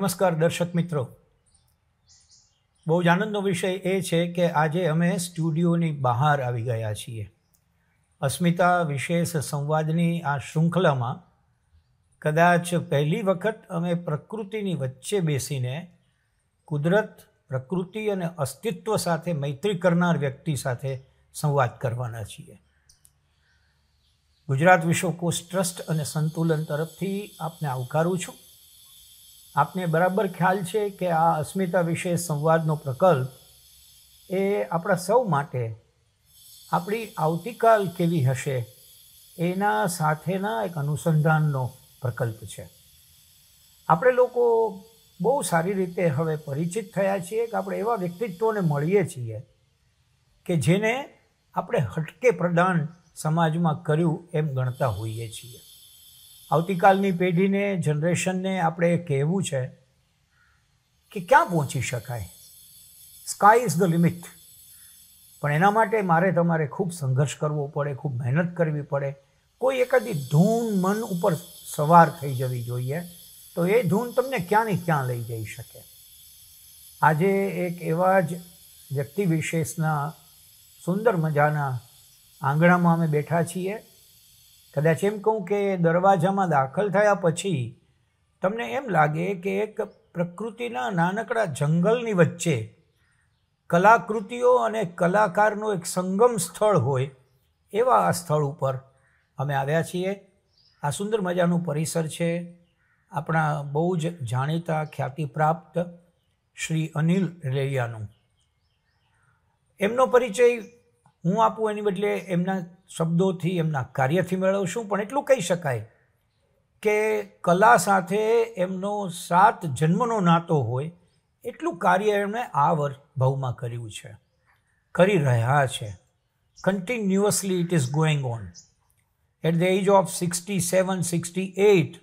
નમસ્કાર દર્શક મિત્રો બહુ જ આનંદનો વિષય એ છે કે આજે અમે સ્ટુડિયોની બહાર આવી ગયા છીએ અસ્મિતા વિશેષ સંવાદની આ શૃંખલામાં કદાચ પહેલી વખત અમે પ્રકૃતિની વચ્ચે બેસીને કુદરત પ્રકૃતિ અને અસ્તિત્વ સાથે મૈત્રી કરનાર વ્યક્તિ સાથે સંવાદ કરવાના છીએ ગુજરાત વિશ્વકોશ ટ્રસ્ટ અને સંતુલન તરફથી આપને આવકારું છું આપને બરાબર ખ્યાલ છે કે આ અસ્મિતા વિશે સંવાદનો પ્રકલ્પ એ આપણા સૌ માટે આપણી આવતીકાલ કેવી હશે એના સાથેના એક અનુસંધાનનો પ્રકલ્પ છે આપણે લોકો બહુ સારી રીતે હવે પરિચિત થયા છીએ કે આપણે એવા વ્યક્તિત્વોને મળીએ છીએ કે જેને આપણે હટકે પ્રદાન સમાજમાં કર્યું એમ ગણતા હોઈએ છીએ આવતીકાલની પેઢીને જનરેશનને આપણે કહેવું છે કે ક્યાં પહોંચી શકાય સ્કાય ઇઝ ધ લિમિટ પણ એના માટે મારે તમારે ખૂબ સંઘર્ષ કરવો પડે ખૂબ મહેનત કરવી પડે કોઈ એકાદી ધૂન મન ઉપર સવાર થઈ જવી જોઈએ તો એ ધૂન તમને ક્યાંની ક્યાં લઈ જઈ શકે આજે એક એવા જ વ્યક્તિ વિશેષના સુંદર મજાના આંગણામાં અમે બેઠા છીએ કદાચ એમ કહું કે દરવાજામાં દાખલ થયા પછી તમને એમ લાગે કે એક પ્રકૃતિના નાનકડા જંગલની વચ્ચે કલાકૃતિઓ અને કલાકારનો એક સંગમ સ્થળ હોય એવા આ સ્થળ ઉપર અમે આવ્યા છીએ આ સુંદર મજાનું પરિસર છે આપણા બહુ જ જાણીતા ખ્યાતિપ્રાપ્ત શ્રી અનિલ રેલિયાનું એમનો પરિચય હું આપું એની બદલે એમના શબ્દોથી એમના કાર્યથી મેળવશું પણ એટલું કહી શકાય કે કલા સાથે એમનો સાત જન્મનો નાતો હોય એટલું કાર્ય એમણે આ વર્ષ ભાવમાં કર્યું છે કરી રહ્યા છે continuously it is going on at the edge of sixty seven sixty eight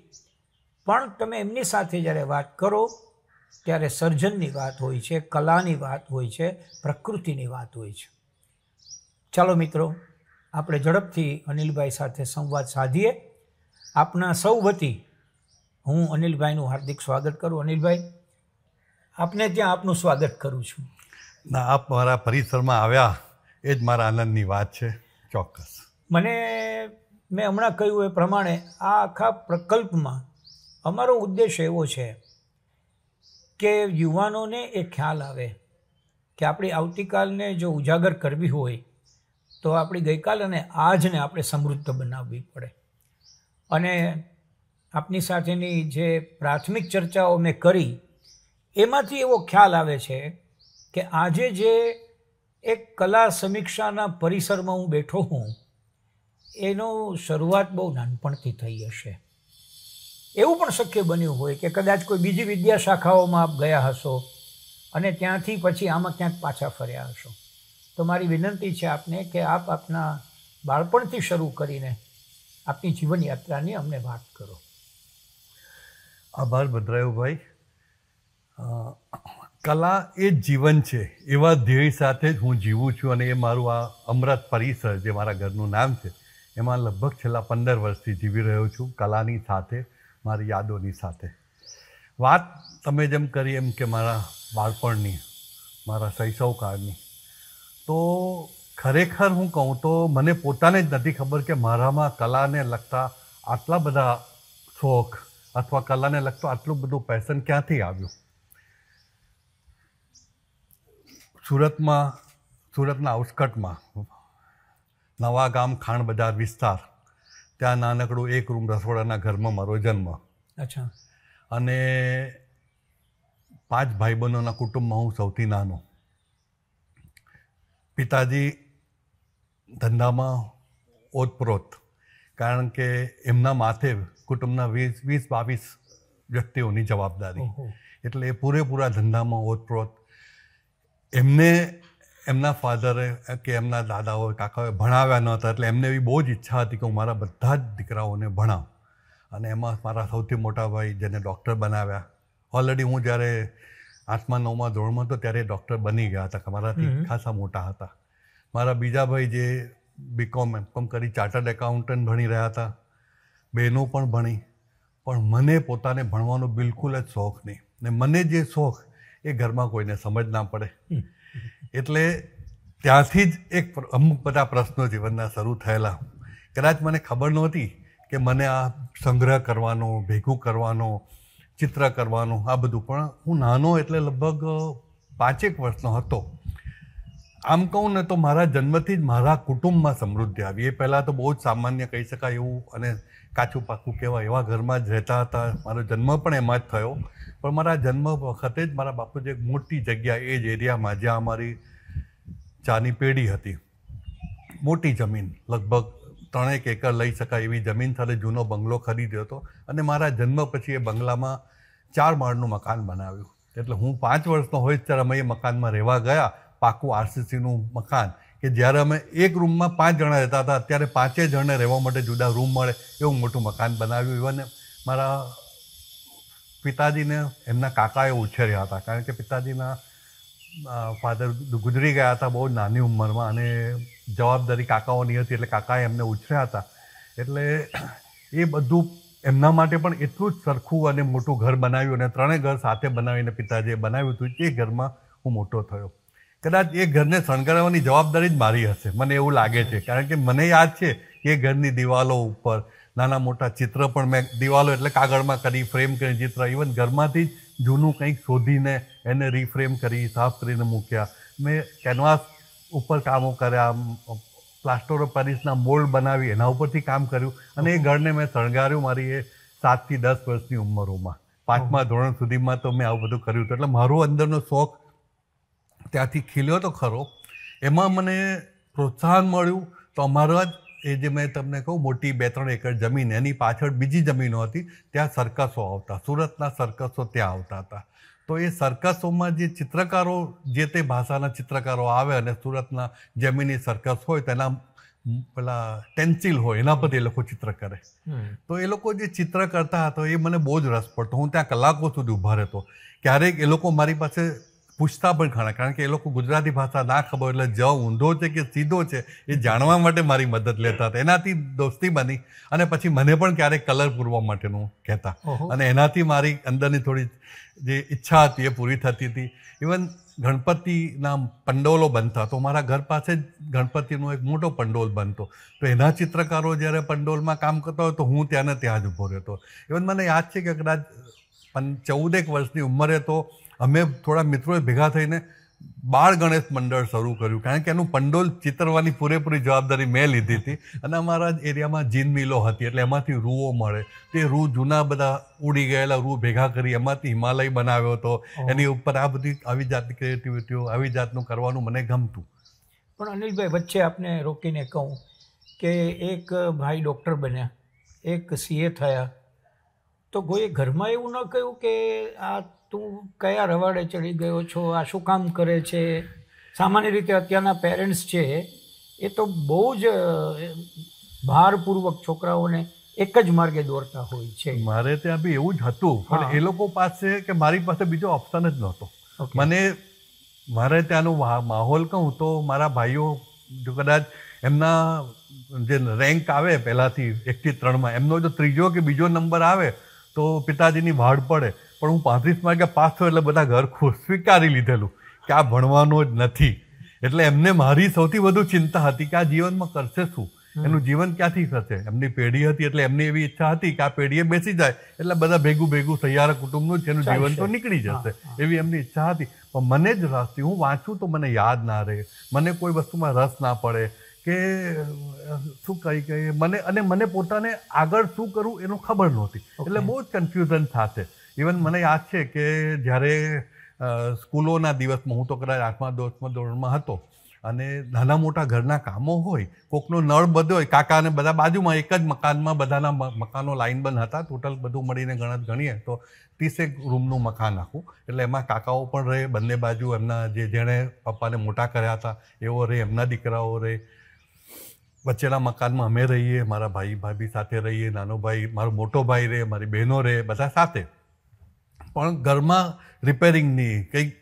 પણ તમે એમની સાથે જ્યારે વાત કરો ત્યારે સર્જનની વાત હોય છે કલાની વાત હોય છે પ્રકૃતિની વાત હોય છે ચાલો મિત્રો આપણે ઝડપથી અનિલભાઈ સાથે સંવાદ સાધીએ આપના સૌ વતી હું અનિલભાઈનું હાર્દિક સ્વાગત કરું અનિલભાઈ આપને ત્યાં આપનું સ્વાગત કરું છું ના આપ મારા પરિસરમાં આવ્યા એ જ મારા આનંદની વાત છે ચોક્કસ મને મેં હમણાં કહ્યું એ પ્રમાણે આ આખા પ્રકલ્પમાં અમારો ઉદ્દેશ એવો છે કે યુવાનોને એ ખ્યાલ આવે કે આપણી આવતીકાલને જો ઉજાગર કરવી હોય તો આપણી ગઈકાલ અને આજને આપણે સમૃદ્ધ બનાવવી પડે અને આપની સાથેની જે પ્રાથમિક ચર્ચાઓ મેં કરી એમાંથી એવો ખ્યાલ આવે છે કે આજે જે એક કલા સમીક્ષાના પરિસરમાં હું બેઠો હું એનો શરૂઆત બહુ નાનપણથી થઈ હશે એવું પણ શક્ય બન્યું હોય કે કદાચ કોઈ બીજી વિદ્યા શાખાઓમાં આપ ગયા હશો અને ત્યાંથી પછી આમાં ક્યાંક પાછા ફર્યા હશો તો મારી વિનંતી છે આપને કે આપ આપના બાળપણથી શરૂ કરીને આપની જીવનયાત્રાની અમને વાત કરો આભાર ભદ્રાયુભાઈ કલા એ જ જીવન છે એવા ધ્યેય સાથે જ હું જીવું છું અને એ મારું આ અમૃત પરિસર જે મારા ઘરનું નામ છે એમાં લગભગ છેલ્લા પંદર વર્ષથી જીવી રહ્યો છું કલાની સાથે મારી યાદોની સાથે વાત તમે જેમ કરી એમ કે મારા બાળપણની મારા શૈશવકાળની તો ખરેખર હું કહું તો મને પોતાને જ નથી ખબર કે મારામાં કલાને લગતા આટલા બધા શોખ અથવા કલાને લગતો આટલું બધું પેશન ક્યાંથી આવ્યું સુરતમાં સુરતના આઉટસ્કટમાં નવા ગામ ખાણ બજાર વિસ્તાર ત્યાં નાનકડું એક રૂમ રસોડાના ઘરમાં મારો જન્મ અચ્છા અને પાંચ ભાઈ બહેનોના કુટુંબમાં હું સૌથી નાનો પિતાજી ધંધામાં ઓતપ્રોત કારણ કે એમના માથે કુટુંબના વીસ વીસ બાવીસ વ્યક્તિઓની જવાબદારી એટલે એ પૂરેપૂરા ધંધામાં ઓતપ્રોત એમને એમના ફાધરે કે એમના દાદાઓ કાકાઓએ ભણાવ્યા ન હતા એટલે એમને એવી બહુ જ ઈચ્છા હતી કે હું મારા બધા જ દીકરાઓને ભણાવ અને એમાં મારા સૌથી મોટા ભાઈ જેને ડૉક્ટર બનાવ્યા ઓલરેડી હું જ્યારે આઠમા નવમા ધોરણમાં તો ત્યારે ડૉક્ટર બની ગયા હતા મારાથી ખાસા મોટા હતા મારા બીજા ભાઈ જે બીકોમ એમકોમ કરી ચાર્ટર્ડ એકાઉન્ટન્ટ ભણી રહ્યા હતા બહેનો પણ ભણી પણ મને પોતાને ભણવાનો બિલકુલ જ શોખ નહીં ને મને જે શોખ એ ઘરમાં કોઈને સમજ ના પડે એટલે ત્યાંથી જ એક અમુક બધા પ્રશ્નો જીવનના શરૂ થયેલા કદાચ મને ખબર નહોતી કે મને આ સંગ્રહ કરવાનો ભેગું કરવાનો ચિત્ર કરવાનું આ બધું પણ હું નાનો એટલે લગભગ પાંચેક વર્ષનો હતો આમ કહું ને તો મારા જન્મથી જ મારા કુટુંબમાં સમૃદ્ધિ આવી એ પહેલાં તો બહુ જ સામાન્ય કહી શકાય એવું અને કાચું પાકું કહેવાય એવા ઘરમાં જ રહેતા હતા મારો જન્મ પણ એમાં જ થયો પણ મારા જન્મ વખતે જ મારા બાપુજી એક મોટી જગ્યા એ જ એરિયામાં જ્યાં અમારી ચાની પેઢી હતી મોટી જમીન લગભગ ત્રણેક એકર લઈ શકાય એવી જમીન સાથે જૂનો બંગલો ખરીદ્યો હતો અને મારા જન્મ પછી એ બંગલામાં ચાર માળનું મકાન બનાવ્યું એટલે હું પાંચ વર્ષનો હોય ત્યારે અમે એ મકાનમાં રહેવા ગયા પાકું આરસીસીનું મકાન કે જ્યારે અમે એક રૂમમાં પાંચ જણા રહેતા હતા ત્યારે પાંચેય જણને રહેવા માટે જુદા રૂમ મળે એવું મોટું મકાન બનાવ્યું ઇવન મારા પિતાજીને એમના કાકાએ ઉછેર્યા હતા કારણ કે પિતાજીના ફાધર ગુજરી ગયા હતા બહુ નાની ઉંમરમાં અને જવાબદારી કાકાઓની હતી એટલે કાકા એમને ઉછર્યા હતા એટલે એ બધું એમના માટે પણ એટલું જ સરખું અને મોટું ઘર બનાવ્યું અને ત્રણેય ઘર સાથે બનાવીને પિતાજીએ બનાવ્યું હતું એ ઘરમાં હું મોટો થયો કદાચ એ ઘરને શણગારવાની જવાબદારી જ મારી હશે મને એવું લાગે છે કારણ કે મને યાદ છે એ ઘરની દિવાલો ઉપર નાના મોટા ચિત્ર પણ મેં દિવાલો એટલે કાગળમાં કરી ફ્રેમ કરી ચિત્ર ઇવન ઘરમાંથી જ જૂનું કંઈક શોધીને એને રિફ્રેમ કરી સાફ કરીને મૂક્યા મેં કેનવાસ ઉપર કામો કર્યા પ્લાસ્ટર ઓફ પેરિસના મોલ્ડ બનાવી એના ઉપરથી કામ કર્યું અને એ ઘરને મેં શણગાર્યું મારી એ સાતથી દસ વર્ષની ઉંમરોમાં પાંચમા ધોરણ સુધીમાં તો મેં આવું બધું કર્યું હતું એટલે મારો અંદરનો શોખ ત્યાંથી ખીલ્યો તો ખરો એમાં મને પ્રોત્સાહન મળ્યું તો અમારા જ એ જે મેં તમને કહું મોટી બે ત્રણ એકર જમીન એની પાછળ બીજી જમીનો હતી ત્યાં સર્કસો આવતા સુરતના સર્કસો ત્યાં આવતા હતા તો એ સર્કસોમાં જે ચિત્રકારો જે તે ભાષાના ચિત્રકારો આવે અને સુરતના જેમિની સર્કસ હોય તેના પેલા ટેન્સિલ હોય એના પર એ લોકો ચિત્ર કરે તો એ લોકો જે ચિત્ર કરતા હતા એ મને બહુ જ રસ પડતો હું ત્યાં કલાકો સુધી ઊભા રહેતો ક્યારેક એ લોકો મારી પાસે પૂછતા પણ ખરા કારણ કે એ લોકો ગુજરાતી ભાષા ના ખબર એટલે જ ઊંધો છે કે સીધો છે એ જાણવા માટે મારી મદદ લેતા હતા એનાથી દોસ્તી બની અને પછી મને પણ ક્યારેક કલર પૂરવા માટેનું કહેતા અને એનાથી મારી અંદરની થોડી જે ઈચ્છા હતી એ પૂરી થતી હતી ઇવન ગણપતિના પંડોલો બનતા તો મારા ઘર પાસે જ ગણપતિનો એક મોટો પંડોલ બનતો તો એના ચિત્રકારો જ્યારે પંડોલમાં કામ કરતો હોય તો હું ત્યાંને ત્યાં જ ઊભો રહેતો ઇવન મને યાદ છે કે કદાચ પણ ચૌદેક વર્ષની ઉંમરે તો અમે થોડા મિત્રોએ ભેગા થઈને બાળ ગણેશ મંડળ શરૂ કર્યું કારણ કે એનું પંડોલ ચિતરવાની પૂરેપૂરી જવાબદારી મેં લીધી હતી અને અમારા એરિયામાં જીન મિલો હતી એટલે એમાંથી રૂઓ મળે તે રૂ જૂના બધા ઉડી ગયેલા રૂ ભેગા કરી એમાંથી હિમાલય બનાવ્યો હતો એની ઉપર આ બધી આવી જાતની ક્રિએટિવિટીઓ આવી જાતનું કરવાનું મને ગમતું પણ અનિલભાઈ વચ્ચે આપને રોકીને કહું કે એક ભાઈ ડૉક્ટર બન્યા એક સીએ થયા તો કોઈ ઘરમાં એવું ન કહ્યું કે આ તું કયા રવાડે ચડી ગયો છો આ શું કામ કરે છે સામાન્ય રીતે અત્યારના પેરેન્ટ્સ છે એ તો બહુ જ ભારપૂર્વક છોકરાઓને એક જ માર્ગે દોરતા હોય છે મારે ત્યાં બી એવું જ હતું પણ એ લોકો પાસે કે મારી પાસે બીજો ઓપ્શન જ નહોતો મને મારે ત્યાંનો માહોલ કહું તો મારા ભાઈઓ જો કદાચ એમના જે રેન્ક આવે પહેલાંથી એકથી ત્રણમાં એમનો જો ત્રીજો કે બીજો નંબર આવે તો પિતાજીની વાડ પડે પણ હું પાંત્રીસમાં કે પાસ થયો એટલે બધા ઘર ખુશ સ્વીકારી લીધેલું કે આ ભણવાનો જ નથી એટલે એમને મારી સૌથી વધુ ચિંતા હતી કે આ જીવનમાં કરશે શું એનું જીવન ક્યાંથી થશે એમની પેઢી હતી એટલે એમની એવી ઈચ્છા હતી કે આ પેઢીએ બેસી જાય એટલે બધા ભેગું ભેગું સૈયારા કુટુંબનું છે એનું જીવન તો નીકળી જશે એવી એમની ઈચ્છા હતી પણ મને જ રસ હતી હું વાંચું તો મને યાદ ના રહે મને કોઈ વસ્તુમાં રસ ના પડે કે શું કહી કહીએ મને અને મને પોતાને આગળ શું કરવું એનું ખબર નહોતી એટલે બહુ જ કન્ફ્યુઝન થશે ઇવન મને યાદ છે કે જ્યારે સ્કૂલોના દિવસમાં હું તો કદાચ આઠમા દોઠમા ધોરણમાં હતો અને નાના મોટા ઘરના કામો હોય કોકનો નળ બધો હોય કાકા અને બધા બાજુમાં એક જ મકાનમાં બધાના મકાનો બંધ હતા ટોટલ બધું મળીને ગણત ગણીએ તો ત્રીસેક રૂમનું મકાન આખું એટલે એમાં કાકાઓ પણ રહે બંને બાજુ એમના જે જેણે પપ્પાને મોટા કર્યા હતા એવો રહે એમના દીકરાઓ રહે વચ્ચેના મકાનમાં અમે રહીએ મારા ભાઈ ભાભી સાથે રહીએ નાનો ભાઈ મારો મોટો ભાઈ રહે મારી બહેનો રહે બધા સાથે પણ ઘરમાં રિપેરિંગની કંઈક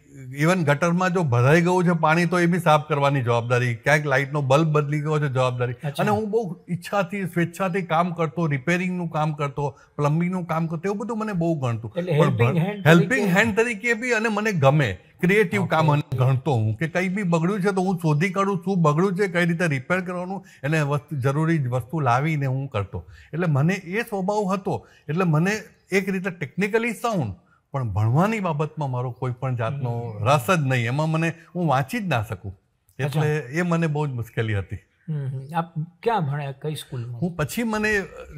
ઇવન ગટરમાં જો ભરાઈ ગયું છે પાણી તો એ બી સાફ કરવાની જવાબદારી ક્યાંક લાઇટનો બલ્બ બદલી ગયો છે જવાબદારી અને હું બહુ ઈચ્છાથી સ્વેચ્છાથી કામ કરતો રિપેરિંગનું કામ કરતો પ્લમ્બિંગનું કામ કરતો એવું બધું મને બહુ ગણતું હેલ્પિંગ હેન્ડ તરીકે બી અને મને ગમે ક્રિએટિવ કામ ગણતો હું કે કંઈ બી બગડ્યું છે તો હું શોધી કાઢું શું બગડ્યું છે કઈ રીતે રિપેર કરવાનું એને વસ્તુ જરૂરી વસ્તુ લાવીને હું કરતો એટલે મને એ સ્વભાવ હતો એટલે મને એક રીતે ટેકનિકલી સાઉન્ડ પણ ભણવાની બાબતમાં મારો કોઈ પણ જાતનો રસ જ નહીં એમાં મને હું વાંચી જ ના શકું એટલે એ મને બહુ જ મુશ્કેલી હતી આપ ક્યાં ભણ્યા કઈ સ્કૂલમાં હું પછી મને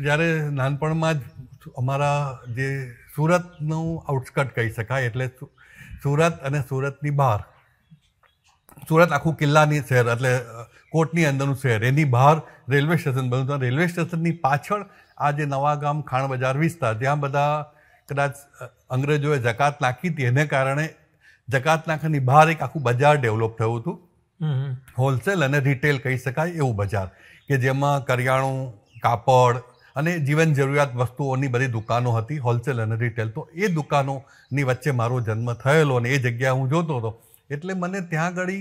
જ્યારે નાનપણમાં જ અમારા જે સુરતનું આઉટસ્કટ કહી શકાય એટલે સુરત અને સુરતની બહાર સુરત આખું કિલ્લાની શહેર એટલે કોટની અંદરનું શહેર એની બહાર રેલવે સ્ટેશન બન્યું રેલવે સ્ટેશનની પાછળ આ જે નવા ગામ ખાણ બજાર વિસ્તાર જ્યાં બધા કદાચ અંગ્રેજોએ જકાત નાખી હતી એને કારણે જકાત નાખવાની બહાર એક આખું બજાર ડેવલપ થયું હતું હોલસેલ અને રિટેલ કહી શકાય એવું બજાર કે જેમાં કરિયાણું કાપડ અને જીવન જરૂરિયાત વસ્તુઓની બધી દુકાનો હતી હોલસેલ અને રિટેલ તો એ દુકાનોની વચ્ચે મારો જન્મ થયેલો અને એ જગ્યા હું જોતો હતો એટલે મને ત્યાં આગળ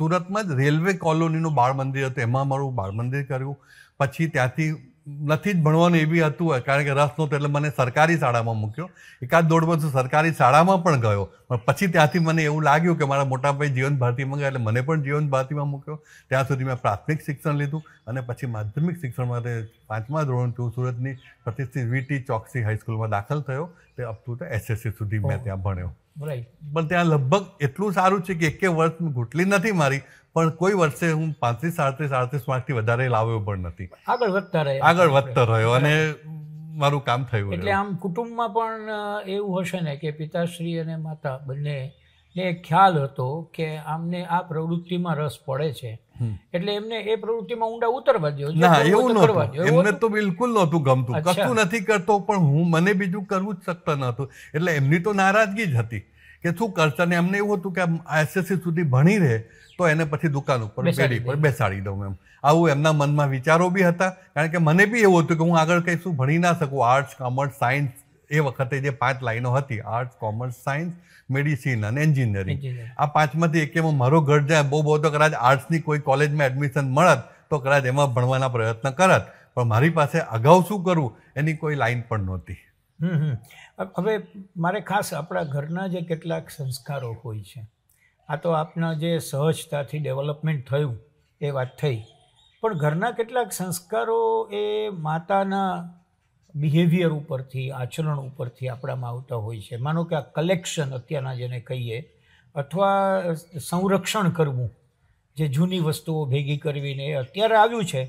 સુરતમાં જ રેલવે કોલોનીનું બાળ મંદિર હતું એમાં મારું બાળ મંદિર કર્યું પછી ત્યાંથી નથી જ ભણવાનું એ બી હતું કારણ કે રસ નહોતો એટલે મને સરકારી શાળામાં મૂક્યો એકાદ દોઢ વર્ષ સરકારી શાળામાં પણ ગયો પણ પછી ત્યાંથી મને એવું લાગ્યું કે મારા મોટા ભાઈ જીવન ભારતીમાં ગયા એટલે મને પણ જીવન ભારતીમાં મૂક્યો ત્યાં સુધી મેં પ્રાથમિક શિક્ષણ લીધું અને પછી માધ્યમિક શિક્ષણ માટે પાંચમા ધોરણ ધોરણથી સુરતની પ્રતિષ્ઠિત વીટી ચોકસી હાઈસ્કૂલમાં દાખલ થયો તે અપ ટુ એસએસસી સુધી મેં ત્યાં ભણ્યો પણ ત્યાં લગભગ એટલું સારું છે કે એકે વર્ષ ઘૂંટલી નથી મારી પણ કોઈ વર્ષે હું પાંત્રીસ સાડત્રીસ આડત્રીસ માર્કથી વધારે લાવ્યો પણ નથી આગળ વધતા રહ્યો આગળ વધતો રહ્યો અને મારું કામ થયું એટલે આમ કુટુંબમાં પણ એવું હશે ને કે પિતાશ્રી અને માતા બંને ને ખ્યાલ હતો કે આમને આ પ્રવૃત્તિમાં રસ પડે છે એટલે એમને એ પ્રવૃત્તિમાં ઊંડા ઉતરવા દો ના એવું નહોતું એમને તો બિલકુલ નહોતું ગમતું કશું નથી કરતો પણ હું મને બીજું કરવું જ શકતો નહોતું એટલે એમની તો નારાજગી જ હતી કે શું કરશે અને એમને એવું હતું કે એસએસસી સુધી ભણી રહે તો એને પછી દુકાન ઉપર પેઢી પર બેસાડી દઉં એમ આવું એમના મનમાં વિચારો બી હતા કારણ કે મને બી એવું હતું કે હું આગળ કંઈ શું ભણી ના શકું આર્ટ્સ કોમર્સ સાયન્સ એ વખતે જે પાંચ લાઈનો હતી આર્ટ્સ કોમર્સ સાયન્સ મેડિસિન અને એન્જિનિયરિંગ આ પાંચમાંથી એકેમાં મારો ઘર જાય બહુ બહુ તો કદાચ આર્ટ્સની કોઈ કોલેજમાં એડમિશન મળત તો કદાચ એમાં ભણવાના પ્રયત્ન કરત પણ મારી પાસે અગાઉ શું કરવું એની કોઈ લાઈન પણ નહોતી હવે મારે ખાસ આપણા ઘરના જે કેટલાક સંસ્કારો હોય છે આ તો આપના જે સહજતાથી ડેવલપમેન્ટ થયું એ વાત થઈ પણ ઘરના કેટલાક સંસ્કારો એ માતાના બિહેવિયર ઉપરથી આચરણ ઉપરથી આપણામાં આવતા હોય છે માનો કે આ કલેક્શન અત્યારના જેને કહીએ અથવા સંરક્ષણ કરવું જે જૂની વસ્તુઓ ભેગી કરવીને એ અત્યારે આવ્યું છે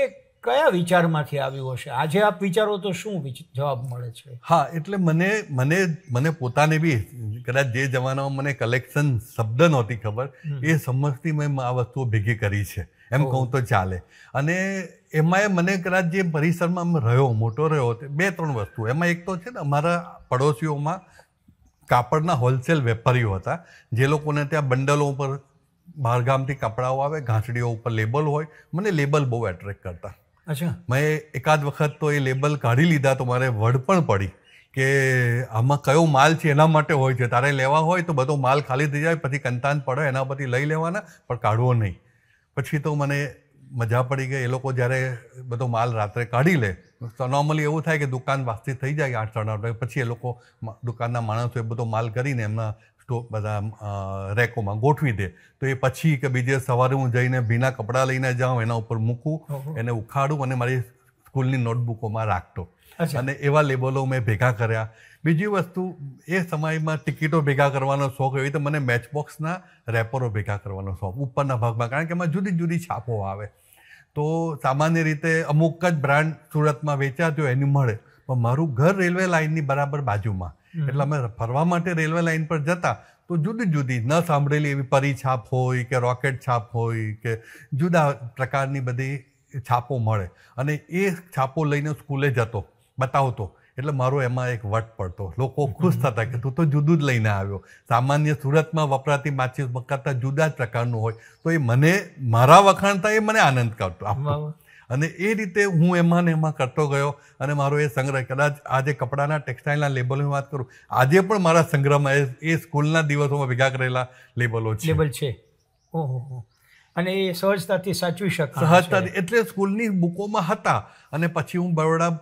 એ કયા વિચારમાંથી આવ્યું હશે આજે આપ વિચારો તો શું જવાબ મળે છે હા એટલે મને મને મને પોતાને બી કદાચ જે જમાનામાં મને કલેક્શન શબ્દ નહોતી ખબર એ સમજથી મેં આ વસ્તુઓ ભેગી કરી છે એમ કહું તો ચાલે અને એમાં મને કદાચ જે પરિસરમાં રહ્યો મોટો રહ્યો બે ત્રણ વસ્તુ એમાં એક તો છે ને અમારા પડોશીઓમાં કાપડના હોલસેલ વેપારીઓ હતા જે લોકોને ત્યાં બંડલો ઉપર બહારગામથી કપડાઓ આવે ઘાંસડીઓ ઉપર લેબલ હોય મને લેબલ બહુ એટ્રેક્ટ કરતા અચ્છા મેં એકાદ વખત તો એ લેબલ કાઢી લીધા તો મારે વડ પણ પડી કે આમાં કયો માલ છે એના માટે હોય છે તારે લેવા હોય તો બધો માલ ખાલી થઈ જાય પછી કંતાન પડે એના પરથી લઈ લેવાના પણ કાઢવો નહીં પછી તો મને મજા પડી ગઈ એ લોકો જ્યારે બધો માલ રાત્રે કાઢી લે તો નોર્મલી એવું થાય કે દુકાન વાસ્તી થઈ જાય આઠ સાડા આઠ પછી એ લોકો દુકાનના માણસો એ બધો માલ કરીને એમના સ્ટો બધા રેકોમાં ગોઠવી દે તો એ પછી કે બીજે સવારે હું જઈને ભીના કપડાં લઈને જાઉં એના ઉપર મૂકું એને ઉખાડું અને મારી સ્કૂલની નોટબુકોમાં રાખતો અને એવા લેબલો મેં ભેગા કર્યા બીજી વસ્તુ એ સમયમાં ટિકિટો ભેગા કરવાનો શોખ એવી તો મને મેચબોક્સના રેપરો ભેગા કરવાનો શોખ ઉપરના ભાગમાં કારણ કે એમાં જુદી જુદી છાપો આવે તો સામાન્ય રીતે અમુક જ બ્રાન્ડ સુરતમાં વેચાતો એની મળે પણ મારું ઘર રેલવે લાઇનની બરાબર બાજુમાં એટલે અમે ફરવા માટે રેલવે લાઇન પર જતા તો જુદી જુદી ન સાંભળેલી એવી પરી છાપ હોય કે રોકેટ છાપ હોય કે જુદા પ્રકારની બધી છાપો મળે અને એ છાપો લઈને સ્કૂલે જતો બતાવતો એટલે મારો એમાં એક વટ પડતો લોકો ખુશ થતા કે તું તો જુદું જ લઈને આવ્યો સામાન્ય સુરતમાં વપરાતી માચીસ કરતાં જુદા જ પ્રકારનું હોય તો એ મને મારા વખાણતા એ મને આનંદ કરતો અને એ રીતે હું એમાં ને એમાં કરતો ગયો અને મારો એ સંગ્રહ કદાચ આજે કપડાના ટેક્સટાઇલના લેબલની વાત કરું આજે પણ મારા સંગ્રહમાં એ એ સ્કૂલના દિવસોમાં ભેગા કરેલા લેબલો છે લેબલ છે ઓહો અને એ સહજતાથી સાચવી શકાય સહજતાથી એટલે સ્કૂલની બુકોમાં હતા અને પછી હું બરોડા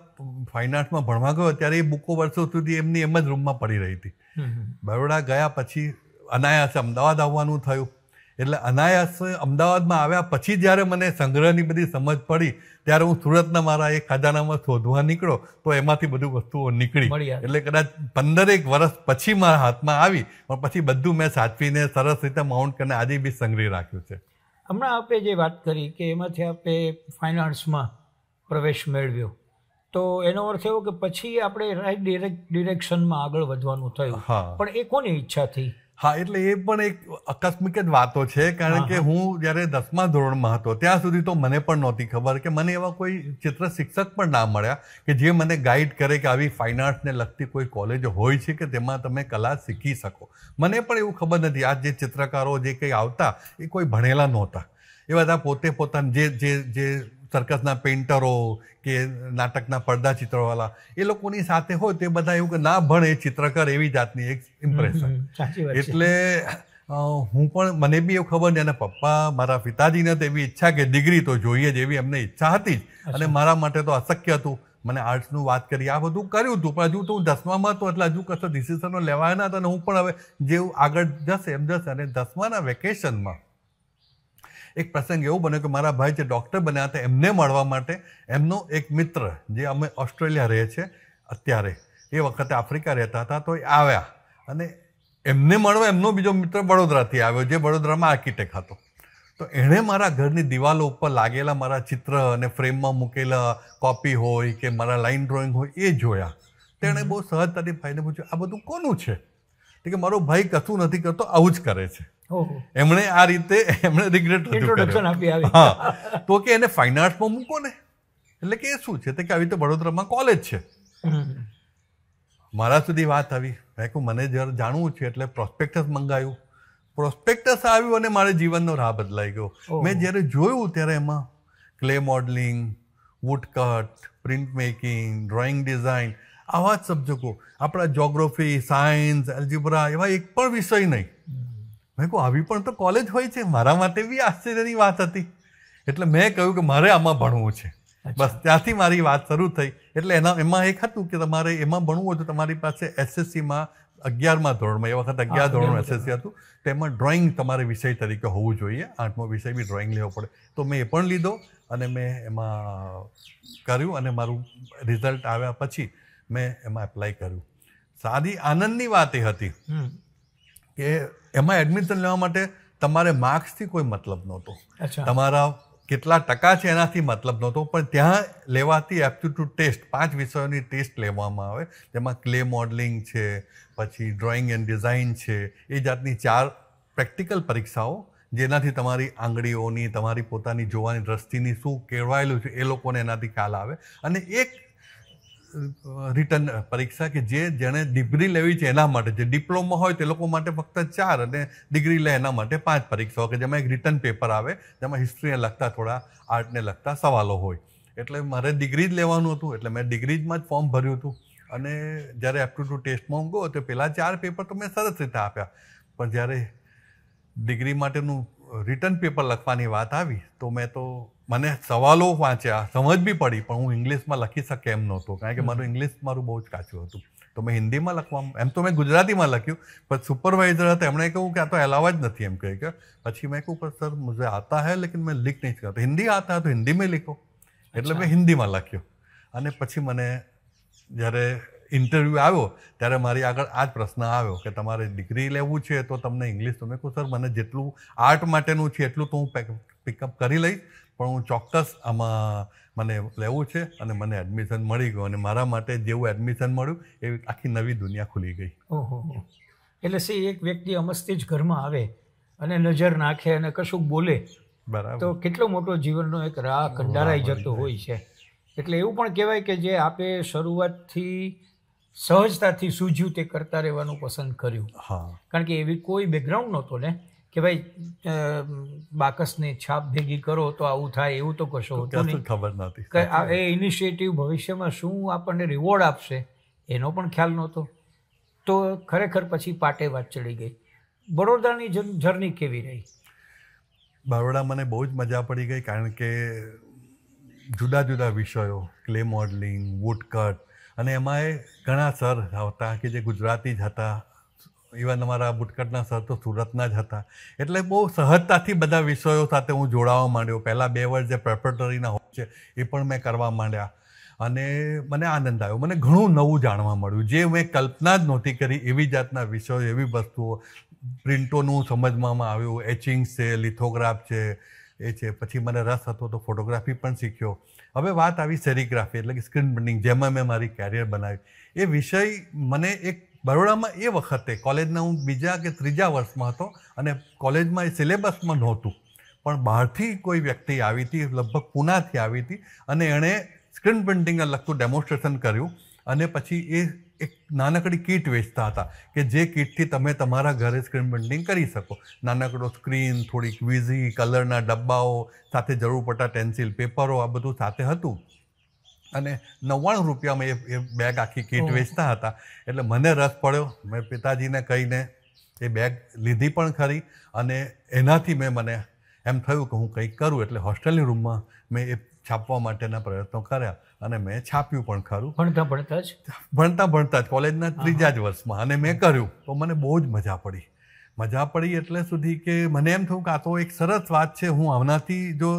ફાઇન આર્ટમાં ભણવા ગયો ત્યારે એ બુકો વર્ષો સુધી એમની એમ જ રૂમમાં પડી રહી હતી બરોડા ગયા પછી અનાયાસે અમદાવાદ આવવાનું થયું એટલે અનાયાસ અમદાવાદમાં આવ્યા પછી જ્યારે મને સંગ્રહની બધી સમજ પડી ત્યારે હું સુરતના મારા એક ખજાનામાં શોધવા નીકળ્યો તો એમાંથી બધું વસ્તુઓ નીકળી એટલે કદાચ પંદરેક વર્ષ પછી મારા હાથમાં આવી પણ પછી બધું મેં સાચવીને સરસ રીતે માઉન્ટ કરીને આજે બી સંગ્રહી રાખ્યું છે હમણાં આપે જે વાત કરી કે એમાંથી આપે આર્ટ્સમાં પ્રવેશ મેળવ્યો તો એનો અર્થ એવો કે પછી આપણે રાઈટ ડિરેક્શનમાં આગળ વધવાનું થયું પણ એ કોની ઈચ્છા થઈ હા એટલે એ પણ એક આકસ્મિક જ વાતો છે કારણ કે હું જ્યારે દસમા ધોરણમાં હતો ત્યાં સુધી તો મને પણ નહોતી ખબર કે મને એવા કોઈ ચિત્ર શિક્ષક પણ ના મળ્યા કે જે મને ગાઈડ કરે કે આવી ફાઇન આર્ટ્સને લગતી કોઈ કોલેજ હોય છે કે તેમાં તમે કલા શીખી શકો મને પણ એવું ખબર નથી આ જે ચિત્રકારો જે કંઈ આવતા એ કોઈ ભણેલા નહોતા એ બધા પોતે પોતાના જે જે જે સર્કસના પેઇન્ટરો કે નાટકના પડદા ચિત્રવાળા એ લોકોની સાથે હોય તે બધા એવું કે ના ભણે ચિત્રકર એવી જાતની એક ઇમ્પ્રેશન એટલે હું પણ મને બી એવું ખબર નહીં અને પપ્પા મારા પિતાજીને તો એવી ઈચ્છા કે ડિગ્રી તો જોઈએ જ એવી એમને ઈચ્છા હતી જ અને મારા માટે તો અશક્ય હતું મને આર્ટ્સનું વાત કરી આ બધું કર્યું હતું પણ હજુ તો હું દસમામાં હતો એટલે હજુ કશો ડિસિઝનો લેવાયા ના હતા અને હું પણ હવે જેવું આગળ જશે એમ જશે અને દસમાના વેકેશનમાં એક પ્રસંગ એવો બન્યો કે મારા ભાઈ જે ડૉક્ટર બન્યા હતા એમને મળવા માટે એમનો એક મિત્ર જે અમે ઓસ્ટ્રેલિયા રહે છે અત્યારે એ વખતે આફ્રિકા રહેતા હતા તો એ આવ્યા અને એમને મળવા એમનો બીજો મિત્ર વડોદરાથી આવ્યો જે વડોદરામાં આર્કિટેક્ટ હતો તો એણે મારા ઘરની દિવાલો ઉપર લાગેલા મારા ચિત્ર અને ફ્રેમમાં મૂકેલા કોપી હોય કે મારા લાઈન ડ્રોઈંગ હોય એ જોયા તેણે બહુ સહજતાથી ભાઈને પૂછ્યું આ બધું કોનું છે કે મારો ભાઈ કશું નથી કરતો આવું જ કરે છે એમણે આ રીતે એમણે રિગ્રેટ ઇન્ટ્રોડક્શન આપી આવી હા તો કે એને ફાઇન આર્ટ્સમાં મૂકો ને એટલે કે શું છે તે કે આવી રીતે વડોદરામાં કોલેજ છે મારા સુધી વાત આવી મેં કહું મને જ્યારે જાણવું છે એટલે પ્રોસ્પેક્ટસ મંગાવ્યું પ્રોસ્પેક્ટસ આવ્યું અને મારે જીવનનો રાહ બદલાઈ ગયો મેં જ્યારે જોયું ત્યારે એમાં clay modelling woodcut print making drawing design આવા જ સબ્જેક્ટો આપણા જોગ્રાફી સાયન્સ એલ્જિબ્રા એવા એક પણ વિષય નહીં મેં કહું આવી પણ તો કોલેજ હોય છે મારા માટે બી આશ્ચર્યની વાત હતી એટલે મેં કહ્યું કે મારે આમાં ભણવું છે બસ ત્યાંથી મારી વાત શરૂ થઈ એટલે એના એમાં એક હતું કે તમારે એમાં ભણવું હોય તો તમારી પાસે એસએસસીમાં અગિયારમાં ધોરણમાં એ વખત અગિયાર ધોરણનું એસએસસી હતું તેમાં ડ્રોઈંગ તમારે વિષય તરીકે હોવું જોઈએ આઠમો વિષય બી ડ્રોઈંગ લેવો પડે તો મેં એ પણ લીધો અને મેં એમાં કર્યું અને મારું રિઝલ્ટ આવ્યા પછી મેં એમાં એપ્લાય કર્યું સાદી આનંદની વાત એ હતી કે એમાં એડમિશન લેવા માટે તમારે માર્ક્સથી કોઈ મતલબ નહોતો તમારા કેટલા ટકા છે એનાથી મતલબ નહોતો પણ ત્યાં લેવાતી એપ્ટિટ્યૂડ ટેસ્ટ પાંચ વિષયોની ટેસ્ટ લેવામાં આવે તેમાં ક્લે મોડલિંગ છે પછી ડ્રોઈંગ એન્ડ ડિઝાઇન છે એ જાતની ચાર પ્રેક્ટિકલ પરીક્ષાઓ જેનાથી તમારી આંગળીઓની તમારી પોતાની જોવાની દ્રષ્ટિની શું કેળવાયેલું છે એ લોકોને એનાથી ખ્યાલ આવે અને એક રિટર્ન પરીક્ષા કે જે જેણે ડિગ્રી લેવી છે એના માટે જે ડિપ્લોમા હોય તે લોકો માટે ફક્ત ચાર અને ડિગ્રી લે એના માટે પાંચ પરીક્ષાઓ કે જેમાં એક રિટર્ન પેપર આવે જેમાં હિસ્ટ્રીને લગતા થોડા આર્ટને લગતા સવાલો હોય એટલે મારે ડિગ્રી જ લેવાનું હતું એટલે મેં ડિગ્રીમાં જ ફોર્મ ભર્યું હતું અને જ્યારે એપ્ટિટ્યૂડ ટેસ્ટમાં હું ગયો તો પહેલાં ચાર પેપર તો મેં સરસ રીતે આપ્યા પણ જ્યારે ડિગ્રી માટેનું રિટર્ન પેપર લખવાની વાત આવી તો મેં તો મને સવાલો વાંચ્યા સમજ બી પડી પણ હું ઇંગ્લિશમાં લખી શકે એમ નહોતો કારણ કે મારું ઇંગ્લિશ મારું બહુ જ કાચું હતું તો મેં હિન્દીમાં લખવા એમ તો મેં ગુજરાતીમાં લખ્યું પણ સુપરવાઇઝર હતા એમણે કહ્યું કે આ તો એલાવા જ નથી એમ કહે કે પછી મેં કહ્યું પણ સર મુજબ આતા હે લેકિન મેં લીક નહીં કરતા હિન્દી આતા તો હિન્દી મેં લીખો એટલે મેં હિન્દીમાં લખ્યું અને પછી મને જ્યારે ઇન્ટરવ્યૂ આવ્યો ત્યારે મારી આગળ આ જ પ્રશ્ન આવ્યો કે તમારે ડિગ્રી લેવું છે તો તમને ઇંગ્લિશ તમે કહું સર મને જેટલું આર્ટ માટેનું છે એટલું તો હું પિકઅપ કરી લઈશ પણ હું ચોક્કસ આમાં મને લેવું છે અને મને એડમિશન મળી ગયું અને મારા માટે જેવું એડમિશન મળ્યું એવી આખી નવી દુનિયા ખુલી ગઈ ઓહો એટલે સી એક વ્યક્તિ અમસ્તી જ ઘરમાં આવે અને નજર નાખે અને કશું બોલે બરાબર તો કેટલો મોટો જીવનનો એક રાહ કંડારાઈ જતો હોય છે એટલે એવું પણ કહેવાય કે જે આપે શરૂઆતથી સહજતાથી સૂજ્યું તે કરતા રહેવાનું પસંદ કર્યું હા કારણ કે એવી કોઈ બેકગ્રાઉન્ડ નહોતો ને કે ભાઈ બાકસની છાપ ભેગી કરો તો આવું થાય એવું તો કશો હોતું ખબર નથી એ ઇનિશિયેટિવ ભવિષ્યમાં શું આપણને રિવોર્ડ આપશે એનો પણ ખ્યાલ નહોતો તો ખરેખર પછી પાટે વાત ચડી ગઈ બરોડાની જર્ની કેવી રહી બરોડા મને બહુ જ મજા પડી ગઈ કારણ કે જુદા જુદા વિષયો ક્લે મોડલિંગ વુડકટ અને એમાં ઘણા સર હતા કે જે ગુજરાતી જ હતા ઇવન અમારા બુટકટના સર તો સુરતના જ હતા એટલે બહુ સહજતાથી બધા વિષયો સાથે હું જોડાવા માંડ્યો પહેલાં બે વર્ષ જે પ્રેપરેટરીના હોય છે એ પણ મેં કરવા માંડ્યા અને મને આનંદ આવ્યો મને ઘણું નવું જાણવા મળ્યું જે મેં કલ્પના જ નહોતી કરી એવી જાતના વિષયો એવી વસ્તુઓ પ્રિન્ટોનું સમજવામાં આવ્યું એચિંગ છે લિથોગ્રાફ છે એ છે પછી મને રસ હતો તો ફોટોગ્રાફી પણ શીખ્યો હવે વાત આવી સેરિગ્રાફી એટલે કે સ્ક્રીન પ્રિન્ટિંગ જેમાં મેં મારી કેરિયર બનાવી એ વિષય મને એક બરોડામાં એ વખતે કોલેજના હું બીજા કે ત્રીજા વર્ષમાં હતો અને કોલેજમાં એ સિલેબસમાં નહોતું પણ બહારથી કોઈ વ્યક્તિ આવી હતી લગભગ પૂનાથી આવી હતી અને એણે સ્ક્રીન પ્રિન્ટિંગને લગતું ડેમોન્સ્ટ્રેશન કર્યું અને પછી એ એક નાનકડી કીટ વેચતા હતા કે જે કીટથી તમે તમારા ઘરે સ્ક્રીન પ્રિન્ટિંગ કરી શકો નાનકડો સ્ક્રીન થોડીક વીઝી કલરના ડબ્બાઓ સાથે જરૂર પડતા પેન્સિલ પેપરો આ બધું સાથે હતું અને નવ્વાણું રૂપિયામાં એ બેગ આખી કીટ વેચતા હતા એટલે મને રસ પડ્યો મેં પિતાજીને કહીને એ બેગ લીધી પણ ખરી અને એનાથી મેં મને એમ થયું કે હું કંઈક કરું એટલે હોસ્ટેલની રૂમમાં મેં એ છાપવા માટેના પ્રયત્નો કર્યા અને મેં છાપ્યું પણ ખરું ભણતા ભણતા જ ભણતા ભણતા જ કોલેજના ત્રીજા જ વર્ષમાં અને મેં કર્યું તો મને બહુ જ મજા પડી મજા પડી એટલે સુધી કે મને એમ થયું કે આ તો એક સરસ વાત છે હું આવનાથી જો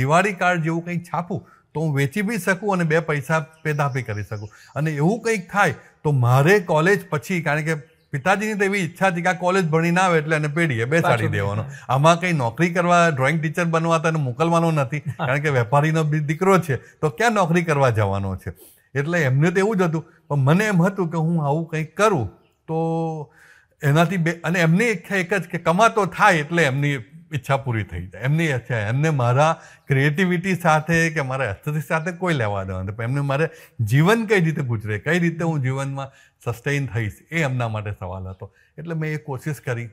દિવાળી કાર્ડ જેવું કંઈક છાપું તો હું વેચી બી શકું અને બે પૈસા પેદા બી કરી શકું અને એવું કંઈક થાય તો મારે કોલેજ પછી કારણ કે પિતાજીની તો એવી ઈચ્છા હતી કે આ કોલેજ ભણીને આવે એટલે એને પેઢીએ બેસાડી દેવાનો આમાં કંઈ નોકરી કરવા ડ્રોઈંગ ટીચર બનવા તો એને મોકલવાનો નથી કારણ કે વેપારીનો બી દીકરો છે તો ક્યાં નોકરી કરવા જવાનો છે એટલે એમને તો એવું જ હતું પણ મને એમ હતું કે હું આવું કંઈક કરું તો એનાથી બે અને એમની ઈચ્છા એક જ કે કમાતો થાય એટલે એમની ઈચ્છા પૂરી થઈ જાય એમની ઈચ્છા એમને મારા ક્રિએટિવિટી સાથે કે મારા એસ્થેટિક સાથે કોઈ લેવા દેવાનું નથી એમને મારે જીવન કઈ રીતે ગુજરે કઈ રીતે હું જીવનમાં સસ્ટેઇન થઈશ એ એમના માટે સવાલ હતો એટલે મેં એ કોશિશ કરી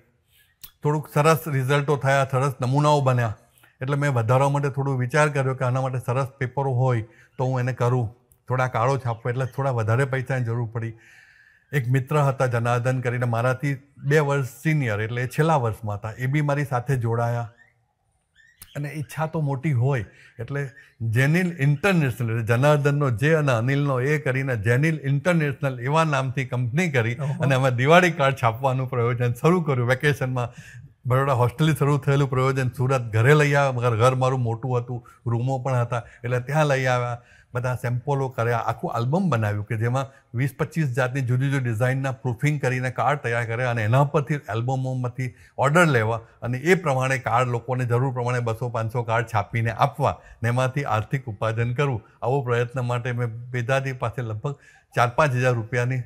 થોડુંક સરસ રિઝલ્ટો થયા સરસ નમૂનાઓ બન્યા એટલે મેં વધારવા માટે થોડો વિચાર કર્યો કે આના માટે સરસ પેપરો હોય તો હું એને કરું થોડા કાળો છાપો એટલે થોડા વધારે પૈસાની જરૂર પડી એક મિત્ર હતા જનાર્દન કરીને મારાથી બે વર્ષ સિનિયર એટલે છેલ્લા વર્ષમાં હતા એ બી મારી સાથે જોડાયા અને ઈચ્છા તો મોટી હોય એટલે જેનિલ ઇન્ટરનેશનલ જનાર્દનનો જે અને અનિલનો એ કરીને જેનિલ ઇન્ટરનેશનલ એવા નામથી કંપની કરી અને અમે દિવાળી કાર્ડ છાપવાનું પ્રયોજન શરૂ કર્યું વેકેશનમાં બરોડા હોસ્ટેલ શરૂ થયેલું પ્રયોજન સુરત ઘરે લઈ આવ્યા ઘર મારું મોટું હતું રૂમો પણ હતા એટલે ત્યાં લઈ આવ્યા બધા સેમ્પલો કર્યા આખું આલ્બમ બનાવ્યું કે જેમાં વીસ પચીસ જાતની જુદી જુદી ડિઝાઇનના પ્રૂફિંગ કરીને કાર્ડ તૈયાર કર્યા અને એના પરથી એલ્બમોમાંથી ઓર્ડર લેવા અને એ પ્રમાણે કાર્ડ લોકોને જરૂર પ્રમાણે બસો પાંચસો કાર્ડ છાપીને આપવા ને એમાંથી આર્થિક ઉપાર્જન કરવું આવો પ્રયત્ન માટે મેં બેદાજી પાસે લગભગ ચાર પાંચ હજાર રૂપિયાની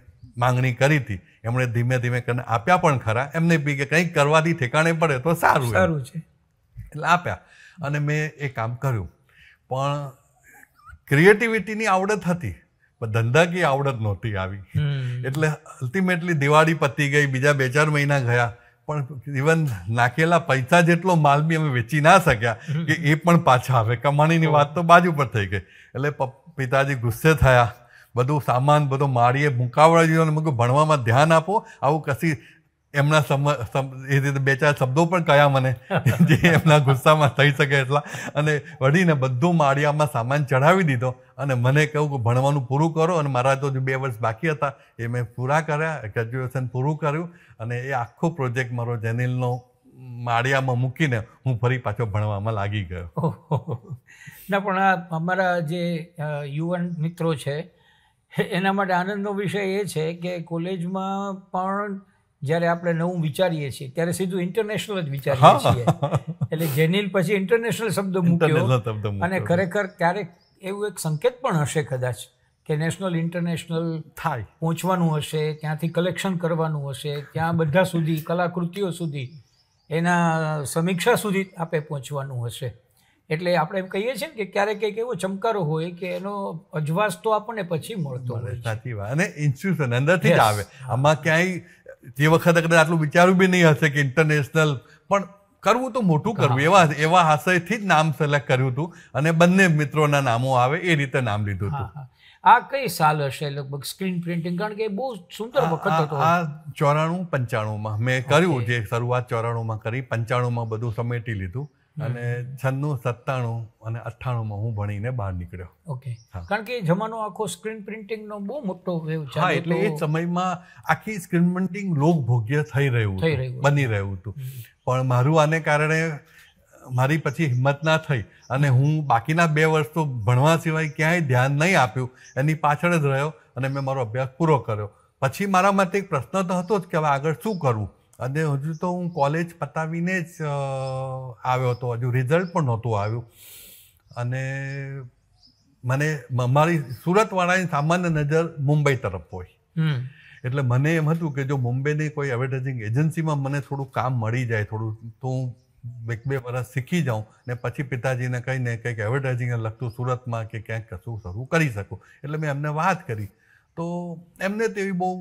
માંગણી કરી હતી એમણે ધીમે ધીમે કરીને આપ્યા પણ ખરા એમને બી કે કંઈક કરવાથી ઠેકાણે પડે તો સારું સારું છે એટલે આપ્યા અને મેં એ કામ કર્યું પણ ક્રિએટિવિટીની આવડત હતી પણ ધંધાકીય આવડત નહોતી આવી એટલે અલ્ટિમેટલી દિવાળી પતી ગઈ બીજા બે ચાર મહિના ગયા પણ ઇવન નાખેલા પૈસા જેટલો માલ બી અમે વેચી ના શક્યા કે એ પણ પાછા આવે કમાણીની વાત તો બાજુ પર થઈ ગઈ એટલે પિતાજી ગુસ્સે થયા બધું સામાન બધો મારીએ મુકાવડા દીધો અને મૂક્યું ભણવામાં ધ્યાન આપો આવું કશી એમના એ રીતે બે ચાર શબ્દો પણ કયા મને જે એમના ગુસ્સામાં થઈ શકે એટલા અને વળીને બધું માળિયામાં સામાન ચઢાવી દીધો અને મને કહ્યું કે ભણવાનું પૂરું કરો અને મારા તો બે વર્ષ બાકી હતા એ મેં પૂરા કર્યા ગ્રેજ્યુએશન પૂરું કર્યું અને એ આખો પ્રોજેક્ટ મારો જેનિલનો માળિયામાં મૂકીને હું ફરી પાછો ભણવામાં લાગી ગયો ના પણ આ અમારા જે યુવાન મિત્રો છે એના માટે આનંદનો વિષય એ છે કે કોલેજમાં પણ જ્યારે આપણે નવું વિચારીએ છીએ ત્યારે સીધું ઇન્ટરનેશનલ જ વિચારીએ છીએ એટલે જેનિલ પછી ઇન્ટરનેશનલ શબ્દ મૂક્યો અને ખરેખર ક્યારેક એવું એક સંકેત પણ હશે કદાચ કે નેશનલ ઇન્ટરનેશનલ થાય પહોંચવાનું હશે ત્યાંથી કલેક્શન કરવાનું હશે ત્યાં બધા સુધી કલાકૃતિઓ સુધી એના સમીક્ષા સુધી આપે પહોંચવાનું હશે એટલે આપણે એમ કહીએ છીએ કે ક્યારેક કંઈક એવો ચમકારો હોય કે એનો અજવાસ તો આપણને પછી મળતો હોય સાચી વાત અને ઇન્સ્ટિટ્યુશન અંદરથી જ આવે આમાં ક્યાંય તે વખતે કદાચ આટલું વિચાર્યું બી નહીં હશે કે ઇન્ટરનેશનલ પણ કરવું તો મોટું કરવું એવા એવા આશયથી જ નામ સિલેક્ટ કર્યું હતું અને બંને મિત્રોના નામો આવે એ રીતે નામ લીધું હતું આ કઈ સાલ હશે લગભગ સ્ક્રીન પ્રિન્ટિંગ કારણ કે બહુ સુંદર વખત હતો આ ચોરાણું પંચાણુંમાં મેં કર્યું જે શરૂઆત ચોરાણુંમાં કરી પંચાણુંમાં બધું સમેટી લીધું અને છન્નું સત્તાણું અને અઠ્ઠાણુંમાં હું ભણીને બહાર નીકળ્યો ઓકે કારણ કે જમાનો આખો સ્ક્રીન પ્રિન્ટિંગનો બહુ મોટો વેવ છે એટલે એ સમયમાં આખી સ્ક્રીન પ્રિન્ટિંગ લોકભોગ્ય થઈ રહ્યું બની રહ્યું હતું પણ મારું આને કારણે મારી પછી હિંમત ના થઈ અને હું બાકીના બે વર્ષ તો ભણવા સિવાય ક્યાંય ધ્યાન નહીં આપ્યું એની પાછળ જ રહ્યો અને મેં મારો અભ્યાસ પૂરો કર્યો પછી મારા માટે એક પ્રશ્ન તો હતો જ કે હવે આગળ શું કરવું અને હજુ તો હું કોલેજ પતાવીને જ આવ્યો હતો હજુ રિઝલ્ટ પણ નહોતું આવ્યું અને મને મારી સુરતવાળાની સામાન્ય નજર મુંબઈ તરફ હોય એટલે મને એમ હતું કે જો મુંબઈની કોઈ એડવર્ટાઇઝિંગ એજન્સીમાં મને થોડું કામ મળી જાય થોડું તો હું એક બે વર્ષ શીખી જાઉં ને પછી પિતાજીને કહીને કંઈક એડવર્ટાઇઝિંગને લગતું સુરતમાં કે ક્યાંક કશું શરૂ કરી શકું એટલે મેં એમને વાત કરી તો એમને તેવી બહુ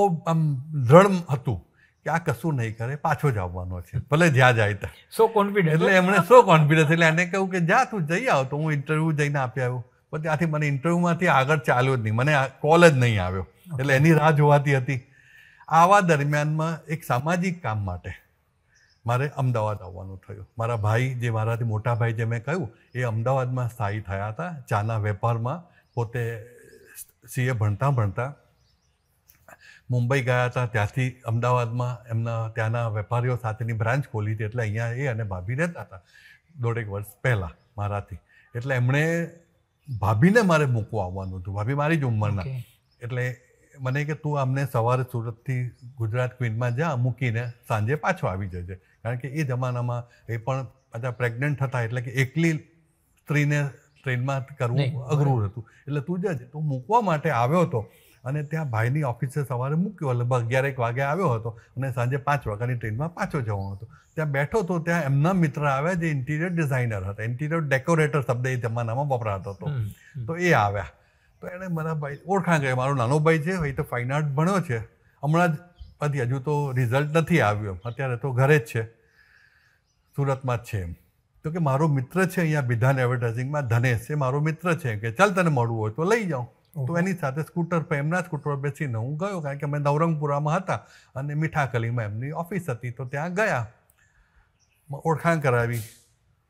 બહુ આમ દ્રઢ હતું કે આ કશું નહીં કરે પાછો જ આવવાનો છે ભલે જ્યાં જાય ત્યાં સો કોન્ફિડન્સ એટલે એમણે સો કોન્ફિડન્સ એટલે એને કહ્યું કે જા તું જઈ આવ તો હું ઇન્ટરવ્યૂ જઈને આપી આવ્યો પણ ત્યાંથી મને ઇન્ટરવ્યુમાંથી આગળ ચાલ્યો જ નહીં મને કોલ જ નહીં આવ્યો એટલે એની રાહ જોવાતી હતી આવા દરમિયાનમાં એક સામાજિક કામ માટે મારે અમદાવાદ આવવાનું થયું મારા ભાઈ જે મારાથી મોટા ભાઈ જે મેં કહ્યું એ અમદાવાદમાં સ્થાયી થયા હતા ચાના વેપારમાં પોતે સીએ ભણતા ભણતા મુંબઈ ગયા હતા ત્યાંથી અમદાવાદમાં એમના ત્યાંના વેપારીઓ સાથેની બ્રાન્ચ ખોલી હતી એટલે અહીંયા એ અને ભાભી રહેતા હતા દોઢેક વર્ષ પહેલાં મારાથી એટલે એમણે ભાભીને મારે મૂકવા આવવાનું હતું ભાભી મારી જ ઉંમરના એટલે મને કે તું અમને સવારે સુરતથી ગુજરાત ક્વિનમાં જા મૂકીને સાંજે પાછો આવી જજે કારણ કે એ જમાનામાં એ પણ પાછા પ્રેગ્નન્ટ હતા એટલે કે એકલી સ્ત્રીને ટ્રેનમાં કરવું અઘરું હતું એટલે તું જજે તું મૂકવા માટે આવ્યો હતો અને ત્યાં ભાઈની ઓફિસે સવારે મૂક્યો લગભગ અગિયાર એક વાગે આવ્યો હતો અને સાંજે પાંચ વાગ્યાની ટ્રેનમાં પાછો જવાનો હતો ત્યાં બેઠો તો ત્યાં એમના મિત્ર આવ્યા જે ઇન્ટિરિયર ડિઝાઇનર હતા ઇન્ટિરિયર ડેકોરેટર શબ્દ એ જમાનામાં વપરાતો હતો તો એ આવ્યા તો એણે મારા ભાઈ ઓળખાણ કરી મારો નાનો ભાઈ છે ભાઈ તો ફાઇન આર્ટ ભણ્યો છે હમણાં જ પછી હજુ તો રિઝલ્ટ નથી આવ્યું અત્યારે તો ઘરે જ છે સુરતમાં જ છે એમ તો કે મારો મિત્ર છે અહીંયા વિધાન એડવર્ટાઇઝિંગમાં ધનેશ એ મારો મિત્ર છે કે ચાલ તને મળવું હોય તો લઈ જાઉં તો એની સાથે સ્કૂટર પર એમના સ્કૂટર પર બેસીને હું ગયો કારણ કે અમે નવરંગપુરામાં હતા અને મીઠાકલીમાં એમની ઓફિસ હતી તો ત્યાં ગયા ઓળખાણ કરાવી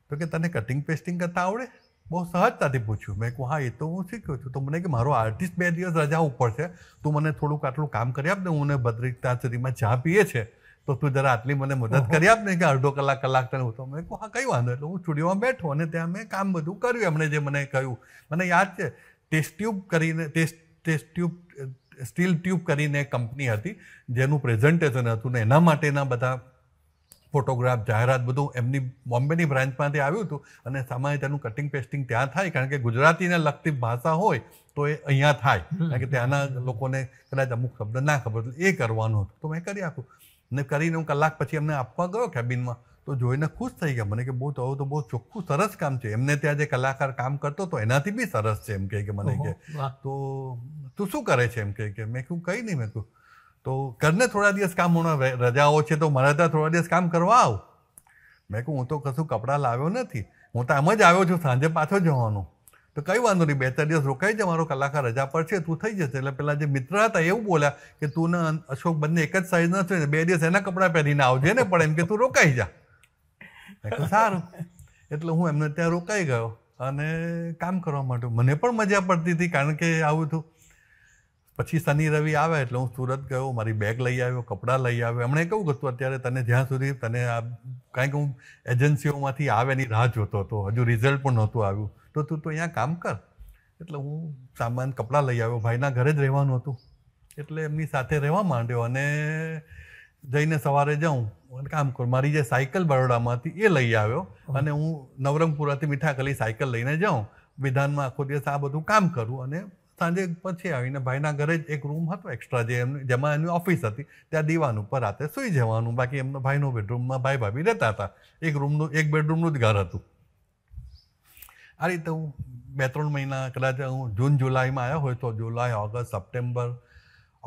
તો કે તને કટિંગ પેસ્ટિંગ કરતાં આવડે બહુ સહજતાથી પૂછ્યું મેં કહું હા એ તો હું શીખ્યો છું તો મને કે મારો આર્ટિસ્ટ બે દિવસ રજા ઉપર છે તું મને થોડુંક આટલું કામ કરી આપને હું ને બદ્રિકતા સુધીમાં ચા પીએ છે તો તું જરા આટલી મને મદદ કરી આપને કે અડધો કલાક કલાક તને તો મેં કહું હા કંઈ વાંધો એટલે હું સ્ટુડિયોમાં બેઠો અને ત્યાં મેં કામ બધું કર્યું એમણે જે મને કહ્યું મને યાદ છે ટેસ્ટ ટ્યુબ કરીને test test tube steel tube કરીને કંપની હતી જેનું પ્રેઝન્ટેશન હતું ને એના માટેના બધા ફોટોગ્રાફ જાહેરાત બધું એમની બોમ્બેની બ્રાન્ચમાંથી આવ્યું હતું અને સામાન્ય તેનું કટિંગ પેસ્ટિંગ ત્યાં થાય કારણ કે ગુજરાતીને લગતી ભાષા હોય તો એ અહીંયા થાય કારણ કે ત્યાંના લોકોને કદાચ અમુક શબ્દ ના ખબર એ કરવાનું હતું તો મેં કરી આપ્યું ને કરીને હું કલાક પછી એમને આપવા ગયો કેબિનમાં તો જોઈને ખુશ થઈ ગયા મને કે બહુ તો તો બહુ ચોખ્ખું સરસ કામ છે એમને ત્યાં જે કલાકાર કામ કરતો તો એનાથી બી સરસ છે એમ કહે કે મને કે તો તું શું કરે છે એમ કહે કે મેં કહું કંઈ નહીં મેં કહું તો ઘરને થોડા દિવસ કામ હું રજાઓ છે તો મારે ત્યાં થોડા દિવસ કામ કરવા આવ મેં કહું હું તો કશું કપડાં લાવ્યો નથી હું તો આમ જ આવ્યો છું સાંજે પાછો જવાનું તો કંઈ વાંધો નહીં બે ત્રણ દિવસ રોકાઈ જાય મારો કલાકાર રજા પર છે તું થઈ જશે એટલે પેલા જે મિત્ર હતા એવું બોલ્યા કે તું ને અશોક બંને એક જ સાઈઝના છે ને બે દિવસ એના કપડાં પહેરીને આવજે ને પણ એમ કે તું રોકાઈ જા કહ્યું સારું એટલે હું એમને ત્યાં રોકાઈ ગયો અને કામ કરવા માટે મને પણ મજા પડતી હતી કારણ કે આવું હતું પછી શનિ રવિ આવે એટલે હું સુરત ગયો મારી બેગ લઈ આવ્યો કપડાં લઈ આવ્યો એમણે કહ્યું હતું અત્યારે તને જ્યાં સુધી તને આ કાંઈક હું એજન્સીઓમાંથી આવે એની રાહ જોતો હતો હજુ રિઝલ્ટ પણ નહોતું આવ્યું તો તું તો અહીંયા કામ કર એટલે હું સામાન કપડાં લઈ આવ્યો ભાઈના ઘરે જ રહેવાનું હતું એટલે એમની સાથે રહેવા માંડ્યો અને જઈને સવારે જાઉં અને કામ કરું મારી જે સાયકલ બરોડામાંથી એ લઈ આવ્યો અને હું નવરંગપુરાથી મીઠાકલી સાયકલ લઈને જાઉં વિધાનમાં આખો દિવસ આ બધું કામ કરું અને સાંજે પછી આવીને ભાઈના ઘરે જ એક રૂમ હતો એક્સ્ટ્રા જે એમની જેમાં એની ઓફિસ હતી ત્યાં દીવાન ઉપર રાતે સૂઈ જવાનું બાકી એમનો ભાઈનો બેડરૂમમાં ભાઈ ભાભી રહેતા હતા એક રૂમનું એક બેડરૂમનું જ ઘર હતું આ રીતે હું બે ત્રણ મહિના કદાચ હું જૂન જુલાઈમાં આવ્યો હોય તો જુલાઈ ઓગસ્ટ સપ્ટેમ્બર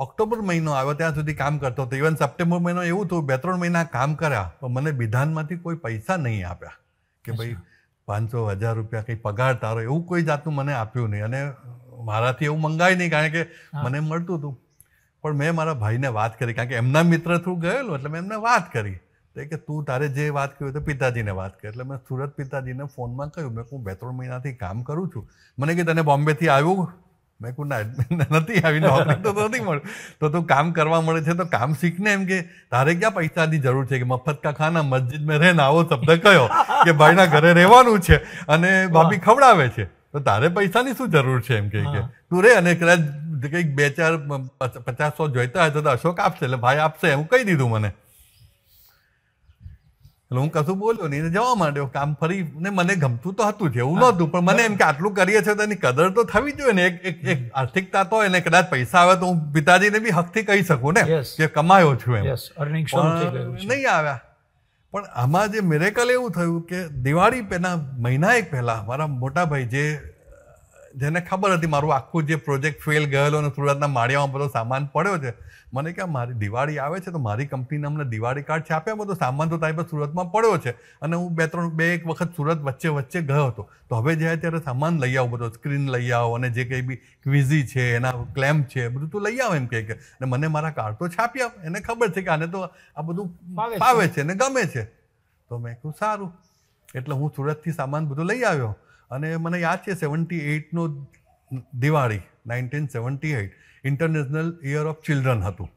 ઓક્ટોબર મહિનો આવ્યો ત્યાં સુધી કામ કરતો હતો ઇવન સપ્ટેમ્બર મહિનો એવું થયું બે ત્રણ મહિના કામ કર્યા પણ મને વિધાનમાંથી કોઈ પૈસા નહીં આપ્યા કે ભાઈ પાંચસો હજાર રૂપિયા કંઈ પગાર તારો એવું કોઈ જાતનું મને આપ્યું નહીં અને મારાથી એવું મંગાય નહીં કારણ કે મને મળતું હતું પણ મેં મારા ભાઈને વાત કરી કારણ કે એમના મિત્ર થ્રુ ગયેલો એટલે મેં એમને વાત કરી તો કે તું તારે જે વાત કહ્યું તો પિતાજીને વાત કરી એટલે મેં સુરત પિતાજીને ફોનમાં કહ્યું મેં હું બે ત્રણ મહિનાથી કામ કરું છું મને કે તને બોમ્બેથી આવ્યું મેં કહું ના નથી આવી નોકરી તો નથી મળે તો તું કામ કરવા મળે છે તો કામ શીખને એમ કે તારે ક્યાં પૈસાની જરૂર છે કે મફત કા ખાના મસ્જિદ મેં રહેના આવો શબ્દ કયો કે ભાઈના ઘરે રહેવાનું છે અને ભાભી ખવડાવે છે તો તારે પૈસાની શું જરૂર છે એમ કે તું રે અને કદાચ કંઈક બે ચાર પચાસ સો જોઈતા હોય તો અશોક આપશે એટલે ભાઈ આપશે એવું કહી દીધું મને એટલે હું કશું બોલ્યો નહીં જવા માંડ્યો કામ ફરી ને મને ગમતું તો હતું જ એવું નહોતું પણ મને એમ કે આટલું કરીએ છીએ તો એની કદર તો થવી જોઈએ ને એક એક આર્થિકતા તો એને કદાચ પૈસા આવે તો હું પિતાજીને બી હકથી કહી શકું ને કે કમાયો છું એમ નહીં આવ્યા પણ આમાં જે મિરેકલ એવું થયું કે દિવાળી પહેલા મહિના એક પહેલાં મારા મોટાભાઈ જે જેને ખબર હતી મારું આખું જે પ્રોજેક્ટ ફેલ ગયેલો અને સુરતના માળિયામાં બધો સામાન પડ્યો છે મને કે મારી દિવાળી આવે છે તો મારી કંપનીને અમને દિવાળી કાર્ડ છે આપ્યા બધો સામાન તો તારી પાસે સુરતમાં પડ્યો છે અને હું બે ત્રણ બે એક વખત સુરત વચ્ચે વચ્ચે ગયો હતો તો હવે જાય ત્યારે સામાન લઈ આવો બધો સ્ક્રીન લઈ આવો અને જે કંઈ બી ક્વિઝી છે એના ક્લેમ્પ છે બધું તું લઈ આવ એમ કહે કે અને મને મારા કાર્ડ તો છાપી આપ એને ખબર છે કે આને તો આ બધું ફાવે છે ને ગમે છે તો મેં કહ્યું સારું એટલે હું સુરતથી સામાન બધું લઈ આવ્યો અને મને યાદ છે સેવન્ટી એઇટનો Diwali nineteen seventy eight international year of children હતું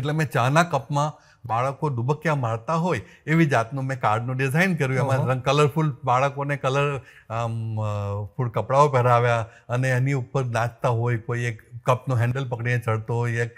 એટલે મેં ચાના કપમાં બાળકો ડુબક્યા મારતા હોય એવી જાતનું મેં કાર્ડનું ડિઝાઇન કર્યું એમાં રંગ કલરફુલ બાળકોને કલર ફૂલ કપડાઓ પહેરાવ્યા અને એની ઉપર નાચતા હોય કોઈ એક કપનો હેન્ડલ પકડીને ચડતો હોય એક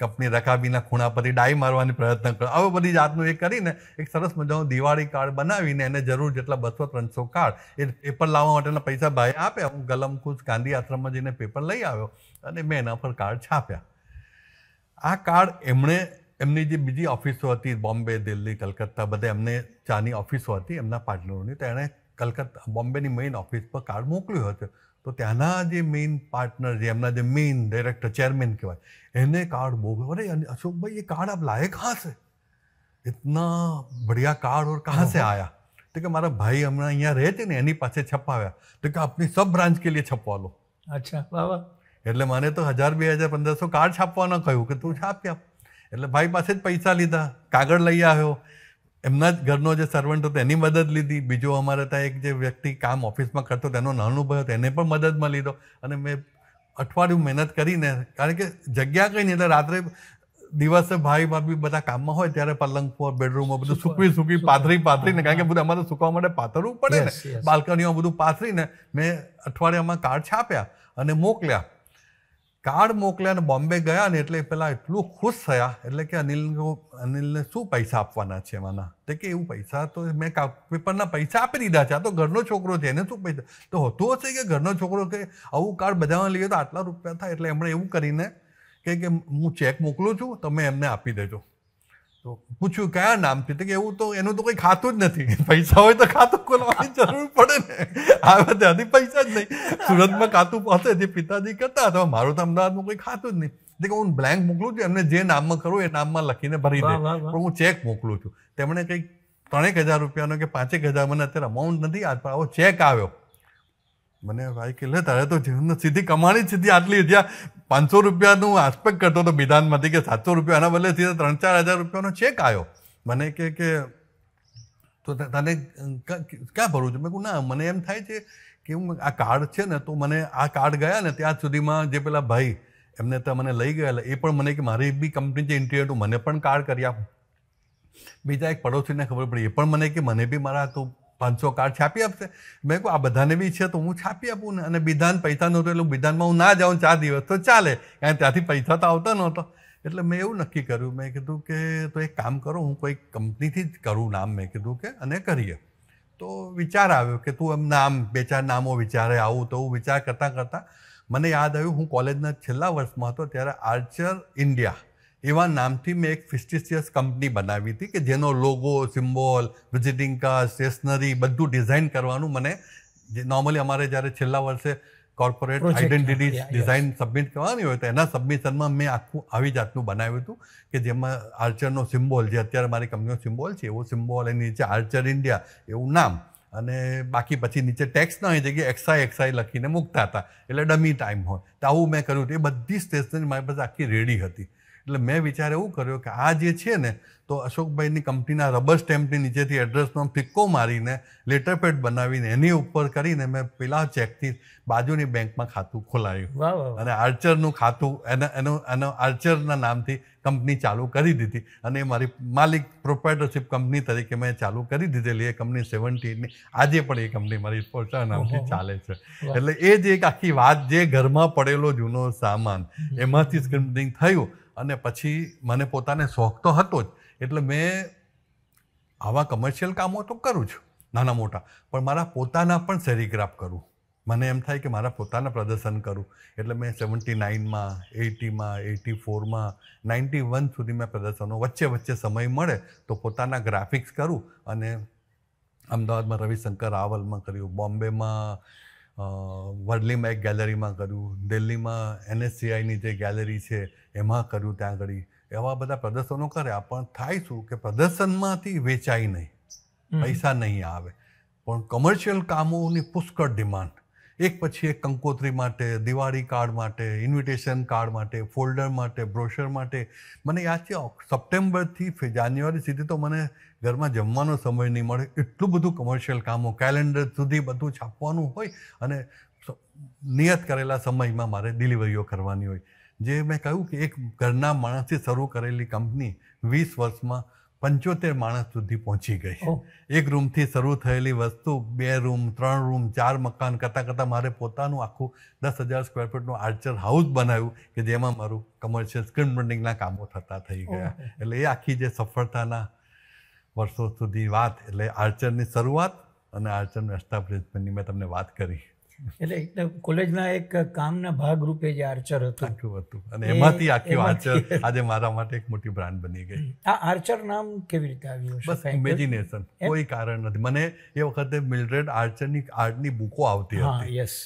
કપની રકાબીના ખૂણા પરથી ડાઈ મારવાની પ્રયત્ન કરો આવી બધી જાતનું એ કરીને એક સરસ મજાનું દિવાળી કાર્ડ બનાવીને એને જરૂર જેટલા બસો ત્રણસો કાર્ડ એ પેપર લાવવા માટેના પૈસા ભાઈ આપ્યા હું ગલમખુશ ગાંધી આશ્રમમાં જઈને પેપર લઈ આવ્યો અને મેં એના પર કાર્ડ છાપ્યા આ કાર્ડ એમણે એમની જે બીજી ઓફિસો હતી બોમ્બે દિલ્હી કલકત્તા બધા એમને ચાની ઓફિસો હતી એમના પાર્ટનરોની તો એણે કલકત્તા બોમ્બેની મેઇન ઓફિસ પર કાર્ડ મોકલ્યું હતું તો ત્યાંના જે મેઇન પાર્ટનર જે એમના જે મેઇન ડાયરેક્ટર ચેરમેન કહેવાય એને કાર્ડ બહુ અરે અશોકભાઈ એ કાર્ડ આપ લાયક કહાં છે ઇતના બઢિયા કાર્ડ ઓર કહા સે આયા તો કે મારા ભાઈ હમણાં અહીંયા રહે છે ને એની પાસે છપાવ્યા તો કે આપની સબ બ્રાન્ચ કે લીએ છપવા લો અચ્છા બાબા એટલે મને તો હજાર બે હજાર પંદરસો કાર્ડ છાપવાના કહ્યું કે તું છાપ આપ એટલે ભાઈ પાસે જ પૈસા લીધા કાગળ લઈ આવ્યો એમના જ ઘરનો જે સર્વન્ટ હતો એની મદદ લીધી બીજો અમારે ત્યાં એક જે વ્યક્તિ કામ ઓફિસમાં કરતો તેનો નાનો ભાઈ હતો એને પણ મદદ મળી લીધો અને મેં અઠવાડિયું મહેનત કરીને કારણ કે જગ્યા કંઈ નહીં એટલે રાત્રે દિવસે ભાઈ ભાભી બધા કામમાં હોય ત્યારે પલંગ પર બેડરૂમમાં બધું સૂકવી સૂકવી પાથરી પાથરીને કારણ કે બધું અમારે સુકવા માટે પાથરવું પડે ને બાલ્કનીમાં બધું પાથરીને મેં અઠવાડિયામાં કાર્ડ છાપ્યા અને મોકલ્યા કાર્ડ મોકલ્યા અને બોમ્બે ગયા ને એટલે પેલા એટલું ખુશ થયા એટલે કે અનિલ અનિલને શું પૈસા આપવાના છે એમાંના તે કે એવું પૈસા તો મેં પેપરના પૈસા આપી દીધા છે આ તો ઘરનો છોકરો છે એને શું પૈસા તો હોતું હશે કે ઘરનો છોકરો કે આવું કાર્ડ બધામાં લઈએ તો આટલા રૂપિયા થાય એટલે એમણે એવું કરીને કે હું ચેક મોકલું છું તમે એમને આપી દેજો તો પૂછ્યું કયા નામથી તો કે એવું તો એનું તો કોઈ ખાતું જ નથી પૈસા હોય તો ખાતું ખોલવાની જરૂર પડે ને આ બધા હજી પૈસા જ નહીં સુરતમાં ખાતું પાસે જે પિતાજી કરતા હતા મારું તો અમદાવાદમાં કોઈ ખાતું જ નહીં એટલે હું બ્લેન્ક મોકલું છું એમને જે નામમાં કરું એ નામમાં લખીને ભરી દે પણ હું ચેક મોકલું છું તેમણે કંઈક ત્રણેક હજાર રૂપિયાનો કે પાંચેક હજાર મને અત્યારે અમાઉન્ટ નથી આજ પણ આવો ચેક આવ્યો મને ભાઈ કે લે તારે તો જીવનને સીધી કમાણી સીધી આટલી જ્યાં પાંચસો રૂપિયાનું આસ્પેક્ટ કરતો હતો બિધાનમાંથી કે સાતસો રૂપિયા એના બદલે સીધા ત્રણ ચાર હજાર રૂપિયાનો ચેક આવ્યો મને કે કે તો તને ક્યાં ભરું છું મેં કહું ના મને એમ થાય છે કે હું આ કાર્ડ છે ને તો મને આ કાર્ડ ગયા ને ત્યાં સુધીમાં જે પેલા ભાઈ એમને તો મને લઈ ગયા એ પણ મને કે મારી બી કંપની જે ઇન્ટિરિયર હતું મને પણ કાર્ડ કરી આપ બીજા એક પડોશીને ખબર પડી એ પણ મને કે મને બી મારા તો પાંચસો કાર્ડ છાપી આપશે મેં કહું આ બધાને બી છે તો હું છાપી આપું ને અને વિધાન પૈસા નહોતો એટલે વિધાનમાં હું ના જાઉં ચાર દિવસ તો ચાલે કારણ ત્યાંથી પૈસા તો આવતા નહોતો એટલે મેં એવું નક્કી કર્યું મેં કીધું કે તો એક કામ કરો હું કોઈ કંપનીથી જ કરું નામ મેં કીધું કે અને કરીએ તો વિચાર આવ્યો કે તું એમ નામ બે ચાર નામો વિચારે આવું તો હું વિચાર કરતાં કરતાં મને યાદ આવ્યું હું કોલેજના છેલ્લા વર્ષમાં હતો ત્યારે આર્ચર ઇન્ડિયા એવા નામથી મેં એક ફિસ્ટિશિયસ કંપની બનાવી હતી કે જેનો logo symbol visiting card stationery બધું ડિઝાઇન કરવાનું મને જે નોર્મલી અમારે જ્યારે છેલ્લા વર્ષે કોર્પોરેટ આઈડેન્ટિટી ડિઝાઇન સબમિટ કરવાની હોય તો એના સબમિશનમાં મેં આખું આવી જાતનું બનાવ્યું હતું કે જેમાં આર્ચરનો સિમ્બોલ જે અત્યારે મારી કંપનીનો સિમ્બોલ છે એવો સિમ્બોલ એની નીચે આર્ચર ઇન્ડિયા એવું નામ અને બાકી પછી નીચે ટેક્સ ના હોય જગ્યાએ એક્સાઈ એક્સાઈ લખીને મૂકતા હતા એટલે ડમી ટાઈમ હોય તો આવું મેં કર્યું હતું એ બધી સ્ટેશનરી મારી પાસે આખી રેડી હતી એટલે મેં વિચાર એવું કર્યો કે આ જે છે ને તો અશોકભાઈની કંપનીના રબર સ્ટેમ્પની નીચેથી એડ્રેસનો ફિક્કો મારીને લેટર પેડ બનાવીને એની ઉપર કરીને મેં પેલા ચેકથી બાજુની બેંકમાં ખાતું ખોલાવ્યું અને આર્ચરનું ખાતું એને એનો એનો આર્ચરના નામથી કંપની ચાલુ કરી દીધી અને મારી માલિક પ્રોપ્રાઇટરશીપ કંપની તરીકે મેં ચાલુ કરી દીધેલી એ કંપની સેવન્ટીની આજે પણ એ કંપની મારી પોતા નામથી ચાલે છે એટલે એ જ એક આખી વાત જે ઘરમાં પડેલો જૂનો સામાન એમાંથી સ્ક્રિપ્ટિંગ થયું અને પછી મને પોતાને શોખ તો હતો જ એટલે મેં આવા કમર્શિયલ કામો તો કરું છું નાના મોટા પણ મારા પોતાના પણ સેરીગ્રાફ કરું મને એમ થાય કે મારા પોતાના પ્રદર્શન કરું એટલે મેં સેવન્ટી નાઇનમાં એટીમાં એટી ફોરમાં નાઇન્ટી વન સુધી મેં પ્રદર્શનો વચ્ચે વચ્ચે સમય મળે તો પોતાના ગ્રાફિક્સ કરું અને અમદાવાદમાં રવિશંકર રાવલમાં કર્યું બોમ્બેમાં વડલીમાં એક ગેલેરીમાં કર્યું દિલ્હીમાં એનએસસીઆઈની જે ગેલેરી છે એમાં કર્યું ત્યાં આગળ એવા બધા પ્રદર્શનો કર્યા પણ થાય શું કે પ્રદર્શનમાંથી વેચાય નહીં પૈસા નહીં આવે પણ કમર્શિયલ કામોની પુષ્કળ ડિમાન્ડ એક પછી એક કંકોત્રી માટે દિવાળી કાર્ડ માટે ઇન્વિટેશન કાર્ડ માટે ફોલ્ડર માટે બ્રોશર માટે મને યાદ છે સપ્ટેમ્બરથી જાન્યુઆરી સુધી તો મને ઘરમાં જમવાનો સમય નહીં મળે એટલું બધું કમર્શિયલ કામો કેલેન્ડર સુધી બધું છાપવાનું હોય અને નિયત કરેલા સમયમાં મારે ડિલિવરીઓ કરવાની હોય જે મેં કહ્યું કે એક ઘરના માણસથી શરૂ કરેલી કંપની વીસ વર્ષમાં પંચોતેર માણસ સુધી પહોંચી ગઈ એક રૂમથી શરૂ થયેલી વસ્તુ બે રૂમ ત્રણ રૂમ ચાર મકાન કરતાં કરતાં મારે પોતાનું આખું દસ હજાર સ્ક્વેર ફૂટનું આર્ચર હાઉસ બનાવ્યું કે જેમાં મારું કમર્શિયલ સ્ક્રીન પ્રિન્ટિંગના કામો થતા થઈ ગયા એટલે એ આખી જે સફળતાના વર્ષો સુધી વાત એટલે આર્ચરની શરૂઆત અને આર્ચર વેસ્ટા મેં તમને વાત કરી એટલે એકદમ કોલેજના એક કામના ભાગ રૂપે જે આર્ચર હતું આખું હતું અને એમાંથી આખી આર્ચર આજે મારા માટે એક મોટી બ્રાન્ડ બની ગઈ આ આર્ચર નામ કેવી રીતે આવ્યું બસ ઇમેજિનેશન કોઈ કારણ નથી મને એ વખતે મિલ્ડ્રેડ આર્ચરની આર્ટની બુકો આવતી હતી યસ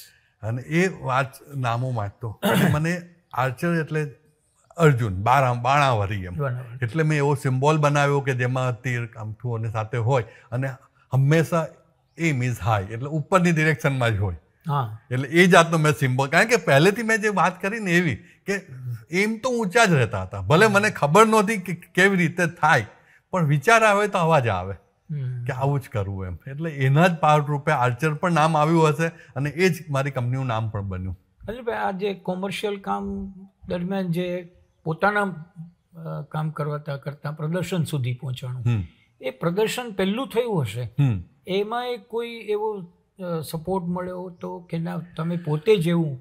અને એ વાંચ નામો વાંચતો મને આર્ચર એટલે અર્જુન બારા બાણાવરી એમ એટલે મેં એવો સિમ્બોલ બનાવ્યો કે જેમાં તીર કામઠું અને સાથે હોય અને હંમેશા એ ઇઝ હાય એટલે ઉપરની ડિરેક્શનમાં જ હોય હા એટલે એ જાતનો મેં સિમ્બોલ કારણ કે પહેલેથી મેં જે વાત કરી ને એવી કે એમ તો ઊંચા જ રહેતા હતા ભલે મને ખબર નહોતી કે કેવી રીતે થાય પણ વિચાર આવે તો અવાજ આવે કે આવું જ કરવું એમ એટલે એના જ રૂપે આર્ચર પણ નામ આવ્યું હશે અને એ જ મારી કંપનીનું નામ પણ બન્યું અજયભાઈ આ જે કોમર્શિયલ કામ દરમિયાન જે પોતાના કામ કરવાતા કરતા પ્રદર્શન સુધી પહોંચવાનું એ પ્રદર્શન પહેલું થયું હશે એમાં એ કોઈ એવો સપોર્ટ મળ્યો તો કે ના તમે પોતે જેવું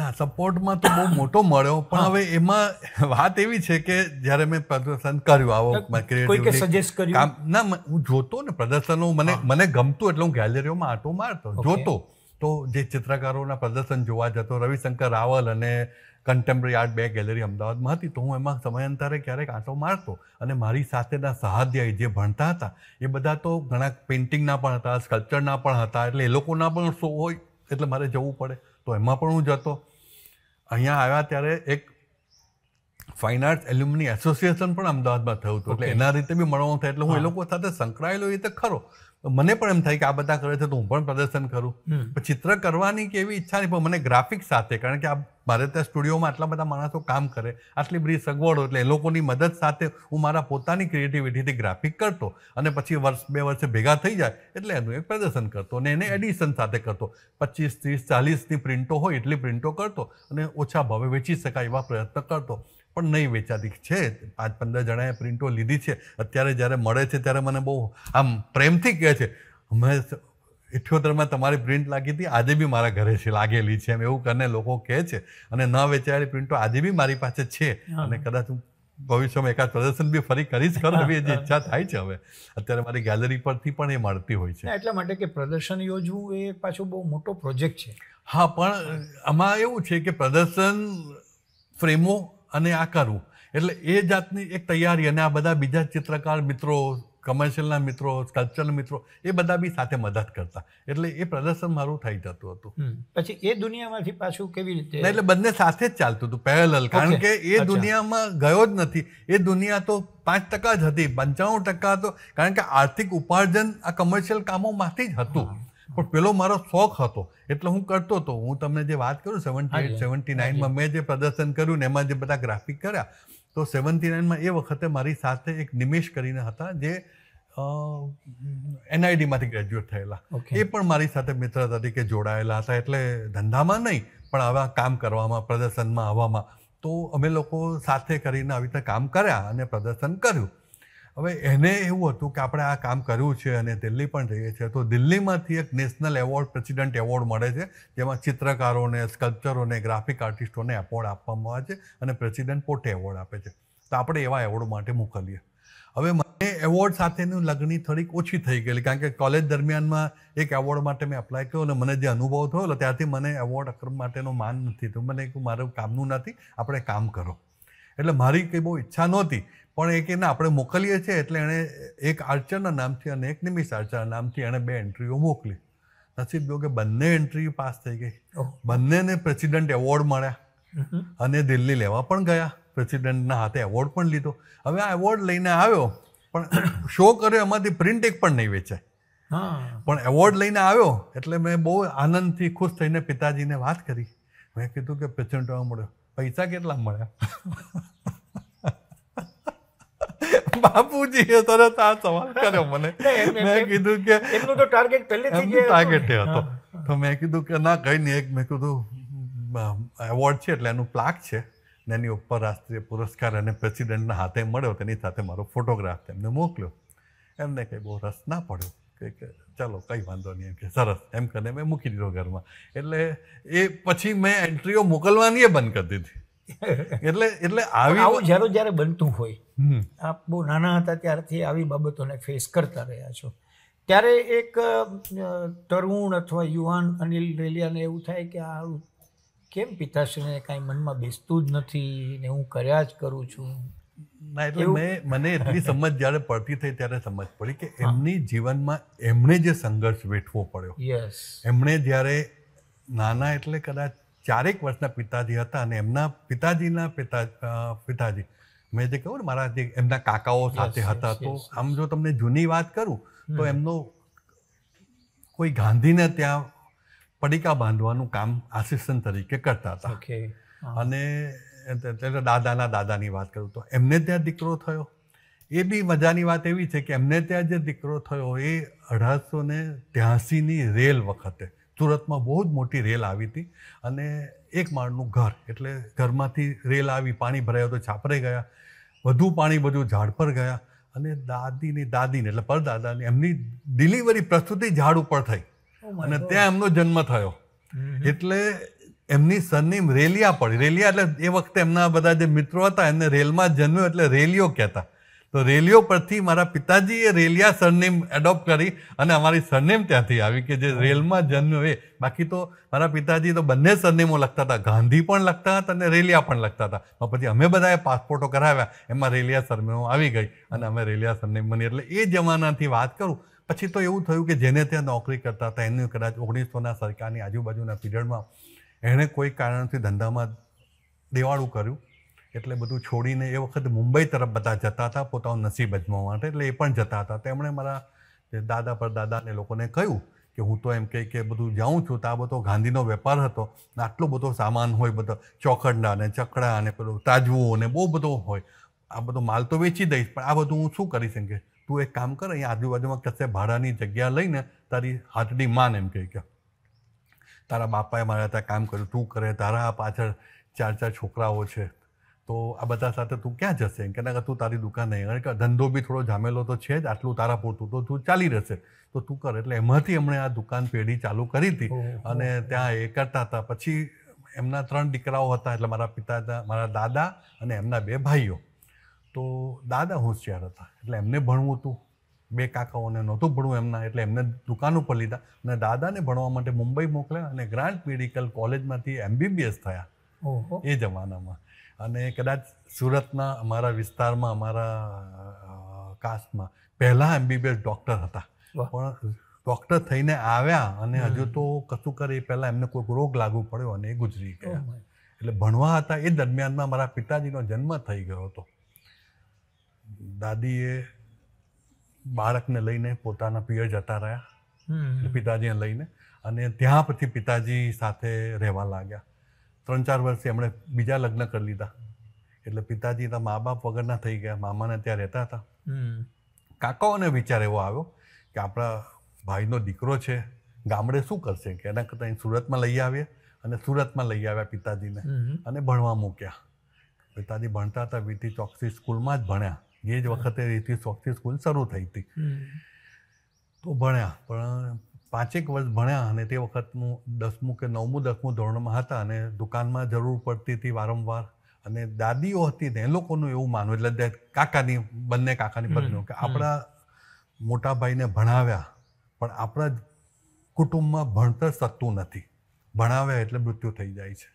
ના સપોર્ટમાં તો બહુ મોટો મળ્યો પણ હવે એમાં વાત એવી છે કે જ્યારે મેં પ્રદર્શન કર્યું આવો ક્રિએટિવ સજેસ્ટ કર્યું ના હું જોતો ને પ્રદર્શનો મને મને ગમતું એટલે હું ગેલેરીઓમાં આંટો મારતો જોતો તો જે ચિત્રકારોના પ્રદર્શન જોવા જતો રવિશંકર રાવલ અને કન્ટેમ્પરરી આર્ટ બે ગેલેરી અમદાવાદમાં હતી તો હું એમાં સમયાંતરે ક્યારેક આંટો મારતો અને મારી સાથેના સહાધ્યાયી જે ભણતા હતા એ બધા તો ઘણા પેઇન્ટિંગના પણ હતા સ્કલ્પચરના પણ હતા એટલે એ લોકોના પણ શો હોય એટલે મારે જવું પડે તો એમાં પણ હું જતો અહીંયા આવ્યા ત્યારે એક ફાઇન આર્ટ એલ્યુમની એસોસિએશન પણ અમદાવાદમાં થયું હતું એટલે એના રીતે બી મળવાનું થાય એટલે હું એ લોકો સાથે સંકળાયેલો એ તો ખરો મને પણ એમ થાય કે આ બધા કરે છે તો હું પણ પ્રદર્શન કરું ચિત્ર કરવાની કે એવી ઈચ્છા નહીં પણ મને ગ્રાફિક સાથે કારણ કે આ ભારતના સ્ટુડિયોમાં આટલા બધા માણસો કામ કરે આટલી બધી સગવડો એટલે એ લોકોની મદદ સાથે હું મારા પોતાની ક્રિએટિવિટીથી ગ્રાફિક કરતો અને પછી વર્ષ બે વર્ષે ભેગા થઈ જાય એટલે એનું એક પ્રદર્શન કરતો અને એને એડિશન સાથે કરતો પચીસ ત્રીસ ચાલીસની પ્રિન્ટો હોય એટલી પ્રિન્ટો કરતો અને ઓછા ભાવે વેચી શકાય એવા પ્રયત્ન કરતો પણ નહીં વેચાતી છે પાંચ પંદર જણાએ પ્રિન્ટો લીધી છે અત્યારે જ્યારે મળે છે ત્યારે મને બહુ આમ પ્રેમથી કહે છે અમે ઇઠ્યોતેરમાં તમારી પ્રિન્ટ લાગી હતી આજે બી મારા ઘરે છે લાગેલી છે એમ એવું કરીને લોકો કહે છે અને ન વેચાયેલી પ્રિન્ટો આજે બી મારી પાસે છે અને કદાચ હું ભવિષ્યમાં એકાદ પ્રદર્શન બી ફરી કરીશ ખરું એવી જે ઈચ્છા થાય છે હવે અત્યારે મારી ગેલેરી પરથી પણ એ મળતી હોય છે એટલા માટે કે પ્રદર્શન યોજવું એ પાછું બહુ મોટો પ્રોજેક્ટ છે હા પણ આમાં એવું છે કે પ્રદર્શન ફ્રેમો અને આ કરવું એટલે એ જાતની એક તૈયારી અને આ બધા બીજા ચિત્રકાર મિત્રો કમર્શિયલના મિત્રો સ્કલ્પચરલ મિત્રો એ બધા બી સાથે મદદ કરતા એટલે એ પ્રદર્શન મારું થઈ જતું હતું પછી એ દુનિયામાંથી પાછું કેવી રીતે એટલે બંને સાથે જ ચાલતું હતું પેરેલલ કારણ કે એ દુનિયામાં ગયો જ નથી એ દુનિયા તો પાંચ ટકા જ હતી પંચાણું ટકા તો કારણ કે આર્થિક ઉપાર્જન આ કમર્શિયલ કામોમાંથી જ હતું પણ પેલો મારો શોખ હતો એટલે હું કરતો હતો હું તમને જે વાત કરું સેવન્ટી એટ સેવન્ટી નાઇનમાં મેં જે પ્રદર્શન કર્યું ને એમાં જે બધા ગ્રાફિક કર્યા તો સેવન્ટી નાઇનમાં એ વખતે મારી સાથે એક નિમેશ કરીને હતા જે એનઆઈડીમાંથી oh. ગ્રેજ્યુએટ થયેલા એ પણ મારી સાથે મિત્ર તરીકે જોડાયેલા હતા એટલે ધંધામાં નહીં પણ આવા કામ કરવામાં પ્રદર્શનમાં આવવામાં તો અમે લોકો સાથે કરીને આવી રીતે કામ કર્યા અને પ્રદર્શન કર્યું હવે એને એવું હતું કે આપણે આ કામ કર્યું છે અને દિલ્હી પણ જઈએ છીએ તો દિલ્હીમાંથી એક નેશનલ એવોર્ડ પ્રેસિડેન્ટ એવોર્ડ મળે છે જેમાં ચિત્રકારોને સ્કલ્પચરોને ગ્રાફિક આર્ટિસ્ટોને એવોર્ડ આપવામાં આવે છે અને પ્રેસિડેન્ટ પોતે એવોર્ડ આપે છે તો આપણે એવા એવોર્ડ માટે મોકલીએ હવે મને એવોર્ડ સાથેની લગણી થોડીક ઓછી થઈ ગયેલી કારણ કે કોલેજ દરમિયાનમાં એક એવોર્ડ માટે મેં એપ્લાય કર્યો અને મને જે અનુભવ થયો એટલે ત્યાંથી મને એવોર્ડ અક્રમ માટેનો માન નથી તો મને મારું કામનું નથી આપણે કામ કરો એટલે મારી કંઈ બહુ ઈચ્છા નહોતી પણ એ કે ના આપણે મોકલીએ છીએ એટલે એણે એક આર્ચરના નામથી અને એક નિમિષ આર્ચરના નામથી એણે બે એન્ટ્રીઓ મોકલી નસીબ જો કે બંને એન્ટ્રી પાસ થઈ ગઈ બંનેને પ્રેસિડેન્ટ એવોર્ડ મળ્યા અને દિલ્હી લેવા પણ ગયા પ્રેસિડેન્ટના હાથે એવોર્ડ પણ લીધો હવે આ એવોર્ડ લઈને આવ્યો પણ શો કર્યો એમાંથી પ્રિન્ટ એક પણ નહીં વેચાય પણ એવોર્ડ લઈને આવ્યો એટલે મેં બહુ આનંદથી ખુશ થઈને પિતાજીને વાત કરી મેં કીધું કે પ્રેસિડેન્ટમાં મળ્યો પૈસા કેટલા મળ્યા બાપુજીએ તરત આ સવાલ કર્યો મને મેં કીધું કે એમનું તો ટાર્ગેટ પહેલેથી ટાર્ગેટ હતો તો મેં કીધું કે ના કઈ નહીં એક મેં કીધું એવોર્ડ છે એટલે એનું પ્લાક છે ને એની ઉપર રાષ્ટ્રીય પુરસ્કાર અને પ્રેસિડેન્ટના હાથે મળ્યો તેની સાથે મારો ફોટોગ્રાફ તેમને મોકલ્યો એમને કંઈ બહુ રસ ના પડ્યો કે ચાલો કંઈ વાંધો નહીં એમ કે સરસ એમ કરીને મેં મૂકી દીધો ઘરમાં એટલે એ પછી મેં એન્ટ્રીઓ મોકલવાની બંધ કરી દીધી એટલે એટલે આવી આવું જ્યારે જ્યારે બનતું હોય આપ બહુ નાના હતા ત્યારથી આવી બાબતોને ફેસ કરતા રહ્યા છો ત્યારે એક તરુણ અથવા યુવાન અનિલ રેલિયાને એવું થાય કે આ કેમ પિતાશ્રીને કાંઈ મનમાં બેસતું જ નથી ને હું કર્યા જ કરું છું ના એટલે મેં મને એટલી સમજ જ્યારે પડતી થઈ ત્યારે સમજ પડી કે એમની જીવનમાં એમણે જે સંઘર્ષ વેઠવો પડ્યો યસ એમણે જ્યારે નાના એટલે કદાચ ચારેક વર્ષના પિતાજી હતા અને એમના પિતાજીના પિતા પિતાજી મેં જે કહું ને મારા જે એમના કાકાઓ સાથે હતા તો આમ જો તમને જૂની વાત કરું તો એમનો કોઈ ગાંધીને ત્યાં પડીકા બાંધવાનું કામ આસિસ્ટન્ટ તરીકે કરતા હતા અને દાદાના દાદાની વાત કરું તો એમને ત્યાં દીકરો થયો એ બી મજાની વાત એવી છે કે એમને ત્યાં જે દીકરો થયો એ અઢારસો ને ત્યાસીની રેલ વખતે સુરતમાં બહુ જ મોટી રેલ આવી હતી અને એક માળનું ઘર એટલે ઘરમાંથી રેલ આવી પાણી ભરાયો તો છાપરે ગયા વધુ પાણી બધું ઝાડ પર ગયા અને દાદીની દાદીને એટલે પરદાદાની એમની ડિલિવરી પ્રસ્તુતિ ઝાડ ઉપર થઈ અને ત્યાં એમનો જન્મ થયો એટલે એમની સરનેમ રેલિયા પડી રેલિયા એટલે એ વખતે એમના બધા જે મિત્રો હતા એમને રેલમાં જન્મ્યો એટલે રેલિયો કહેતા તો રેલીઓ પરથી મારા પિતાજીએ રેલિયા સરનેમ એડોપ્ટ કરી અને અમારી સરનેમ ત્યાંથી આવી કે જે રેલમાં જન્મ્યો એ બાકી તો મારા પિતાજી તો બંને સરનેમો લખતા હતા ગાંધી પણ લખતા હતા અને રેલિયા પણ લખતા હતા પછી અમે બધાએ પાસપોર્ટો કરાવ્યા એમાં રેલિયા સરનેમો આવી ગઈ અને અમે રેલિયા સરનેમ બની એટલે એ જમાનાથી વાત કરું પછી તો એવું થયું કે જેને ત્યાં નોકરી કરતા હતા એને કદાચ ઓગણીસોના સરકારની આજુબાજુના પીરિયડમાં એણે કોઈ કારણથી ધંધામાં દેવાળું કર્યું એટલે બધું છોડીને એ વખત મુંબઈ તરફ બધા જતા હતા પોતાનું નસીબ અજમાવવા માટે એટલે એ પણ જતા હતા તેમણે મારા જે દાદા પર દાદાને લોકોને કહ્યું કે હું તો એમ કહે કે બધું જાઉં છું તો આ બધો ગાંધીનો વેપાર હતો ને આટલો બધો સામાન હોય બધો ચોખંડા અને ચકડા અને પેલું તાજવું અને બહુ બધો હોય આ બધો માલ તો વેચી દઈશ પણ આ બધું હું શું કરી એમ તું એક કામ કર અહીંયા આજુબાજુમાં કશે ભાડાની જગ્યા લઈને તારી હાથડી માન એમ કહી કે તારા બાપાએ મારા ત્યાં કામ કર્યું તું કરે તારા પાછળ ચાર ચાર છોકરાઓ છે તો આ બધા સાથે તું ક્યાં જશે એમ કે તું તારી દુકાન નહીં કે ધંધો બી થોડો જામેલો તો છે જ આટલું તારા પૂરતું તો તું ચાલી રહેશે તો તું કર એટલે એમાંથી એમણે આ દુકાન પેઢી ચાલુ કરી હતી અને ત્યાં એ કરતા હતા પછી એમના ત્રણ દીકરાઓ હતા એટલે મારા પિતા મારા દાદા અને એમના બે ભાઈઓ તો દાદા હોશિયાર હતા એટલે એમને ભણવું હતું બે કાકાઓને નહોતું ભણવું એમના એટલે એમને દુકાન ઉપર લીધા અને દાદાને ભણવા માટે મુંબઈ મોકલ્યા અને ગ્રાન્ટ મેડિકલ કોલેજમાંથી એમબીબીએસ થયા એ જમાનામાં અને કદાચ સુરતના અમારા વિસ્તારમાં અમારા કાસ્ટમાં પહેલાં એમબીબીએસ ડૉક્ટર હતા પણ ડૉક્ટર થઈને આવ્યા અને હજુ તો કશું કરે એ પહેલાં એમને કોઈક રોગ લાગુ પડ્યો અને એ ગુજરી ગયા એટલે ભણવા હતા એ દરમિયાનમાં મારા પિતાજીનો જન્મ થઈ ગયો હતો દાદીએ બાળકને લઈને પોતાના પિયર જતા રહ્યા પિતાજીને લઈને અને ત્યાં પછી પિતાજી સાથે રહેવા લાગ્યા ત્રણ ચાર વર્ષથી એમણે બીજા લગ્ન કરી લીધા એટલે પિતાજી તો મા બાપ વગરના થઈ ગયા મામાને ત્યાં રહેતા હતા કાકાઓને વિચાર એવો આવ્યો કે આપણા ભાઈનો દીકરો છે ગામડે શું કરશે કે એના કરતાં સુરતમાં લઈ આવીએ અને સુરતમાં લઈ આવ્યા પિતાજીને અને ભણવા મૂક્યા પિતાજી ભણતા હતા વીટી ચોકસી સ્કૂલમાં જ ભણ્યા એ જ વખતે એથી સોખતી સ્કૂલ શરૂ થઈ હતી તો ભણ્યા પણ પાંચેક વર્ષ ભણ્યા અને તે વખતનું દસમું કે નવમું દસમું ધોરણમાં હતા અને દુકાનમાં જરૂર પડતી હતી વારંવાર અને દાદીઓ હતી ને એ લોકોનું એવું માનવું એટલે કાકાની બંને કાકાની પત્નીઓ કે આપણા મોટા ભાઈને ભણાવ્યા પણ આપણા કુટુંબમાં ભણતર સકતું નથી ભણાવ્યા એટલે મૃત્યુ થઈ જાય છે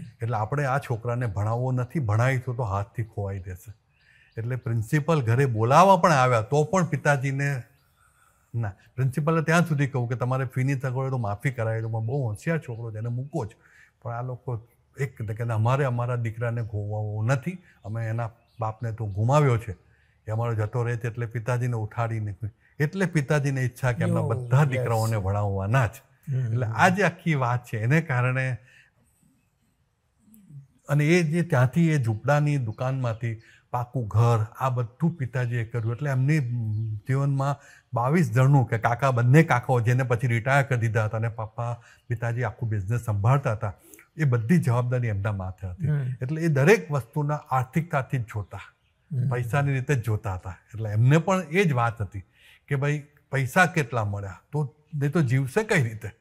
એટલે આપણે આ છોકરાને ભણાવવો નથી ભણાવીશું તો હાથથી ખોવાઈ દેશે એટલે પ્રિન્સિપલ ઘરે બોલાવવા પણ આવ્યા તો પણ પિતાજીને ના પ્રિન્સિપલે ત્યાં સુધી કહું કે તમારે ફીની તગવડે તો માફી કરાવી દો પણ બહુ હોશિયાર છોકરો તેને મૂકો જ પણ આ લોકો એક કે અમારે અમારા દીકરાને ઘોવાવો નથી અમે એના બાપને તો ગુમાવ્યો છે એ અમારો જતો રહે છે એટલે પિતાજીને ઉઠાડીને એટલે પિતાજીને ઈચ્છા કે એમના બધા દીકરાઓને ભણાવવાના જ એટલે આ જે આખી વાત છે એને કારણે અને એ જે ત્યાંથી એ ઝૂંપડાની દુકાનમાંથી પાકું ઘર આ બધું પિતાજીએ કર્યું એટલે એમની જીવનમાં બાવીસ જણનું કે કાકા બંને કાકાઓ જેને પછી રિટાયર કરી દીધા હતા અને પપ્પા પિતાજી આખું બિઝનેસ સંભાળતા હતા એ બધી જવાબદારી એમના માથે હતી એટલે એ દરેક વસ્તુના આર્થિકતાથી જ જોતા પૈસાની રીતે જ જોતા હતા એટલે એમને પણ એ જ વાત હતી કે ભાઈ પૈસા કેટલા મળ્યા તો નહીં તો જીવશે કઈ રીતે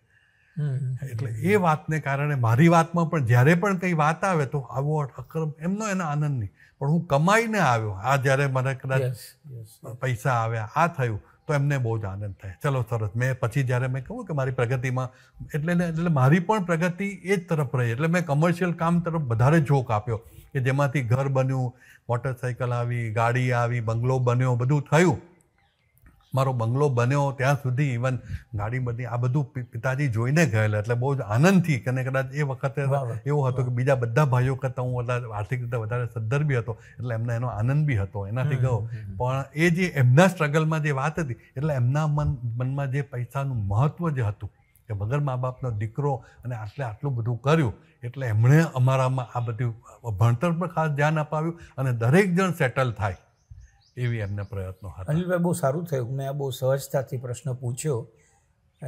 એટલે એ વાતને કારણે મારી વાતમાં પણ જ્યારે પણ કંઈ વાત આવે તો આવો અક્રમ એમનો એના આનંદ નહીં પણ હું કમાઈને આવ્યો આ જ્યારે મને કદાચ પૈસા આવ્યા આ થયું તો એમને બહુ જ આનંદ થાય ચલો સરસ મેં પછી જ્યારે મેં કહું કે મારી પ્રગતિમાં એટલે એટલે મારી પણ પ્રગતિ એ જ તરફ રહી એટલે મેં કમર્શિયલ કામ તરફ વધારે જોક આપ્યો કે જેમાંથી ઘર બન્યું મોટરસાઇકલ આવી ગાડી આવી બંગલો બન્યો બધું થયું મારો બંગલો બન્યો ત્યાં સુધી ઇવન ગાડી બધી આ બધું પિતાજી જોઈને ગયેલા એટલે બહુ જ આનંદથી કને કદાચ એ વખતે એવું હતું કે બીજા બધા ભાઈઓ કરતાં હું આર્થિક રીતે વધારે સદ્ધર બી હતો એટલે એમને એનો આનંદ બી હતો એનાથી ગયો પણ એ જે એમના સ્ટ્રગલમાં જે વાત હતી એટલે એમના મન મનમાં જે પૈસાનું મહત્ત્વ જે હતું કે વગર મા બાપનો દીકરો અને આટલે આટલું બધું કર્યું એટલે એમણે અમારામાં આ બધું ભણતર પર ખાસ ધ્યાન અપાવ્યું અને દરેક જણ સેટલ થાય એવી એમના પ્રયત્નો હતા અનિલભાઈ બહુ સારું થયું મેં આ બહુ સહજતાથી પ્રશ્ન પૂછ્યો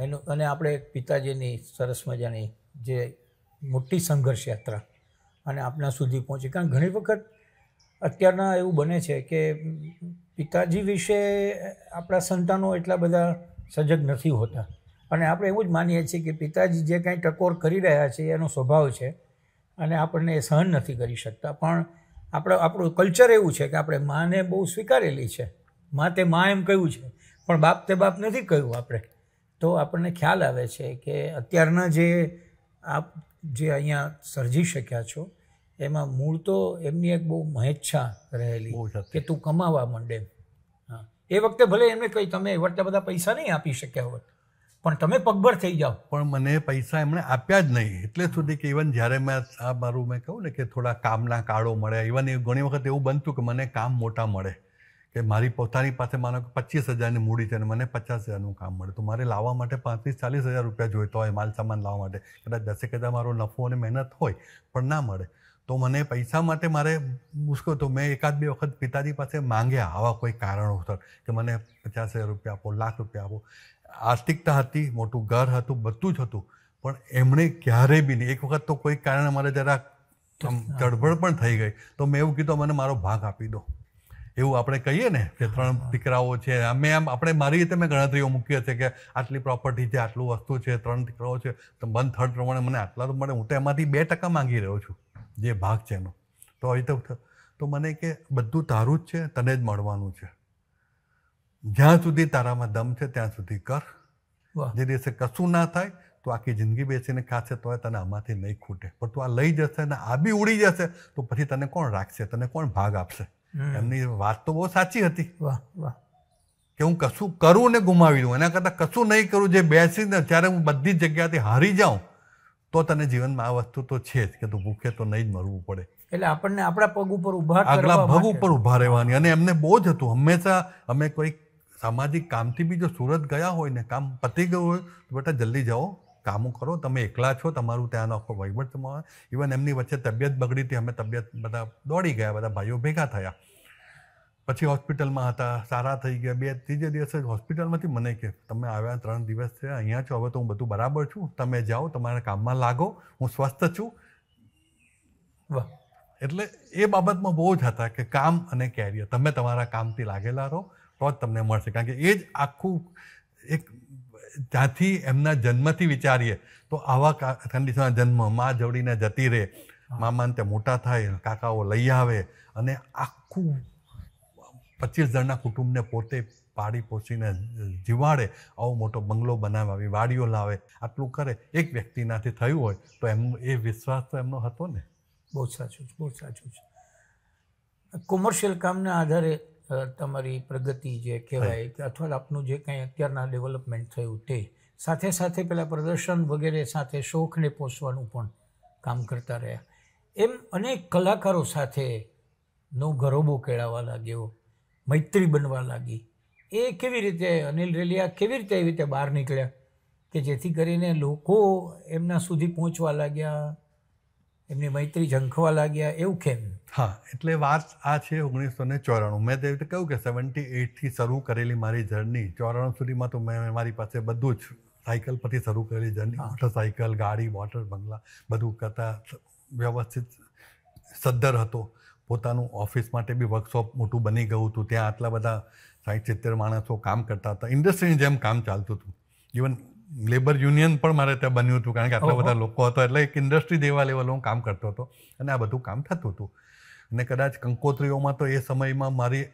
એનો અને આપણે પિતાજીની સરસ મજાની જે મોટી સંઘર્ષ યાત્રા અને આપના સુધી પહોંચી કારણ ઘણી વખત અત્યારના એવું બને છે કે પિતાજી વિશે આપણા સંતાનો એટલા બધા સજગ નથી હોતા અને આપણે એવું જ માનીએ છીએ કે પિતાજી જે કાંઈ ટકોર કરી રહ્યા છે એનો સ્વભાવ છે અને આપણને એ સહન નથી કરી શકતા પણ આપણે આપણું કલ્ચર એવું છે કે આપણે માને બહુ સ્વીકારેલી છે મા તે મા એમ કહ્યું છે પણ બાપ તે બાપ નથી કહ્યું આપણે તો આપણને ખ્યાલ આવે છે કે અત્યારના જે આપ જે અહીંયા સર્જી શક્યા છો એમાં મૂળ તો એમની એક બહુ મહેચ્છા રહેલી કે તું કમાવા માંડે હા એ વખતે ભલે એમને કંઈ તમે એ વખતે બધા પૈસા નહીં આપી શક્યા હોત પણ તમે પગભર થઈ જાઓ પણ મને પૈસા એમણે આપ્યા જ નહીં એટલે સુધી કે ઇવન જ્યારે મેં આ મારું મેં કહું ને કે થોડા કામના કાળો મળે ઇવન એ ઘણી વખત એવું બનતું કે મને કામ મોટા મળે કે મારી પોતાની પાસે માનો કે પચીસ હજારની મૂડી છે અને મને પચાસ હજારનું કામ મળે તો મારે લાવવા માટે પાંત્રીસ ચાલીસ હજાર રૂપિયા જોઈતો હોય માલ સામાન લાવવા માટે કદાચ દસેક હજાર મારો નફો અને મહેનત હોય પણ ના મળે તો મને પૈસા માટે મારે મુશ્કેલ તો મેં એકાદ બે વખત પિતાજી પાસે માંગ્યા આવા કોઈ કારણોસર કે મને પચાસ હજાર રૂપિયા આપો લાખ રૂપિયા આપો આર્થિકતા હતી મોટું ઘર હતું બધું જ હતું પણ એમણે ક્યારેય બી નહીં એક વખત તો કોઈ કારણે મારે જરા ગડબડ પણ થઈ ગઈ તો મેં એવું કીધું મને મારો ભાગ આપી દો એવું આપણે કહીએ ને કે ત્રણ દીકરાઓ છે અમે આમ આપણે મારી રીતે મેં ગણતરીઓ મૂકી છે કે આટલી પ્રોપર્ટી છે આટલું વસ્તુ છે ત્રણ દીકરાઓ છે તો વન થર્ડ પ્રમાણે મને આટલા તો મળે હું તો એમાંથી બે ટકા માંગી રહ્યો છું જે ભાગ છે એનો તો આવી તો મને કે બધું તારું જ છે તને જ મળવાનું છે જ્યાં સુધી તારામાં દમ છે ત્યાં સુધી કર જે દિવસે કશું ના થાય તો આખી જિંદગી બેસીને ખાશે તો તને આમાંથી નહીં ખૂટે પણ તું આ લઈ જશે ને આ બી ઉડી જશે તો પછી તને કોણ રાખશે તને કોણ ભાગ આપશે એમની વાત તો બહુ સાચી હતી વાહ વાહ કે હું કશું કરું ને ગુમાવી દઉં એના કરતાં કશું નહીં કરું જે બેસીને જ્યારે હું બધી જગ્યાથી હારી જાઉં તો તને જીવનમાં આ વસ્તુ તો છે જ કે તું ભૂખે તો નહીં જ મરવું પડે એટલે આપણને આપણા પગ ઉપર ઉભા આગલા પગ ઉપર ઉભા રહેવાની અને એમને બહુ જ હતું હંમેશા અમે કોઈ સામાજિક કામથી બી જો સુરત ગયા હોય ને કામ પતી ગયું હોય તો બેટા જલ્દી જાઓ કામો કરો તમે એકલા છો તમારું ત્યાંનો આખો વહીવટ તમારો ઇવન એમની વચ્ચે તબિયત બગડી હતી અમે તબિયત બધા દોડી ગયા બધા ભાઈઓ ભેગા થયા પછી હોસ્પિટલમાં હતા સારા થઈ ગયા બે ત્રીજે દિવસે હોસ્પિટલમાંથી મને કે તમે આવ્યા ત્રણ દિવસ છે અહીંયા છો હવે તો હું બધું બરાબર છું તમે જાઓ તમારા કામમાં લાગો હું સ્વસ્થ છું એટલે એ બાબતમાં બહુ જ હતા કે કામ અને કેરિયર તમે તમારા કામથી લાગેલા રહો તો જ તમને મળશે કારણ કે એ જ આખું એક ત્યાંથી એમના જન્મથી વિચારીએ તો આવા કંડિશનના જન્મ મા જવડીને જતી રહે મામાને તે મોટા થાય કાકાઓ લઈ આવે અને આખું પચીસ જણના કુટુંબને પોતે પાડી પોસીને જીવાડે આવો મોટો બંગલો બનાવે આવી વાડીઓ લાવે આટલું કરે એક વ્યક્તિનાથી થયું હોય તો એમનો એ વિશ્વાસ તો એમનો હતો ને બહુ સાચું છે બહુ સાચું છે કોમર્શિયલ કામના આધારે તમારી પ્રગતિ જે કહેવાય કે અથવા આપનું જે કંઈ અત્યારના ડેવલપમેન્ટ થયું તે સાથે સાથે પેલા પ્રદર્શન વગેરે સાથે શોખને પોષવાનું પણ કામ કરતા રહ્યા એમ અનેક કલાકારો સાથે નો ગરોબો કેળાવા લાગ્યો મૈત્રી બનવા લાગી એ કેવી રીતે અનિલ રેલિયા કેવી રીતે એવી રીતે બહાર નીકળ્યા કે જેથી કરીને લોકો એમના સુધી પહોંચવા લાગ્યા એમની મૈત્રી ઝંખવા લાગ્યા એવું કેમ હા એટલે વાત આ છે ઓગણીસો ને ચોરાણું મેં તે રીતે કહ્યું કે સેવન્ટી એટથી શરૂ કરેલી મારી જર્ની ચોરાણું સુધીમાં તો મેં મારી પાસે બધું જ સાયકલ પરથી શરૂ કરેલી જર્ની મોટરસાયકલ ગાડી વોટર બંગલા બધું કરતાં વ્યવસ્થિત સદ્ધર હતો પોતાનું ઓફિસ માટે બી વર્કશોપ મોટું બની ગયું હતું ત્યાં આટલા બધા સાઠ સિત્તેર માણસો કામ કરતા હતા ઇન્ડસ્ટ્રીની જેમ કામ ચાલતું હતું ઇવન લેબર યુનિયન પણ મારે ત્યાં બન્યું હતું કારણ કે આટલા બધા લોકો હતો એટલે એક ઇન્ડસ્ટ્રી જેવા લેવલે હું કામ કરતો હતો અને આ બધું કામ થતું હતું અને કદાચ કંકોત્રીઓમાં તો એ સમયમાં મારી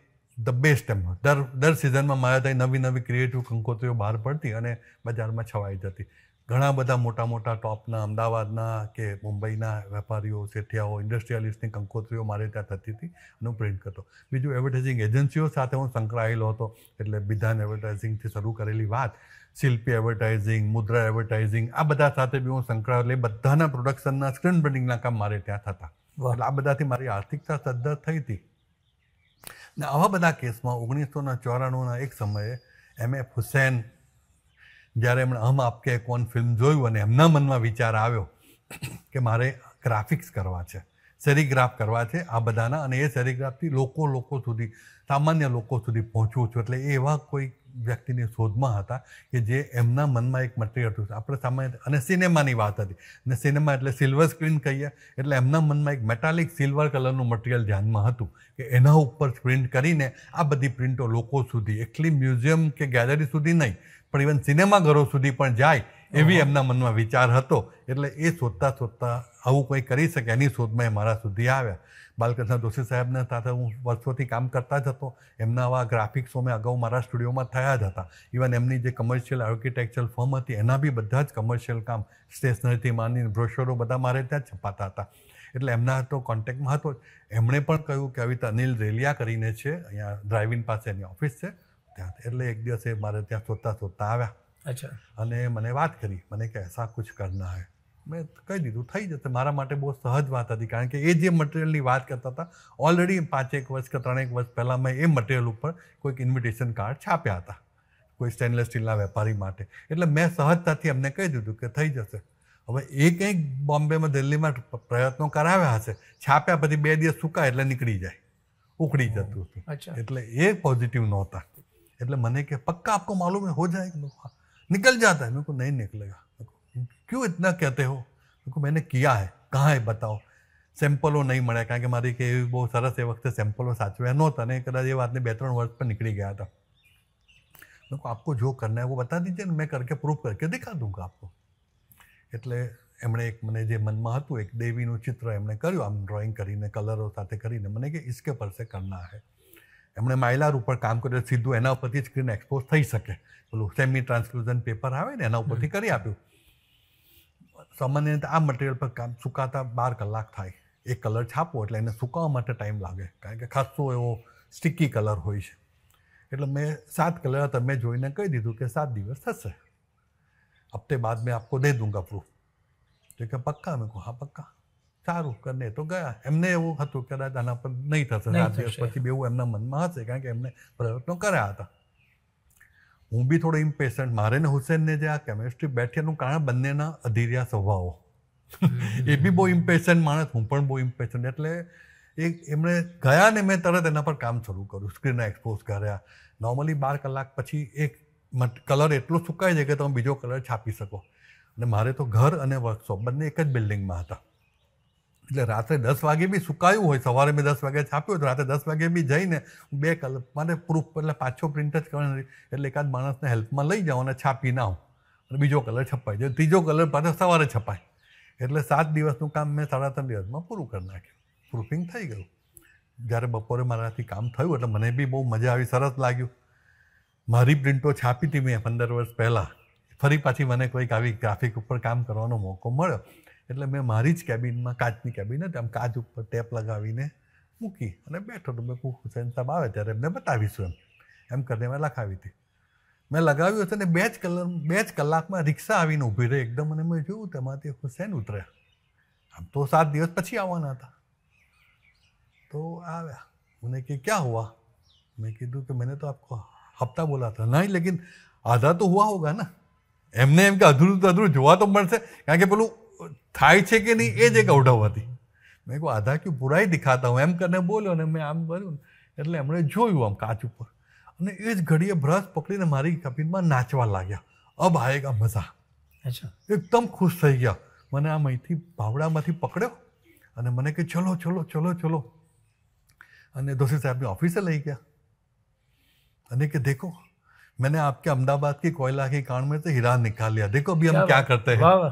ધ બેસ્ટ એમ દર દર સિઝનમાં મારા ત્યાં નવી નવી ક્રિએટિવ કંકોત્રીઓ બહાર પડતી અને બજારમાં છવાઈ જતી ઘણા બધા મોટા મોટા ટોપના અમદાવાદના કે મુંબઈના વેપારીઓ શેઠિયાઓ ઇન્ડસ્ટ્રીયાલિસ્ટની કંકોત્રીઓ મારે ત્યાં થતી હતી અને હું પ્રિન્ટ કરતો બીજું એડવર્ટાઇઝિંગ એજન્સીઓ સાથે હું સંકળાયેલો હતો એટલે બિધાન એડવર્ટાઇઝિંગથી શરૂ કરેલી વાત શિલ્પી એડવર્ટાઇઝિંગ મુદ્રા એડવર્ટાઇઝિંગ આ બધા સાથે બી હું સંકળાયો એટલે બધાના પ્રોડક્શનના સ્ક્રીન પ્રિન્ટિંગના કામ મારે ત્યાં થતા એટલે આ બધાથી મારી આર્થિકતા સદ્ધર થઈ હતી ને આવા બધા કેસમાં ઓગણીસો ચોરાણુંના એક સમયે એમ એફ હુસેન જ્યારે એમણે હમ આપકે કોન ફિલ્મ જોયું અને એમના મનમાં વિચાર આવ્યો કે મારે ગ્રાફિક્સ કરવા છે સેરીગ્રાફ કરવા છે આ બધાના અને એ સેરીગ્રાફથી લોકો લોકો સુધી સામાન્ય લોકો સુધી પહોંચવું છું એટલે એ એવા કોઈ વ્યક્તિની શોધમાં હતા કે જે એમના મનમાં એક મટીરિયલ હતું આપણે સામાન્ય અને સિનેમાની વાત હતી અને સિનેમા એટલે સિલ્વર સ્ક્રીન કહીએ એટલે એમના મનમાં એક મેટાલિક સિલ્વર કલરનું મટીરિયલ ધ્યાનમાં હતું કે એના ઉપર પ્રિન્ટ કરીને આ બધી પ્રિન્ટો લોકો સુધી એટલી મ્યુઝિયમ કે ગેલેરી સુધી નહીં પણ ઇવન સિનેમાઘરો સુધી પણ જાય એવી એમના મનમાં વિચાર હતો એટલે એ શોધતા શોધતા આવું કોઈ કરી શકે એની શોધમાં એ મારા સુધી આવ્યા બાલકૃષ્ણ જોશી સાહેબના સાથે હું વર્ષોથી કામ કરતા જ હતો એમના આવા ગ્રાફિક શો મેં અગાઉ મારા સ્ટુડિયોમાં થયા જ હતા ઇવન એમની જે કમર્શિયલ આર્કિટેક્ચર ફર્મ હતી એના બી બધા જ કમર્શિયલ કામ સ્ટેશનરીથી માંડીને બ્રોશરો બધા મારે ત્યાં છપાતા હતા એટલે એમના તો કોન્ટેક્ટમાં હતો એમણે પણ કહ્યું કે આવી અનિલ રેલિયા કરીને છે અહીંયા ડ્રાઇવિંગ પાસે એની ઓફિસ છે ત્યાં એટલે એક દિવસે મારે ત્યાં શોધતા શોધતા આવ્યા અચ્છા અને મને વાત કરી મને કે એસા કુછ કરના હે મેં કહી દીધું થઈ જશે મારા માટે બહુ સહજ વાત હતી કારણ કે એ જે મટીરિયલની વાત કરતા હતા ઓલરેડી પાંચ એક વર્ષ કે ત્રણેક વર્ષ પહેલાં મેં એ મટીરિયલ ઉપર કોઈક ઇન્વિટેશન કાર્ડ છાપ્યા હતા કોઈ સ્ટેનલેસ સ્ટીલના વેપારી માટે એટલે મેં સહજતાથી એમને કહી દીધું કે થઈ જશે હવે એ કંઈક બોમ્બેમાં દિલ્હીમાં પ્રયત્નો કરાવ્યા હશે છાપ્યા પછી બે દિવસ સુકાય એટલે નીકળી જાય ઉકળી જતું હતું એટલે એ પોઝિટિવ નહોતા એટલે મને કે પક્કા आपको માલુમ હો જાય जाएगा જાતા जाता है मेरे को नहीं निकलेगा क्यों હો कहते हो મેં કહું મેં કિયા હે કહાં હે બતાવો સેમ્પલો નહીં મળ્યા કારણ કે મારી કે એવી બહુ સરસ એ વખતે સેમ્પલો સાચવ્યા નહોતા અને કદાચ એ વાતને બે ત્રણ વર્ષ પર નીકળી ગયા હતા મેં કહું આપકો જો કરના વો બતા દીજીએ ને મેં કરકે પ્રૂફ કરકે દેખા દૂંગા આપકો એટલે એમણે એક મને જે મનમાં હતું એક દેવીનું ચિત્ર એમણે કર્યું આમ ડ્રોઈંગ કરીને કલરો સાથે કરીને મને કે ઇસકે પર કરના હે એમણે માયલાર ઉપર કામ કર્યું સીધું એના ઉપરથી સ્ક્રીન એક્સપોઝ થઈ શકે પેલું સેમી ટ્રાન્સક્લુઝન પેપર આવે ને એના ઉપરથી કરી આપ્યું સામાન્ય રીતે આ મટીરિયલ પર કામ સુકાતા બાર કલાક થાય એ કલર છાપો એટલે એને સુકાવા માટે ટાઈમ લાગે કારણ કે ખાસો એવો સ્ટિકી કલર હોય છે એટલે મેં સાત કલર હતા મેં જોઈને કહી દીધું કે સાત દિવસ થશે હપ્તે બાદ મેં આપકો દે દૂંગા પ્રૂફ તો કે પક્કા મેં કહું હા પક્કા સારું કરીને તો ગયા એમને એવું હતું કે કદાચ આના પર નહીં થશે સાત દિવસ પછી એવું એમના મનમાં હશે કારણ કે એમને પ્રયત્નો કર્યા હતા હું બી થોડો ઇમ્પેશન્ટ મારે ને હુસેનને જે આ કેમેસ્ટ્રી બેઠી એનું કારણ બંનેના અધિર્યા સ્વભાવો એ બી બહુ ઇમ્પેશન્ટ માણસ હું પણ બહુ ઇમ્પેશન્ટ એટલે એ એમણે ગયા ને મેં તરત એના પર કામ શરૂ કર્યું સ્ક્રીનના એક્સપોઝ કર્યા નોર્મલી બાર કલાક પછી એક કલર એટલો સુકાઈ જાય કે તમે બીજો કલર છાપી શકો અને મારે તો ઘર અને વર્કશોપ બંને એક જ બિલ્ડિંગમાં હતા એટલે રાત્રે દસ વાગે બી સુકાયું હોય સવારે મેં દસ વાગે છાપ્યું હોય તો રાત્રે દસ વાગે બી જઈને બે કલર મારે પ્રૂફ એટલે પાછો પ્રિન્ટ જ કરવાની એટલે એકાદ માણસને હેલ્પમાં લઈ જાઓ અને છાપી નાઓ અને બીજો કલર છપાય જાય ત્રીજો કલર પાછો સવારે છપાય એટલે સાત દિવસનું કામ મેં સાડા ત્રણ દિવસમાં પૂરું કરી નાખ્યું પ્રૂફિંગ થઈ ગયું જ્યારે બપોરે મારાથી કામ થયું એટલે મને બી બહુ મજા આવી સરસ લાગ્યું મારી પ્રિન્ટો છાપી હતી મેં પંદર વર્ષ પહેલાં ફરી પાછી મને કોઈક આવી ગ્રાફિક ઉપર કામ કરવાનો મોકો મળ્યો એટલે મેં મારી જ કેબિનમાં કાચની કેબિન હતી આમ કાચ ઉપર ટેપ લગાવીને મૂકી અને બેઠો તો મેં કહું હુસેન સાહેબ આવે ત્યારે એમને બતાવીશું એમ એમ કરીને મેં લખાવી હતી મેં લગાવ્યું હતું ને બે જ કલર બે જ કલાકમાં રિક્ષા આવીને ઊભી રહી એકદમ અને મેં જોયું તેમાંથી હુસેન ઉતર્યા આમ તો સાત દિવસ પછી આવવાના હતા તો આવ્યા મને કે ક્યાં હુઆ મેં કીધું કે મને તો આપકો હપ્તા બોલા હતા નહીં લેકિન આધા તો હુઆ હોગા ના એમને એમ કે અધૂરું તો અધૂરું જોવા તો મળશે કારણ કે પેલું થાય છે કે નહીં એ જ એક અવઢવ હતી મેં કહું આધા ક્યુ પુરાઈ દિખાતા હું એમ કરીને બોલ્યો અને મેં આમ કર્યું એટલે એમણે જોયું આમ કાચ ઉપર અને એ જ ઘડીએ બ્રશ પકડીને મારી કપિનમાં નાચવા લાગ્યા અબ આયેગા મજા અચ્છા એકદમ ખુશ થઈ ગયા મને આમ અહીંથી ભાવડામાંથી પકડ્યો અને મને કે ચલો ચલો ચલો ચલો અને દોશી સાહેબની ઓફિસે લઈ ગયા અને કે દેખો मैंने आपके अहमदाबाद की કી की कांड में से हीरा निकाल लिया देखो अभी हम क्या करते हैं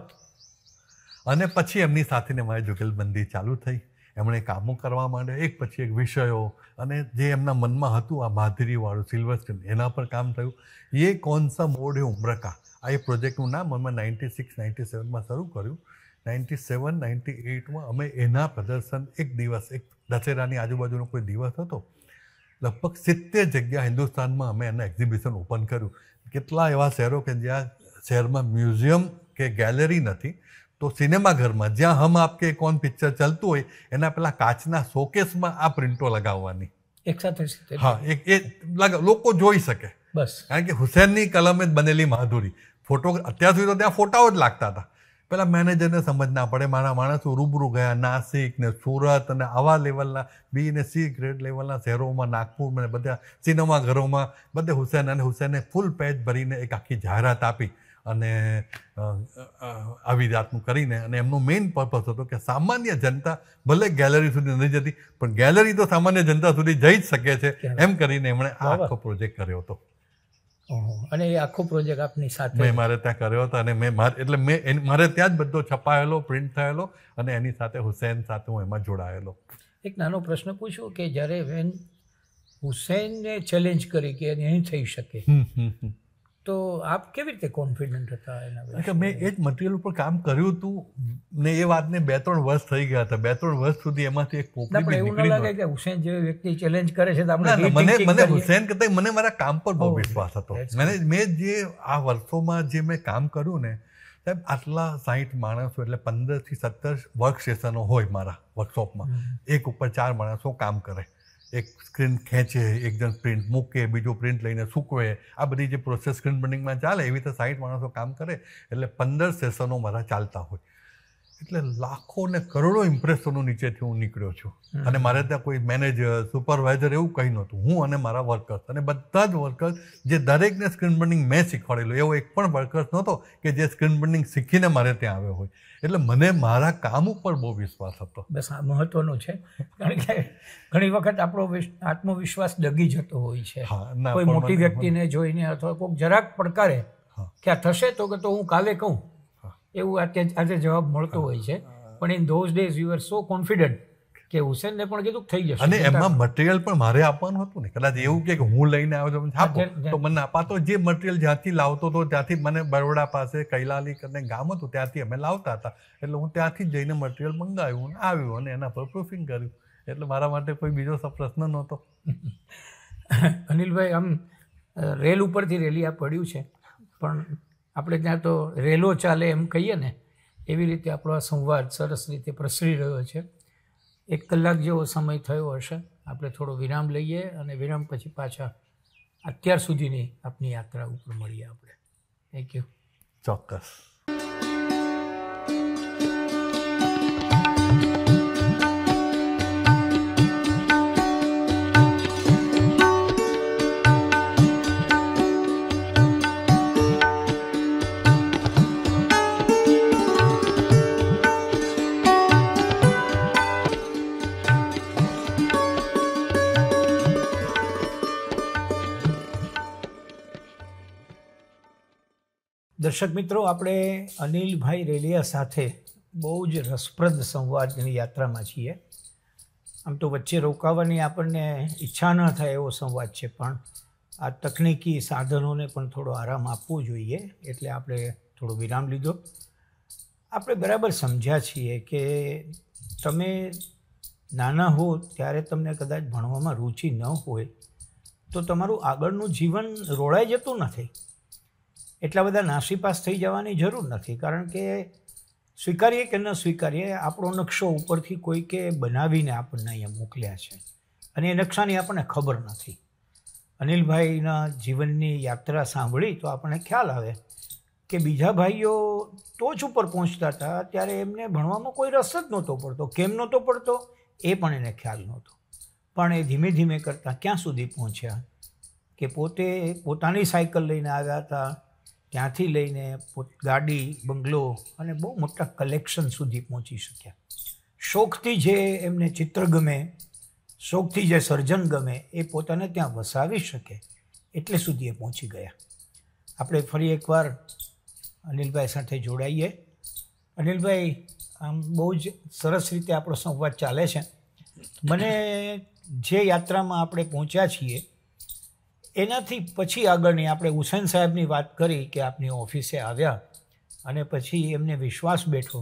અને પછી એમની સાથેને મારી જુગલબંધી ચાલુ થઈ એમણે કામો કરવા માંડ્યા એક પછી એક વિષયો અને જે એમના મનમાં હતું આ માધુરીવાળું સિલ્વર સ્ક્રીન એના પર કામ થયું એ કોન સા મોડ આ એ પ્રોજેક્ટનું નામ અમે નાઇન્ટી સિક્સ નાઇન્ટી સેવનમાં શરૂ કર્યું નાઇન્ટી સેવન નાઇન્ટી એટમાં અમે એના પ્રદર્શન એક દિવસ એક દશેરાની આજુબાજુનો કોઈ દિવસ હતો લગભગ સિત્તેર જગ્યા હિન્દુસ્તાનમાં અમે એના એક્ઝિબિશન ઓપન કર્યું કેટલા એવા શહેરો કે જ્યાં શહેરમાં મ્યુઝિયમ કે ગેલેરી નથી તો સિનેમાઘરમાં જ્યાં હમ આપકે કોન પિક્ચર ચાલતું હોય એના પેલા કાચના શોકેસમાં આ પ્રિન્ટો લગાવવાની એક સાથે હા એક એ લોકો જોઈ શકે બસ કારણ કે હુસેનની કલમે જ બનેલી માધુરી ફોટો અત્યાર સુધી તો ત્યાં ફોટાઓ જ લાગતા હતા પેલા મેનેજરને સમજ ના પડે મારા માણસો રૂબરૂ ગયા નાસિક ને સુરત અને આવા લેવલના બી ને સી ગ્રેડ લેવલના શહેરોમાં નાગપુર ને બધા સિનેમાઘરોમાં બધે હુસેન અને હુસેને ફૂલ પેજ ભરીને એક આખી જાહેરાત આપી અને આવી જાતનું કરીને અને એમનો મેઇન પર્પસ હતો કે સામાન્ય જનતા ભલે ગેલેરી સુધી નથી જતી પણ ગેલેરી તો સામાન્ય જનતા સુધી જઈ જ શકે છે એમ કરીને એમણે આખો પ્રોજેક્ટ કર્યો હતો અને એ આખો પ્રોજેક્ટ આપની સાથે મેં મારે ત્યાં કર્યો હતો અને મેં મારે એટલે મેં મારે ત્યાં જ બધો છપાયેલો પ્રિન્ટ થયેલો અને એની સાથે હુસૈન સાથે હું એમાં જોડાયેલો એક નાનો પ્રશ્ન પૂછું કે જ્યારે વેન હુસૈનને ચેલેન્જ કરી કે નહીં થઈ શકે તો આપ કેવી રીતે કોન્ફિડન્ટ હતા એના કે મેં એ જ મટીરિયલ ઉપર કામ કર્યું હતું ને એ વાતને બે ત્રણ વર્ષ થઈ ગયા હતા બે ત્રણ વર્ષ સુધી એમાંથી એક પોપડી એવું લાગે કે હુસેન જેવી વ્યક્તિ ચેલેન્જ કરે છે આપણે મને મને હુસેન કરતા મને મારા કામ પર બહુ વિશ્વાસ હતો મને મેં જે આ વર્ષોમાં જે મેં કામ કર્યું ને સાહેબ આટલા સાહીઠ માણસો એટલે પંદરથી સત્તર વર્ક સેશનો હોય મારા વર્કશોપમાં એક ઉપર ચાર માણસો કામ કરે એક સ્ક્રીન ખેંચે એકદમ પ્રિન્ટ મૂકે બીજું પ્રિન્ટ લઈને સૂકવે આ બધી જે પ્રોસેસ સ્ક્રીન પ્રિન્ટિંગમાં ચાલે એવી રીતે સાઠ માણસો કામ કરે એટલે પંદર સેશનો મારા ચાલતા હોય એટલે લાખો ને કરોડો ઇમ્પ્રેશનો નીચેથી હું નીકળ્યો છું અને મારે ત્યાં કોઈ મેનેજર સુપરવાઇઝર એવું કંઈ નહોતું હું અને મારા વર્કર્સ અને બધા જ વર્કર્સ જે દરેકને સ્ક્રીન પ્રિન્ટિંગ મેં શીખવાડેલું એવો એક પણ વર્કર્સ નહોતો કે જે સ્ક્રીન પ્રિન્ટિંગ શીખીને મારે ત્યાં આવ્યો હોય એટલે મને મારા કામ ઉપર બહુ વિશ્વાસ હતો બસ આ મહત્વનો છે કારણ કે ઘણી વખત આપણો આત્મવિશ્વાસ ડગી જતો હોય છે કોઈ મોટી વ્યક્તિને જોઈને અથવા કોઈક જરાક પડકારે કે આ થશે તો કે તો હું કાલે કહું એવું આજે જવાબ મળતો હોય છે પણ in those days you are so confident કે હુસેનને પણ કીધું થઈ જશે અને એમાં મટીરિયલ પણ મારે આપવાનું હતું ને કદાચ એવું કે હું લઈને આવ્યો છું આપો તો મને અપાતો જે મટીરિયલ જ્યાંથી લાવતો હતો ત્યાંથી મને બરોડા પાસે કૈલાલી કરીને ગામ હતું ત્યાંથી અમે લાવતા હતા એટલે હું ત્યાંથી જઈને મટીરિયલ મંગાવ્યું આવ્યું અને એના પર પ્રૂફિંગ કર્યું એટલે મારા માટે કોઈ બીજો પ્રશ્ન નહોતો અનિલભાઈ આમ રેલ ઉપરથી રેલી આ પડ્યું છે પણ આપણે ત્યાં તો રેલો ચાલે એમ કહીએ ને એવી રીતે આપણો આ સંવાદ સરસ રીતે પ્રસરી રહ્યો છે એક કલાક જેવો સમય થયો હશે આપણે થોડો વિરામ લઈએ અને વિરામ પછી પાછા અત્યાર સુધીની આપની યાત્રા ઉપર મળીએ આપણે થેન્ક યુ ચોક્કસ દર્શક મિત્રો આપણે અનિલભાઈ રેલિયા સાથે બહુ જ રસપ્રદ સંવાદની યાત્રામાં છીએ આમ તો વચ્ચે રોકાવાની આપણને ઈચ્છા ન થાય એવો સંવાદ છે પણ આ તકનીકી સાધનોને પણ થોડો આરામ આપવો જોઈએ એટલે આપણે થોડો વિરામ લીધો આપણે બરાબર સમજ્યા છીએ કે તમે નાના હો ત્યારે તમને કદાચ ભણવામાં રુચિ ન હોય તો તમારું આગળનું જીવન રોળાઈ જતું નથી એટલા બધા નાસીપાસ થઈ જવાની જરૂર નથી કારણ કે સ્વીકારીએ કે ન સ્વીકારીએ આપણો નકશો ઉપરથી કોઈકે બનાવીને આપણને અહીંયા મોકલ્યા છે અને એ નકશાની આપણને ખબર નથી અનિલભાઈના જીવનની યાત્રા સાંભળી તો આપણને ખ્યાલ આવે કે બીજા ભાઈઓ ટોચ ઉપર પહોંચતા હતા ત્યારે એમને ભણવામાં કોઈ રસ જ નહોતો પડતો કેમ નહોતો પડતો એ પણ એને ખ્યાલ નહોતો પણ એ ધીમે ધીમે કરતાં ક્યાં સુધી પહોંચ્યા કે પોતે પોતાની સાયકલ લઈને આવ્યા હતા ત્યાંથી લઈને ગાડી બંગલો અને બહુ મોટા કલેક્શન સુધી પહોંચી શક્યા શોખથી જે એમને ચિત્ર ગમે શોખથી જે સર્જન ગમે એ પોતાને ત્યાં વસાવી શકે એટલે સુધી એ પહોંચી ગયા આપણે ફરી એકવાર અનિલભાઈ સાથે જોડાઈએ અનિલભાઈ આમ બહુ જ સરસ રીતે આપણો સંવાદ ચાલે છે મને જે યાત્રામાં આપણે પહોંચ્યા છીએ એનાથી પછી આગળની આપણે હુસેન સાહેબની વાત કરી કે આપની ઓફિસે આવ્યા અને પછી એમને વિશ્વાસ બેઠો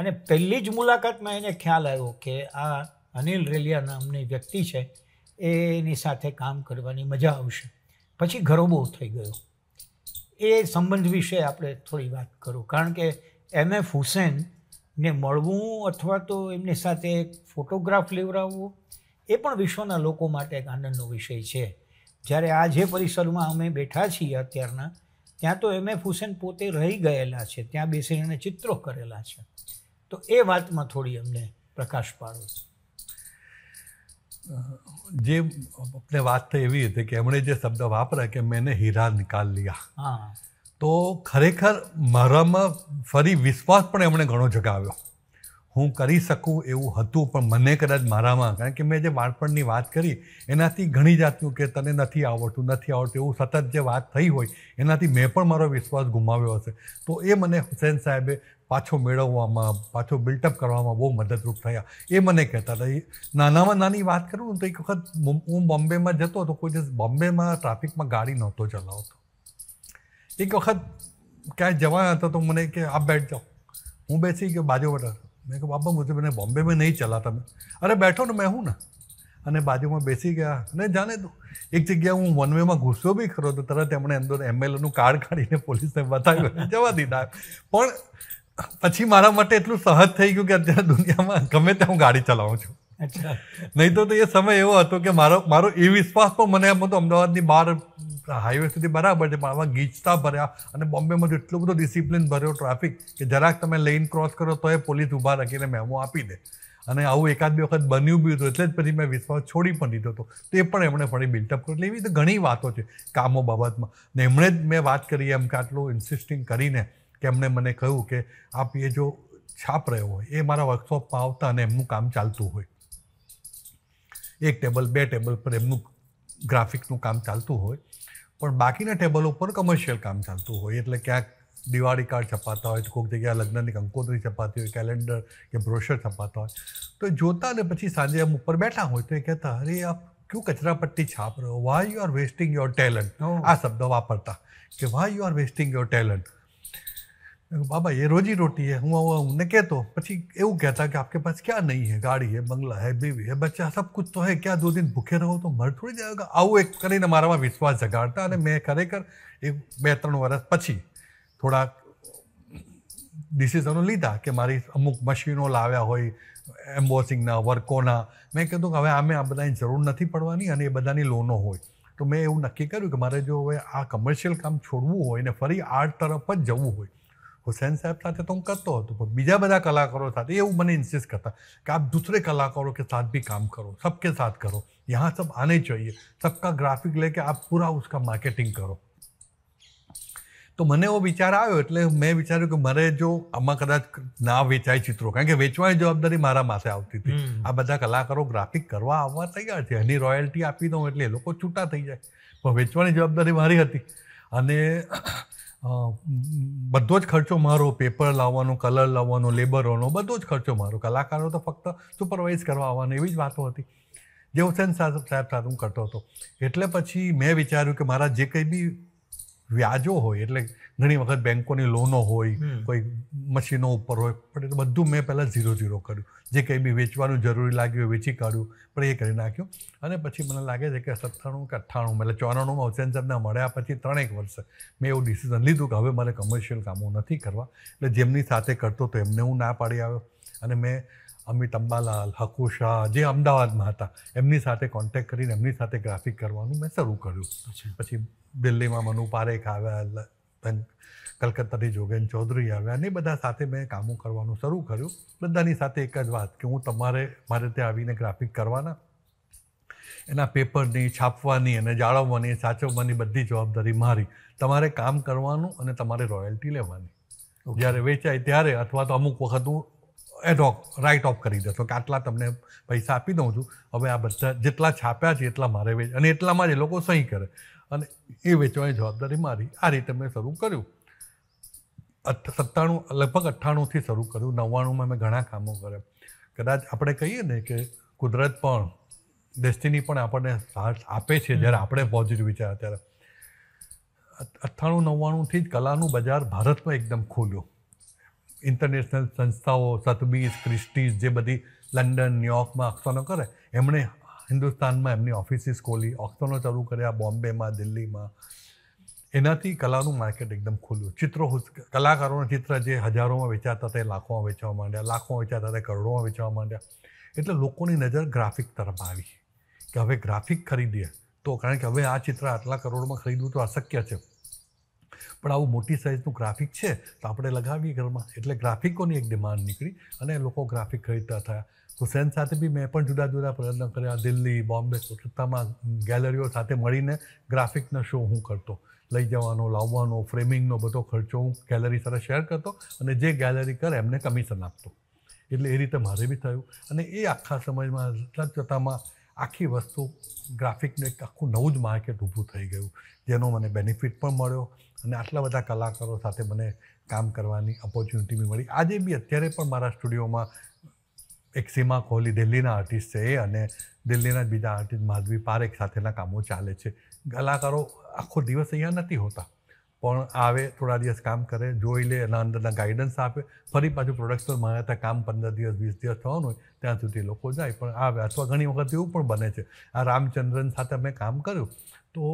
અને પહેલી જ મુલાકાતમાં એને ખ્યાલ આવ્યો કે આ અનિલ રેલિયા નામની વ્યક્તિ છે એની સાથે કામ કરવાની મજા આવશે પછી ગરબો થઈ ગયો એ સંબંધ વિશે આપણે થોડી વાત કરું કારણ કે એમ એફ હુસેનને મળવું અથવા તો એમની સાથે ફોટોગ્રાફ લેવડાવવો એ પણ વિશ્વના લોકો માટે એક આનંદનો વિષય છે જ્યારે આ જે પરિસરમાં અમે બેઠા છીએ અત્યારના ત્યાં તો એમ એફ હુસેન પોતે રહી ગયેલા છે ત્યાં બેસીને એણે ચિત્રો કરેલા છે તો એ વાતમાં થોડી અમને પ્રકાશ પાડો જે આપણે વાત થઈ એવી હતી કે એમણે જે શબ્દ વાપર્યા કે મેને હીરા નિકાલ લીયા હા તો ખરેખર મારામાં ફરી વિશ્વાસ પણ એમણે ઘણો જગાવ્યો હું કરી શકું એવું હતું પણ મને કદાચ મારામાં કારણ કે મેં જે બાળપણની વાત કરી એનાથી ઘણી જાતનું કે તને નથી આવડતું નથી આવડતું એવું સતત જે વાત થઈ હોય એનાથી મેં પણ મારો વિશ્વાસ ગુમાવ્યો હશે તો એ મને હુસેન સાહેબે પાછો મેળવવામાં પાછો બિલ્ટઅપ કરવામાં બહુ મદદરૂપ થયા એ મને કહેતા હતા નાનામાં નાની વાત કરું તો એક વખત હું બોમ્બેમાં જતો હતો કોઈ દિવસ બોમ્બેમાં ટ્રાફિકમાં ગાડી નહોતો ચલાવતો એક વખત ક્યાંય જવાના હતા તો મને કે આપ બેઠ જાઓ હું બેસી ગયો બાજુ વટાર મેં કહ્યું બાબા મુझे મને બોમ્બે में नहीं चला था मैं अरे ને મેં હું ને અને બાજુમાં બેસી ગયા ને જાણે તું એક જગ્યા હું વન વેમાં ઘૂસ્યો બી ખરો તો તરત એમણે અંદર એમએલએનું કાર્ડ કાઢીને પોલીસને બતાવ્યું જવા દીધા પણ પછી મારા માટે એટલું સહજ થઈ ગયું કે અત્યારે દુનિયામાં ગમે ત્યાં હું ગાડી ચલાવું છું નહીં તો એ સમય એવો હતો કે મારો મારો એ વિશ્વાસ પણ મને આમ હતો અમદાવાદની બહાર હાઈવે સુધી બરાબર છે પણ આવા ગીચતા ભર્યા અને બોમ્બેમાં તો એટલો બધો ડિસિપ્લિન ભર્યો ટ્રાફિક કે જરાક તમે લેન ક્રોસ કરો તો એ પોલીસ ઊભા રાખીને મેમો આપી દે અને આવું એકાદ બે વખત બન્યું બી હતું એટલે જ પછી મેં વિશ્વાસ છોડી પણ દીધો હતો તો એ પણ એમણે ફરી બિલ્ટઅપ કર્યો એટલે એવી રીતે ઘણી વાતો છે કામો બાબતમાં ને એમણે જ મેં વાત કરી એમ કે આટલું ઇન્સિસ્ટિંગ કરીને કે એમણે મને કહ્યું કે આપ એ જો છાપ રહ્યો હોય એ મારા વર્કશોપમાં આવતા અને એમનું કામ ચાલતું હોય એક ટેબલ બે ટેબલ પર એમનું ગ્રાફિકનું કામ ચાલતું હોય પણ બાકીના ટેબલ ઉપર કમર્શિયલ કામ ચાલતું હોય એટલે ક્યાંક દિવાળી કાર્ડ છપાતા હોય તો કોઈક જગ્યાએ લગ્નની કંકોત્રી છપાતી હોય કેલેન્ડર કે બ્રોશર છપાતા હોય તો જોતા ને પછી સાંજે આમ ઉપર બેઠા હોય તો એ કહેતા અરે આપ ક્યું કચરાપટ્ટી છાપ રહ્યો why you are wasting your talent આ શબ્દ વાપરતા કે why you are wasting your talent બાબા એ રોજી રોટી है હું હું उनने कहतो પછી એવું કહેતા કે આપકે પાસે ક્યાં નહીં હે ગાડી હે બંગલા હે બીવી હે બચ્ચા સબ કુછ તો હે ક્યાં દો દિન ભૂખે રહો તો મર થોડી જાયગા આવું એક કરીને મારામાં વિશ્વાસ જગાડતા અને મેં ખરેખર એક બે ત્રણ વર્ષ પછી થોડા ડિસિઝનો લીધા કે મારી અમુક મશીનો લાવ્યા હોય એમ્બોસિંગના વર્કોના મેં કીધું કે હવે આમે આ બધાની જરૂર નથી પડવાની અને એ બધાની લોનો હોય તો મેં એવું નક્કી કર્યું કે મારે જો હવે આ કમર્શિયલ કામ છોડવું હોય ને ફરી આર્ટ તરફ જ જવું હોય હુસૈન સાહેબ સાથે તો હું કરતો હતો પણ બીજા બધા કલાકારો સાથે એવું મને ઇન્સિસ્ટ કરતા કે આપ दूसरे कलाकारों के साथ भी काम करो સાથ કરો करो સબ આને आने સબકા ગ્રાફિક લે કે આપ પૂરા उसका માર્કેટિંગ કરો તો મને એવો વિચાર આવ્યો એટલે મેં વિચાર્યું કે મારે જો આમાં કદાચ ના વેચાય ચિત્રો કારણ કે વેચવાની જવાબદારી મારા માથે આવતી હતી આ બધા કલાકારો ગ્રાફિક કરવા આવવા તૈયાર છે એની રોયલ્ટી આપી દઉં એટલે એ લોકો છૂટા થઈ જાય પણ વેચવાની જવાબદારી મારી હતી અને બધો જ ખર્ચો મારો પેપર લાવવાનો કલર લાવવાનો લેબરોનો બધો જ ખર્ચો મારો કલાકારો તો ફક્ત સુપરવાઇઝ કરવા આવવાનો એવી જ વાતો હતી જે હુસેન સાહેબ સાહેબ સાથે હું કરતો હતો એટલે પછી મેં વિચાર્યું કે મારા જે કંઈ બી વ્યાજો હોય એટલે ઘણી વખત બેન્કોની લોનો હોય કોઈ મશીનો ઉપર હોય પણ એટલે બધું મેં પહેલાં ઝીરો ઝીરો કર્યું જે કંઈ બી વેચવાનું જરૂરી લાગ્યું એ વેચી કાઢ્યું પણ એ કરી નાખ્યું અને પછી મને લાગે છે કે સત્તાણું કે અઠ્ઠાણું એટલે ચોરાણુંમાં હુસેન સાહેબને મળ્યા પછી ત્રણેક વર્ષ મેં એવું ડિસિઝન લીધું કે હવે મારે કમર્શિયલ કામો નથી કરવા એટલે જેમની સાથે કરતો હતો એમને હું ના પાડી આવ્યો અને મેં અમિત અંબાલાલ હકુ શાહ જે અમદાવાદમાં હતા એમની સાથે કોન્ટેક્ટ કરીને એમની સાથે ગ્રાફિક કરવાનું મેં શરૂ કર્યું પછી દિલ્હીમાં મનુ પારેખ આવ્યા કલકત્તાથી જોગેન ચૌધરી આવ્યા અને બધા સાથે મેં કામો કરવાનું શરૂ કર્યું બધાની સાથે એક જ વાત કે હું તમારે મારે ત્યાં આવીને ગ્રાફિક કરવાના એના પેપરની છાપવાની અને જાળવવાની સાચવવાની બધી જવાબદારી મારી તમારે કામ કરવાનું અને તમારે રોયલ્ટી લેવાની જ્યારે વેચાય ત્યારે અથવા તો અમુક વખત હું એડોક રાઇટ ઓફ કરી દેશો કે આટલા તમને પૈસા આપી દઉં છું હવે આ બધા જેટલા છાપ્યા છે એટલા મારે વેચ અને એટલામાં જ એ લોકો સહી કરે અને એ વેચવાની જવાબદારી મારી આ રીતે મેં શરૂ કર્યું સત્તાણું લગભગ અઠ્ઠાણુંથી શરૂ કર્યું નવ્વાણુંમાં મેં ઘણા કામો કર્યા કદાચ આપણે કહીએ ને કે કુદરત પણ ડેસ્ટિની પણ આપણને સાથ આપે છે જ્યારે આપણે પોઝિટિવ વિચાર ત્યારે અઠ્ઠાણું નવ્વાણુંથી જ કલાનું બજાર ભારતમાં એકદમ ખોલ્યું ઇન્ટરનેશનલ સંસ્થાઓ સતબીસ ક્રિસ્ટીઝ જે બધી લંડન ન્યુયોર્કમાં અક્ષનો કરે એમણે હિન્દુસ્તાનમાં એમની ઓફિસીસ ખોલી ઓક્સનો શરૂ કર્યા બોમ્બેમાં દિલ્હીમાં એનાથી કલાનું માર્કેટ એકદમ ખુલ્લું ચિત્રો કલાકારોના ચિત્ર જે હજારોમાં વેચાતા હતા એ લાખોમાં વેચવા માંડ્યા લાખોમાં વેચાતા હતા કરોડોમાં વેચવા માંડ્યા એટલે લોકોની નજર ગ્રાફિક તરફ આવી કે હવે ગ્રાફિક ખરીદીએ તો કારણ કે હવે આ ચિત્ર આટલા કરોડમાં ખરીદવું તો અશક્ય છે પણ આવું મોટી સાઇઝનું ગ્રાફિક છે તો આપણે લગાવીએ ઘરમાં એટલે ગ્રાફિકોની એક ડિમાન્ડ નીકળી અને લોકો ગ્રાફિક ખરીદતા થયા હુસેન સાથે બી મેં પણ જુદા જુદા પ્રયત્નો કર્યા દિલ્હી બોમ્બે કોલકાતામાં ગેલેરીઓ સાથે મળીને ગ્રાફિકનો શો હું કરતો લઈ જવાનો લાવવાનો ફ્રેમિંગનો બધો ખર્ચો હું ગેલેરી સાથે શેર કરતો અને જે ગેલેરી કરે એમને કમિશન આપતો એટલે એ રીતે મારે બી થયું અને એ આખા સમયમાં જતામાં આખી વસ્તુ ગ્રાફિકનું એક આખું નવું જ માર્કેટ ઊભું થઈ ગયું જેનો મને બેનિફિટ પણ મળ્યો અને આટલા બધા કલાકારો સાથે મને કામ કરવાની ઓપોર્ચ્યુનિટી બી મળી આજે બી અત્યારે પણ મારા સ્ટુડિયોમાં એક સીમા કોહલી દિલ્હીના આર્ટિસ્ટ છે એ અને દિલ્હીના બીજા આર્ટિસ્ટ માધવી પારેખ સાથેના કામો ચાલે છે કલાકારો આખો દિવસ અહીંયા નથી હોતા પણ આવે થોડા દિવસ કામ કરે જોઈ લે એના અંદરના ગાઈડન્સ આપે ફરી પાછું પ્રોડક્શન મારે ત્યાં કામ પંદર દિવસ વીસ દિવસ થવાનું હોય ત્યાં સુધી લોકો જાય પણ આવે અથવા ઘણી વખત એવું પણ બને છે આ રામચંદ્રન સાથે અમે કામ કર્યું તો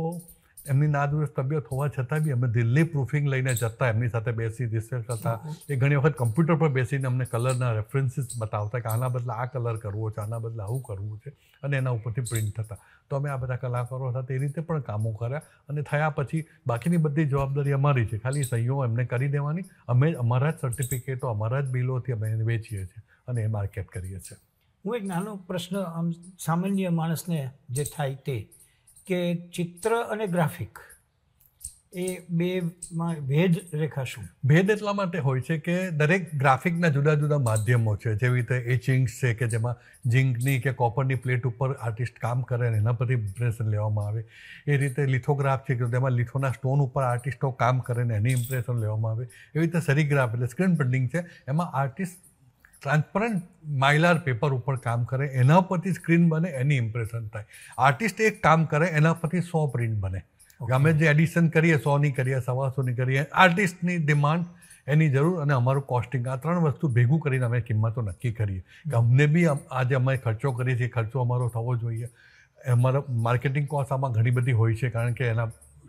એમની નાદુરસ્ત તબિયત હોવા છતાં બી અમે દિલ્હી પ્રૂફિંગ લઈને જતા એમની સાથે બેસી રિસર્ચ કરતા એ ઘણી વખત કમ્પ્યુટર પર બેસીને અમને કલરના રેફરન્સીસ બતાવતા કે આના બદલે આ કલર કરવો છે આના બદલે આવું કરવું છે અને એના ઉપરથી પ્રિન્ટ થતા તો અમે આ બધા કલાકારો હતા તે રીતે પણ કામો કર્યા અને થયા પછી બાકીની બધી જવાબદારી અમારી છે ખાલી સહીઓ એમને કરી દેવાની અમે અમારા જ સર્ટિફિકેટો અમારા જ બિલોથી અમે એને વેચીએ છીએ અને એ માર્કેટ કરીએ છીએ હું એક નાનો પ્રશ્ન આમ સામાન્ય માણસને જે થાય તે કે ચિત્ર અને ગ્રાફિક એ બેમાં ભેદ રેખા શું ભેદ એટલા માટે હોય છે કે દરેક ગ્રાફિકના જુદા જુદા માધ્યમો છે જેવી રીતે એચિંગ્સ છે કે જેમાં ઝીંકની કે કોપરની પ્લેટ ઉપર આર્ટિસ્ટ કામ કરે અને એના પરથી ઇમ્પ્રેશન લેવામાં આવે એ રીતે લિથોગ્રાફ છે કે જેમાં લિથોના સ્ટોન ઉપર આર્ટિસ્ટો કામ કરે ને એની ઇમ્પ્રેશન લેવામાં આવે એવી રીતે સરીગ્રાફ એટલે સ્ક્રીન પ્રિન્ટિંગ છે એમાં આર્ટિસ્ટ ટ્રાન્સપરન્ટ માઇલાર પેપર ઉપર કામ કરે એના પરથી સ્ક્રીન બને એની ઇમ્પ્રેશન થાય આર્ટિસ્ટ એક કામ કરે એના પરથી સો પ્રિન્ટ બને અમે જે એડિશન કરીએ સોની કરીએ સવાસોની કરીએ આર્ટિસ્ટની ડિમાન્ડ એની જરૂર અને અમારું કોસ્ટિંગ આ ત્રણ વસ્તુ ભેગું કરીને અમે કિંમતો નક્કી કરીએ કે અમને બી આજે અમે ખર્ચો કરીએ છીએ ખર્ચો અમારો થવો જોઈએ અમારો માર્કેટિંગ કોસ્ટ આમાં ઘણી બધી હોય છે કારણ કે એના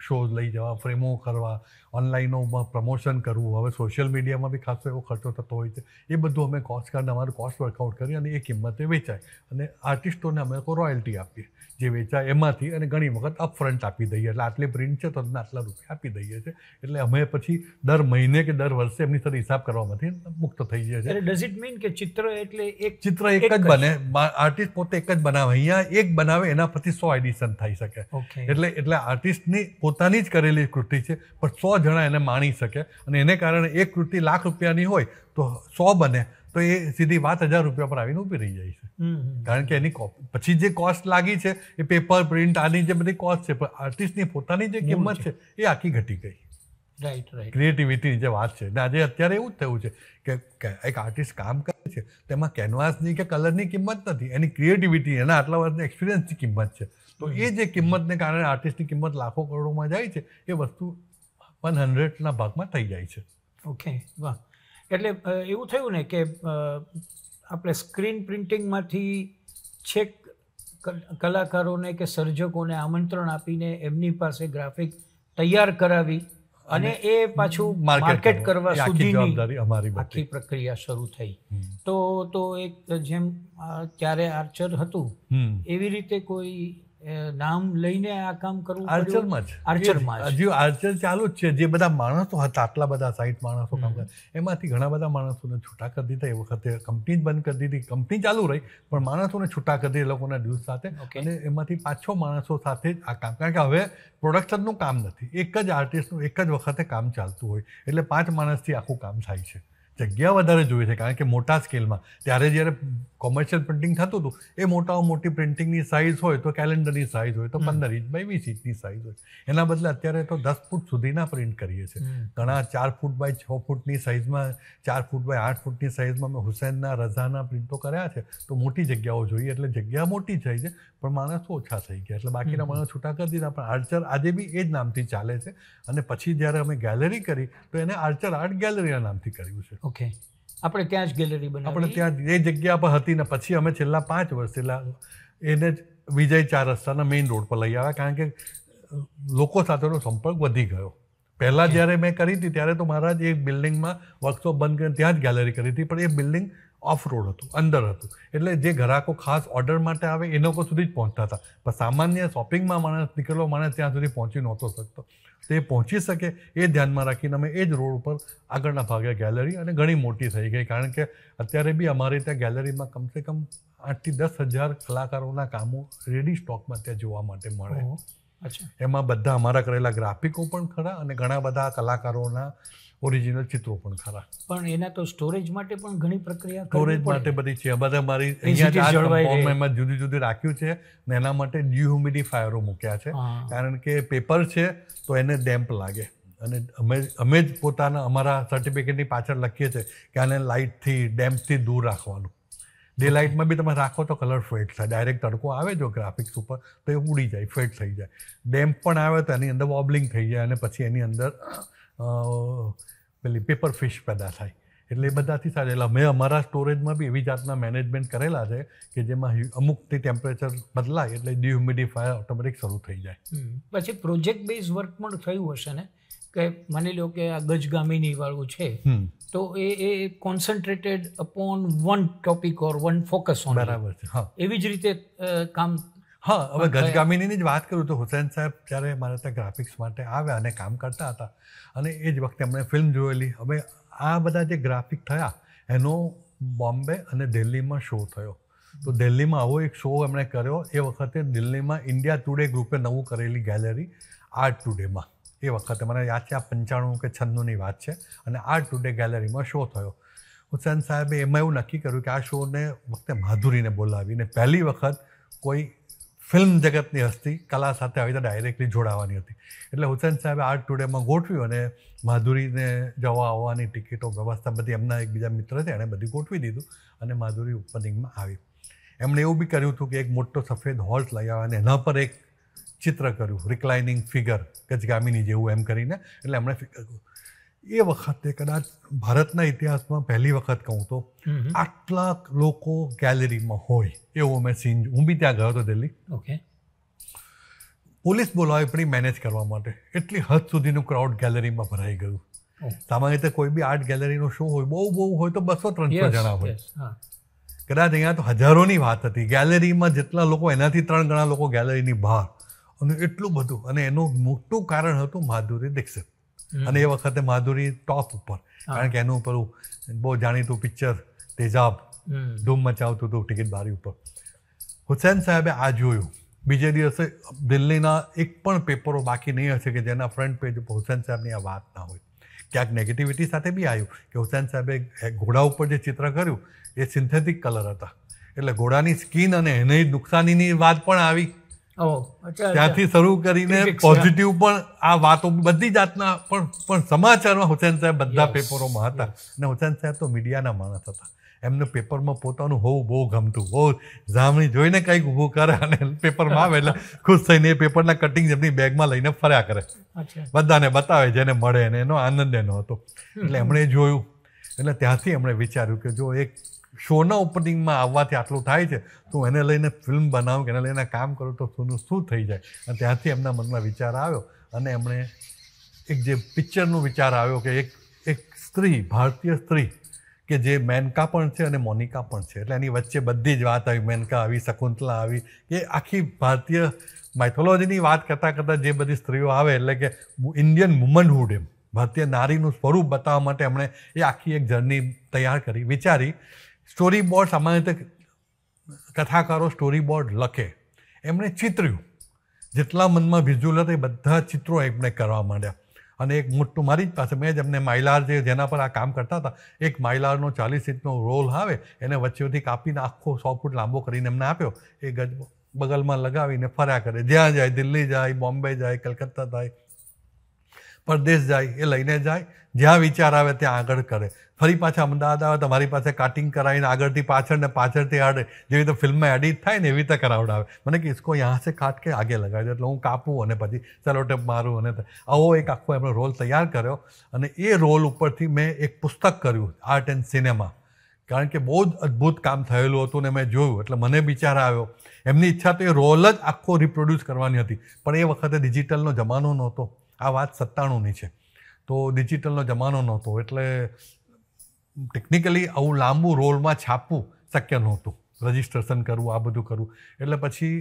શોઝ લઈ જવા ફ્રેમો કરવા ઓનલાઈનોમાં પ્રમોશન કરવું હવે સોશિયલ મીડિયામાં બી ખાસો એવો ખર્ચો થતો હોય છે એ બધું અમે કોસ્ટ કાર્ડ અમારું કોસ્ટ વર્કઆઉટ કરી અને એ કિંમતે વેચાય અને આર્ટિસ્ટોને અમે લોકો રોયલ્ટી આપીએ જે વેચાય એમાંથી અને ઘણી વખત અપફ્રન્ટ આપી દઈએ એટલે આટલી પ્રિન્ટ છે તો તમને આટલા રૂપિયા આપી દઈએ છીએ એટલે અમે પછી દર મહિને કે દર વર્ષે એમની સાથે હિસાબ કરવામાંથી મુક્ત થઈ જાય છે ડઝ ઇટ મીન કે ચિત્ર એટલે એક ચિત્ર એક જ બને આર્ટિસ્ટ પોતે એક જ બનાવે અહીંયા એક બનાવે એના પરથી સો એડિશન થઈ શકે એટલે એટલે આર્ટિસ્ટની પોતાની જ કરેલી કૃતિ છે પણ સો જણા એને માણી શકે અને એને કારણે એક કૃતિ લાખ રૂપિયાની હોય તો સો બને તો એ સીધી વાત હજાર રૂપિયા પર આવીને ઊભી રહી જાય છે કારણ કે એની પછી જે કોસ્ટ લાગી છે એ પેપર પ્રિન્ટ આની જે બધી કોસ્ટ છે પણ આર્ટિસ્ટની પોતાની જે કિંમત છે એ આખી ઘટી ગઈ રાઈટ રાઈટ ક્રિએટિવિટીની જે વાત છે ને આજે અત્યારે એવું જ થયું છે કે એક આર્ટિસ્ટ કામ કરે છે તેમાં કેનવાસની કે કલરની કિંમત નથી એની ક્રિએટિવિટી એના આટલા વર્ષની એક્સપિરિયન્સની કિંમત છે તો એ જે કિંમતને કારણે આર્ટિસ્ટની કિંમત લાખો કરોડોમાં જાય છે એ વસ્તુ વન હંડ્રેડના ભાગમાં થઈ જાય છે ઓકે વાહ એટલે એવું થયું ને કે આપણે સ્ક્રીન પ્રિન્ટિંગમાંથી છેક કલાકારોને કે સર્જકોને આમંત્રણ આપીને એમની પાસે ગ્રાફિક તૈયાર કરાવી અને એ પાછું માર્કેટ કરવા સુધીની અમારી આખી પ્રક્રિયા શરૂ થઈ તો તો એક જેમ ત્યારે આર્ચર હતું એવી રીતે કોઈ નામ લઈને આ કામ કરવું આર્ચરમાં જ આર્ચરમાં હજી આર્ચર ચાલુ જ છે જે બધા માણસો હતા આટલા બધા સાઈઠ માણસો કામ કરે એમાંથી ઘણા બધા માણસોને છૂટા કરી દીધા એ વખતે કંપની જ બંધ કરી દીધી કંપની ચાલુ રહી પણ માણસોને છૂટા કરી દીધી લોકોના ડ્યુઝ સાથે અને એમાંથી પાંચ છ માણસો સાથે જ આ કામ કારણ કે હવે પ્રોડક્શનનું કામ નથી એક જ આર્ટિસ્ટનું એક જ વખતે કામ ચાલતું હોય એટલે પાંચ માણસથી આખું કામ થાય છે જગ્યા વધારે જોઈએ છે કારણ કે મોટા સ્કેલમાં ત્યારે જ્યારે કોમર્શિયલ પ્રિન્ટિંગ થતું હતું એ મોટામાં મોટી પ્રિન્ટિંગની સાઇઝ હોય તો કેલેન્ડરની સાઇઝ હોય તો પંદર ઇંચ બાય વીસ ઇંચની સાઇઝ હોય એના બદલે અત્યારે તો દસ ફૂટ સુધીના પ્રિન્ટ કરીએ છીએ ઘણા ચાર ફૂટ બાય છ ફૂટની સાઇઝમાં ચાર ફૂટ બાય આઠ ફૂટની સાઇઝમાં મેં હુસેનના રઝાના પ્રિન્ટો કર્યા છે તો મોટી જગ્યાઓ જોઈએ એટલે જગ્યા મોટી થઈ છે પણ માણસો ઓછા થઈ ગયા એટલે બાકીના માણસ છૂટા કરી દીધા પણ આર્ચર આજે બી એ જ નામથી ચાલે છે અને પછી જ્યારે અમે ગેલેરી કરી તો એને આર્ચર આર્ટ ગેલેરીના નામથી કર્યું છે ઓકે આપણે ત્યાં જ ગેલેરી બનાવી આપણે ત્યાં જે જગ્યા પર હતી ને પછી અમે છેલ્લા પાંચ વર્ષ છેલ્લા એને જ વિજય ચાર રસ્તાના મેઇન રોડ પર લઈ આવ્યા કારણ કે લોકો સાથેનો સંપર્ક વધી ગયો પહેલાં જ્યારે મેં કરી હતી ત્યારે તો મારા જ એક બિલ્ડિંગમાં વર્કશોપ બંધ કરીને ત્યાં જ ગેલેરી કરી હતી પણ એ બિલ્ડિંગ ઓફ રોડ હતું અંદર હતું એટલે જે ગ્રાહકો ખાસ ઓર્ડર માટે આવે એ લોકો સુધી જ પહોંચતા હતા પણ સામાન્ય શોપિંગમાં માણસ નીકળવો માણસ ત્યાં સુધી પહોંચી નહોતો શકતો તે પહોંચી શકે એ ધ્યાનમાં રાખીને અમે એ જ રોડ ઉપર આગળના ભાગે ગેલેરી અને ઘણી મોટી થઈ ગઈ કારણ કે અત્યારે બી અમારે ત્યાં ગેલેરીમાં કમસે કમ આઠથી દસ હજાર કલાકારોના કામો રેડી સ્ટોકમાં ત્યાં જોવા માટે મળે અચ્છા એમાં બધા અમારા કરેલા ગ્રાફિકો પણ ખરા અને ઘણા બધા કલાકારોના ઓરિજિનલ ચિત્રો પણ ખરા પણ એના તો સ્ટોરેજ માટે પણ ઘણી પ્રક્રિયા સ્ટોરેજ માટે બધી છે બધા મારી અહીંયા એમાં જુદી જુદી રાખ્યું છે ને એના માટે ડિહ્યુમિડિફાયરો મૂક્યા છે કારણ કે પેપર છે તો એને ડેમ્પ લાગે અને અમે અમે જ પોતાના અમારા સર્ટિફિકેટની પાછળ લખીએ છીએ કે આને લાઇટથી ડેમ્પથી દૂર રાખવાનું ડે લાઇટમાં બી તમે રાખો તો કલર ફેડ થાય ડાયરેક્ટ તડકો આવે જો ગ્રાફિક્સ ઉપર તો એ ઉડી જાય ફેડ થઈ જાય ડેમ્પ પણ આવે તો એની અંદર વોબલિંગ થઈ જાય અને પછી એની અંદર પેલી પેપર ફિશ પેદા થાય એટલે એ બધાથી સારા એટલે મેં અમારા સ્ટોરેજમાં બી એવી જાતના મેનેજમેન્ટ કરેલા છે કે જેમાં અમુકથી ટેમ્પરેચર બદલાય એટલે ડિહ્યુમિડિફાયર ઓટોમેટિક શરૂ થઈ જાય પછી પ્રોજેક્ટ બેઝ વર્ક પણ થયું હશે ને કે માની લો કે આ ગજગામીની વાળું છે તો એ એ concentrated upon one topic or one focus on બરાબર છે એવી જ રીતે કામ હા હવે ગજગામિનીની જ વાત કરું તો હુસેન સાહેબ જ્યારે મારે ત્યાં ગ્રાફિક્સ માટે આવ્યા અને કામ કરતા હતા અને એ જ વખતે એમણે ફિલ્મ જોયેલી હવે આ બધા જે ગ્રાફિક થયા એનો બોમ્બે અને દિલ્હીમાં શો થયો તો દિલ્હીમાં આવો એક શો એમણે કર્યો એ વખતે દિલ્હીમાં ઇન્ડિયા ટુડે ગ્રુપે નવું કરેલી ગેલેરી આર્ટ ટુડેમાં એ વખતે મને યાદ છે આ પંચાણું કે છન્નુંની વાત છે અને આર્ટ ટુડે ગેલેરીમાં શો થયો હુસેન સાહેબે એમાં એવું નક્કી કર્યું કે આ શોને વખતે માધુરીને બોલાવીને પહેલી વખત કોઈ ફિલ્મ જગતની હસ્તી કલા સાથે આવી તો ડાયરેક્ટલી જોડાવાની હતી એટલે હુસેન સાહેબે આર્ટ ટુડેમાં ગોઠવ્યું અને માધુરીને જવા આવવાની ટિકિટો વ્યવસ્થા બધી એમના એકબીજા મિત્ર છે એણે બધી ગોઠવી દીધું અને માધુરી ઓપનિંગમાં આવી એમણે એવું બી કર્યું હતું કે એક મોટો સફેદ હોલ્ટ લઈ આવ્યા અને એના પર એક ચિત્ર કર્યું રિક્લાઇનિંગ ફિગર ગજગામીની જેવું એમ કરીને એટલે એમણે ફિગર કર્યું એ વખતે કદાચ ભારતના ઇતિહાસમાં પહેલી વખત કહું તો આટલા લોકો ગેલેરીમાં હોય એવો મેં સીન હું બી ત્યાં ગયો હતો દિલ્હી ઓકે પોલીસ બોલાવી પડી મેનેજ કરવા માટે એટલી હદ સુધીનું ક્રાઉડ ગેલેરીમાં ભરાઈ ગયું સામાન્ય રીતે કોઈ બી આર્ટ ગેલેરીનો શો હોય બહુ બહુ હોય તો બસો ત્રણસો જણા હોય કદાચ અહીંયા તો હજારોની વાત હતી ગેલેરીમાં જેટલા લોકો એનાથી ત્રણ ગણા લોકો ગેલેરીની બહાર અને એટલું બધું અને એનું મોટું કારણ હતું માધુરી દીક્ષિત અને એ વખતે માધુરી ટોપ ઉપર કારણ કે એનું પેલું બહુ જાણીતું પિક્ચર તેજાબ ધૂમ મચાવતું હતું ટિકિટ બારી ઉપર હુસેન સાહેબે આ જોયું બીજે દિવસે દિલ્હીના એક પણ પેપરો બાકી નહીં હશે કે જેના ફ્રન્ટ પેજ ઉપર હુસેન સાહેબની આ વાત ના હોય ક્યાંક નેગેટિવિટી સાથે બી આવ્યું કે હુસેન સાહેબે ઘોડા ઉપર જે ચિત્ર કર્યું એ સિન્થેટિક કલર હતા એટલે ઘોડાની સ્કિન અને એને નુકસાનીની વાત પણ આવી ત્યાંથી શરૂ કરીને પોઝિટિવ પણ આ વાતો બધી જાતના પણ પણ સમાચારમાં હુસેન સાહેબ બધા પેપરોમાં હતા અને હુસેન સાહેબ તો મીડિયાના માણસ હતા એમને પેપરમાં પોતાનું હોવું બહુ ગમતું બહુ જામણી જોઈને કંઈક ઊભું કરે અને પેપરમાં આવે એટલે ખુશ થઈને એ પેપરના કટિંગ એમની બેગમાં લઈને ફર્યા કરે બધાને બતાવે જેને મળે એને એનો આનંદ એનો હતો એટલે એમણે જોયું એટલે ત્યાંથી એમણે વિચાર્યું કે જો એક શોના ઓપનિંગમાં આવવાથી આટલું થાય છે તો એને લઈને ફિલ્મ બનાવું કે એને લઈને કામ કરું તો સોનું શું થઈ જાય અને ત્યાંથી એમના મનમાં વિચાર આવ્યો અને એમણે એક જે પિક્ચરનો વિચાર આવ્યો કે એક એક સ્ત્રી ભારતીય સ્ત્રી કે જે મેનકા પણ છે અને મોનિકા પણ છે એટલે એની વચ્ચે બધી જ વાત આવી મેનકા આવી શકુંતલા આવી એ આખી ભારતીય માઇથોલોજીની વાત કરતાં કરતાં જે બધી સ્ત્રીઓ આવે એટલે કે ઇન્ડિયન વુમનહુડ એમ ભારતીય નારીનું સ્વરૂપ બતાવવા માટે એમણે એ આખી એક જર્ની તૈયાર કરી વિચારી સ્ટોરી બોર્ડ સામાન્ય રીતે કથાકારો સ્ટોરી બોર્ડ લખે એમણે ચિત્ર્યું જેટલા મનમાં વિઝ્યુઅલ હતા એ બધા ચિત્રો એમણે કરવા માંડ્યા અને એક મોટું મારી જ પાસે મેં જ એમને માઇલાર જે જેના પર આ કામ કરતા હતા એક માઇલારનો ચાલીસ ઇંચનો રોલ આવે એને વચ્ચેથી કાપીને આખો સો ફૂટ લાંબો કરીને એમને આપ્યો એ ગજ બગલમાં લગાવીને ફર્યા કરે જ્યાં જાય દિલ્હી જાય બોમ્બે જાય કલકત્તા જાય પરદેશ જાય એ લઈને જાય જ્યાં વિચાર આવે ત્યાં આગળ કરે ફરી પાછા અમદાવાદ આવે તમારી પાસે કાટિંગ કરાવીને આગળથી પાછળ ને પાછળથી આડે જેવી રીતે ફિલ્મમાં એડિટ થાય ને એવી રીતે કરાવડાવે મને કે ઇસકો યહાં સે કાટ કે આગે લગાવી એટલે હું કાપું અને પછી ચલો ટેપ મારું અને આવો એક આખો એમનો રોલ તૈયાર કર્યો અને એ રોલ ઉપરથી મેં એક પુસ્તક કર્યું આર્ટ એન્ડ સિનેમા કારણ કે બહુ જ અદ્ભુત કામ થયેલું હતું ને મેં જોયું એટલે મને વિચાર આવ્યો એમની ઈચ્છા તો એ રોલ જ આખો રિપ્રોડ્યુસ કરવાની હતી પણ એ વખતે ડિજિટલનો જમાનો નહોતો આ વાત સત્તાણુંની છે તો ડિજિટલનો જમાનો નહોતો એટલે ટેકનિકલી આવું લાંબુ રોલમાં છાપવું શક્ય નહોતું રજિસ્ટ્રેશન કરવું આ બધું કરવું એટલે પછી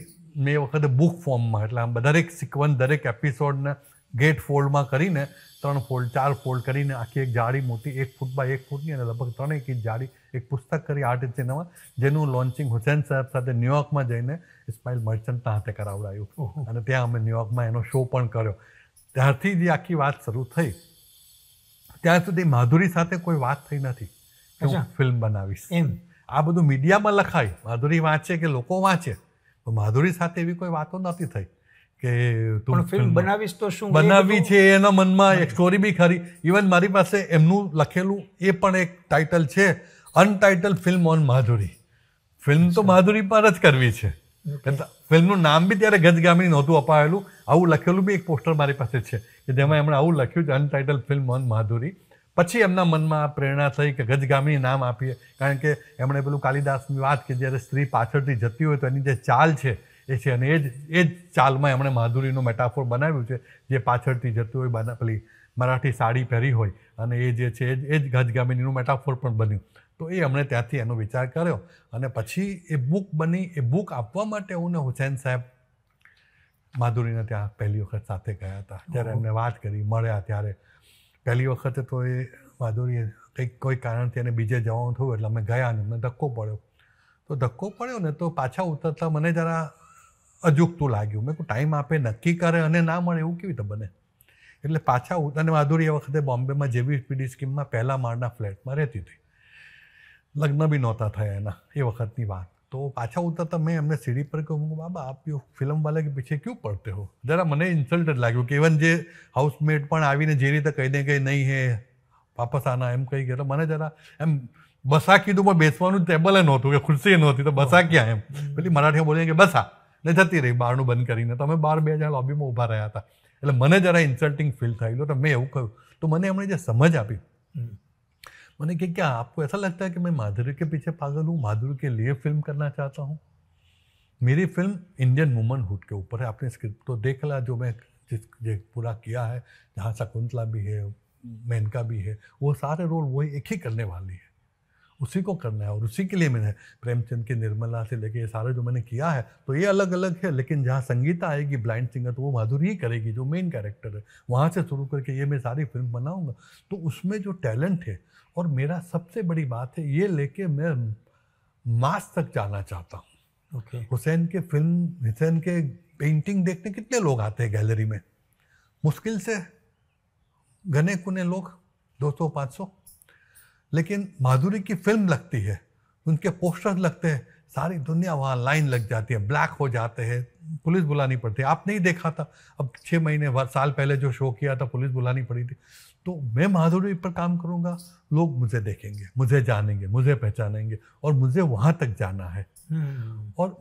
મેં એ વખતે બુક ફોર્મમાં એટલે આમ દરેક સિક્વન્સ દરેક એપિસોડને ગેટ ફોલ્ડમાં કરીને ત્રણ ફોલ્ડ ચાર ફોલ્ડ કરીને આખી એક જાળી મોટી એક ફૂટ બાય એક ફૂટની અને લગભગ ત્રણેક ઇંચ જાળી એક પુસ્તક કરી આર્ટ ચેનલમાં જેનું લોન્ચિંગ હુસેન સાહેબ સાથે ન્યુયોર્કમાં જઈને ઇસ્માઇલ મર્ચન્ટના હાથે કરાવડાયું અને ત્યાં અમે ન્યુયોર્કમાં એનો શો પણ કર્યો ત્યારથી જે આખી વાત શરૂ થઈ ત્યાં સુધી માધુરી સાથે કોઈ વાત થઈ નથી ફિલ્મ બનાવીશ એમ આ બધું મીડિયામાં લખાય માધુરી વાંચે કે લોકો વાંચે તો માધુરી સાથે એવી કોઈ વાતો નથી થઈ કે તું ફિલ્મ બનાવીશ તો શું બનાવી છે એના મનમાં એક સ્ટોરી બી ખરી ઇવન મારી પાસે એમનું લખેલું એ પણ એક ટાઇટલ છે untitled film on Madhuri film તો માધુરી પર જ કરવી છે ફિલ્મનું નામ બી ત્યારે ગજગામી નહોતું અપાયેલું આવું લખેલું બી એક પોસ્ટર મારી પાસે છે કે જેમાં એમણે આવું લખ્યું છે અનટાઇટલ ફિલ્મ મન માધુરી પછી એમના મનમાં પ્રેરણા થઈ કે ગજગામી નામ આપીએ કારણ કે એમણે પેલું કાલિદાસની વાત કે જ્યારે સ્ત્રી પાછળથી જતી હોય તો એની જે ચાલ છે એ છે અને એ જ એ જ ચાલમાં એમણે માધુરીનો મેટાફોર બનાવ્યું છે જે પાછળથી જતી હોય બાના પેલી મરાઠી સાડી પહેરી હોય અને એ જે છે એ જ ગજગામીનું મેટાફોર પણ બન્યું તો એ અમને ત્યાંથી એનો વિચાર કર્યો અને પછી એ બુક બની એ બુક આપવા માટે હું ને હુસેન સાહેબ માધુરીને ત્યાં પહેલી વખત સાથે ગયા હતા જ્યારે એમને વાત કરી મળ્યા ત્યારે પહેલી વખતે તો એ માધુરીએ કંઈક કોઈ કારણથી એને બીજે જવાનું થયું એટલે અમે ગયા ને અમને ધક્કો પડ્યો તો ધક્કો પડ્યો ને તો પાછા ઉતરતા મને જરા અજુકતું લાગ્યું મેં ટાઈમ આપે નક્કી કરે અને ના મળે એવું કેવી રીતે બને એટલે પાછા અને માધુરી એ વખતે બોમ્બેમાં જેવી પીડી સ્કીમમાં પહેલા માળના ફ્લેટમાં રહેતી હતી લગ્ન બી નહોતા થયા એના એ વખતની વાત તો પાછા ઉતરતા મેં એમને સીડી પર કહ્યું બાબા આપ યો ફિલ્મ વાલે કે પીછે ક્યું પડતે હો જરા મને ઇન્સલ્ટેડ લાગ્યું કે ઇવન જે હાઉસમેટ પણ આવીને જે રીતે કહી દે કે નહીં હે વાપસ આના એમ કહી ગયા મને જરા એમ બસા કીધું પણ બેસવાનું ટેબલે નહોતું કે ખુરશી નહોતી તો બસા ક્યાં એમ પેલી મરાઠીમાં બોલીએ કે બસા ને જતી રહી બહારનું બંધ કરીને તમે બાર બે જણા લોબીમાં ઊભા રહ્યા હતા એટલે મને જરા ઇન્સલ્ટિંગ ફીલ થયેલું તો મેં એવું કહ્યું તો મને એમણે જે સમજ આપી मैंने कि क्या आपको ऐसा लगता है कि मैं माधुरी के पीछे पागल हूँ माधुरी के लिए फिल्म करना चाहता हूँ मेरी फिल्म इंडियन हुड के ऊपर है आपने स्क्रिप्ट तो देख ला जो मैं जिस पूरा किया है जहाँ शकुंतला भी है मेनका भी है वो सारे रोल वही एक ही करने वाली है उसी को करना है और उसी के लिए मैंने प्रेमचंद की निर्मला से लेके ये सारा जो मैंने किया है तो ये अलग अलग है लेकिन जहाँ संगीता आएगी ब्लाइंड सिंगर तो वो माधुरी ही करेगी जो मेन कैरेक्टर है वहाँ से शुरू करके ये मैं सारी फिल्म बनाऊँगा तो उसमें जो टैलेंट है और मेरा सबसे बड़ी बात है ये लेके मैं मास तक जाना चाहता हूँ okay. हुसैन के फिल्म हुसैन के पेंटिंग देखने कितने लोग आते हैं गैलरी में मुश्किल से घने कुने लोग 200-500 लेकिन माधुरी की फिल्म लगती है उनके पोस्टर लगते हैं सारी दुनिया वहाँ लाइन लग जाती है ब्लैक हो जाते हैं पुलिस बुलानी पड़ती है आप नहीं देखा था अब छः महीने साल पहले जो शो किया था पुलिस बुलानी पड़ी थी तो मैं माधुरी पर काम करूँगा लोग मुझे देखेंगे मुझे जानेंगे मुझे पहचानेंगे और मुझे वहाँ तक जाना है हम्म। और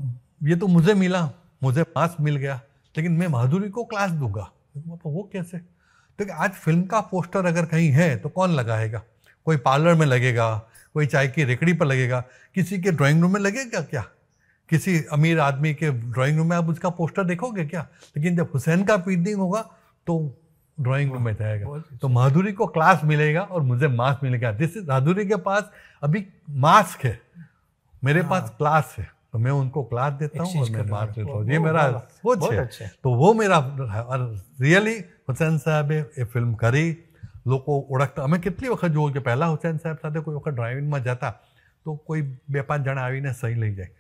ये तो मुझे मिला मुझे पास मिल गया लेकिन मैं माधुरी को क्लास दूंगा तो वो कैसे तो आज फिल्म का पोस्टर अगर कहीं है तो कौन लगाएगा कोई पार्लर में लगेगा कोई चाय की रेकड़ी पर लगेगा किसी के ड्राइंग रूम में लगेगा क्या किसी अमीर आदमी के ड्राइंग रूम में आप उसका पोस्टर देखोगे क्या लेकिन जब हुसैन का पेंटिंग होगा तो ड्राइंग रूम में जाएगा तो अच्छा। माधुरी को क्लास मिलेगा और मुझे मास्क मिलेगा दिस इज माधुरी के पास अभी मास्क है मेरे हाँ। पास क्लास है तो मैं उनको क्लास देता हूँ और मैं मास्क देता हूँ ये मेरा अच्छा, सोच है अच्छा। तो वो मेरा और रियली हुसैन साहब ये फिल्म કરી લોકો ઓળખતા અમે કેટલી વખત જોયું કે પહેલાં હુસૈન સાહેબ સાથે કોઈ વખત ડ્રાઇવિંગમાં જતા તો કોઈ બે પાંચ જણા આવીને સહી લઈ જાય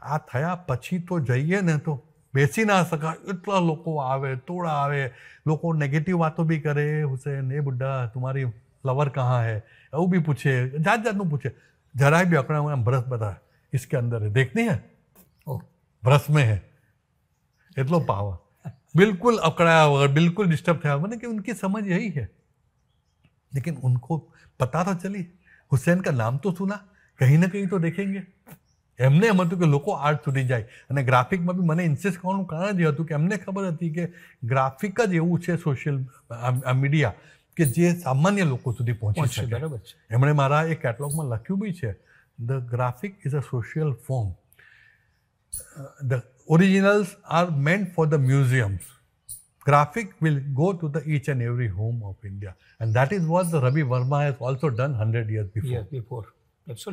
આ થયા પછી तो जाइए ને तो बेसी ना सका इतना लोग आवे तोड़ा आवे लोग नेगेटिव बातों भी करे हुसैन ए बुढ़ा तुम्हारी लवर कहाँ है वो भी पूछे जात जात में पूछे जरा भी अकड़ा हुआ ब्रश बता इसके अंदर है देखते हैं ब्रश में है इतलो पावर बिल्कुल अकड़ाया हुआ बिल्कुल डिस्टर्ब था मैंने कि उनकी समझ यही है लेकिन उनको पता तो चली हुसैन का नाम तो सुना कहीं ना कहीं तो देखेंगे એમને એમ હતું કે લોકો આર્ટ સુધી જાય અને ગ્રાફિકમાં બી મને ઇન્સિસ્ટ કરવાનું કારણ જ હતું કે એમને ખબર હતી કે ગ્રાફિક જ એવું છે સોશિયલ મીડિયા કે જે સામાન્ય લોકો સુધી પહોંચે છે બરાબર છે એમણે મારા એ કેટલોગમાં લખ્યું બી છે the graphic is a social form the originals are meant for the museums graphic will go to the each and every home of India and that is was Ravi Varma Verma also done done 100 years before. Years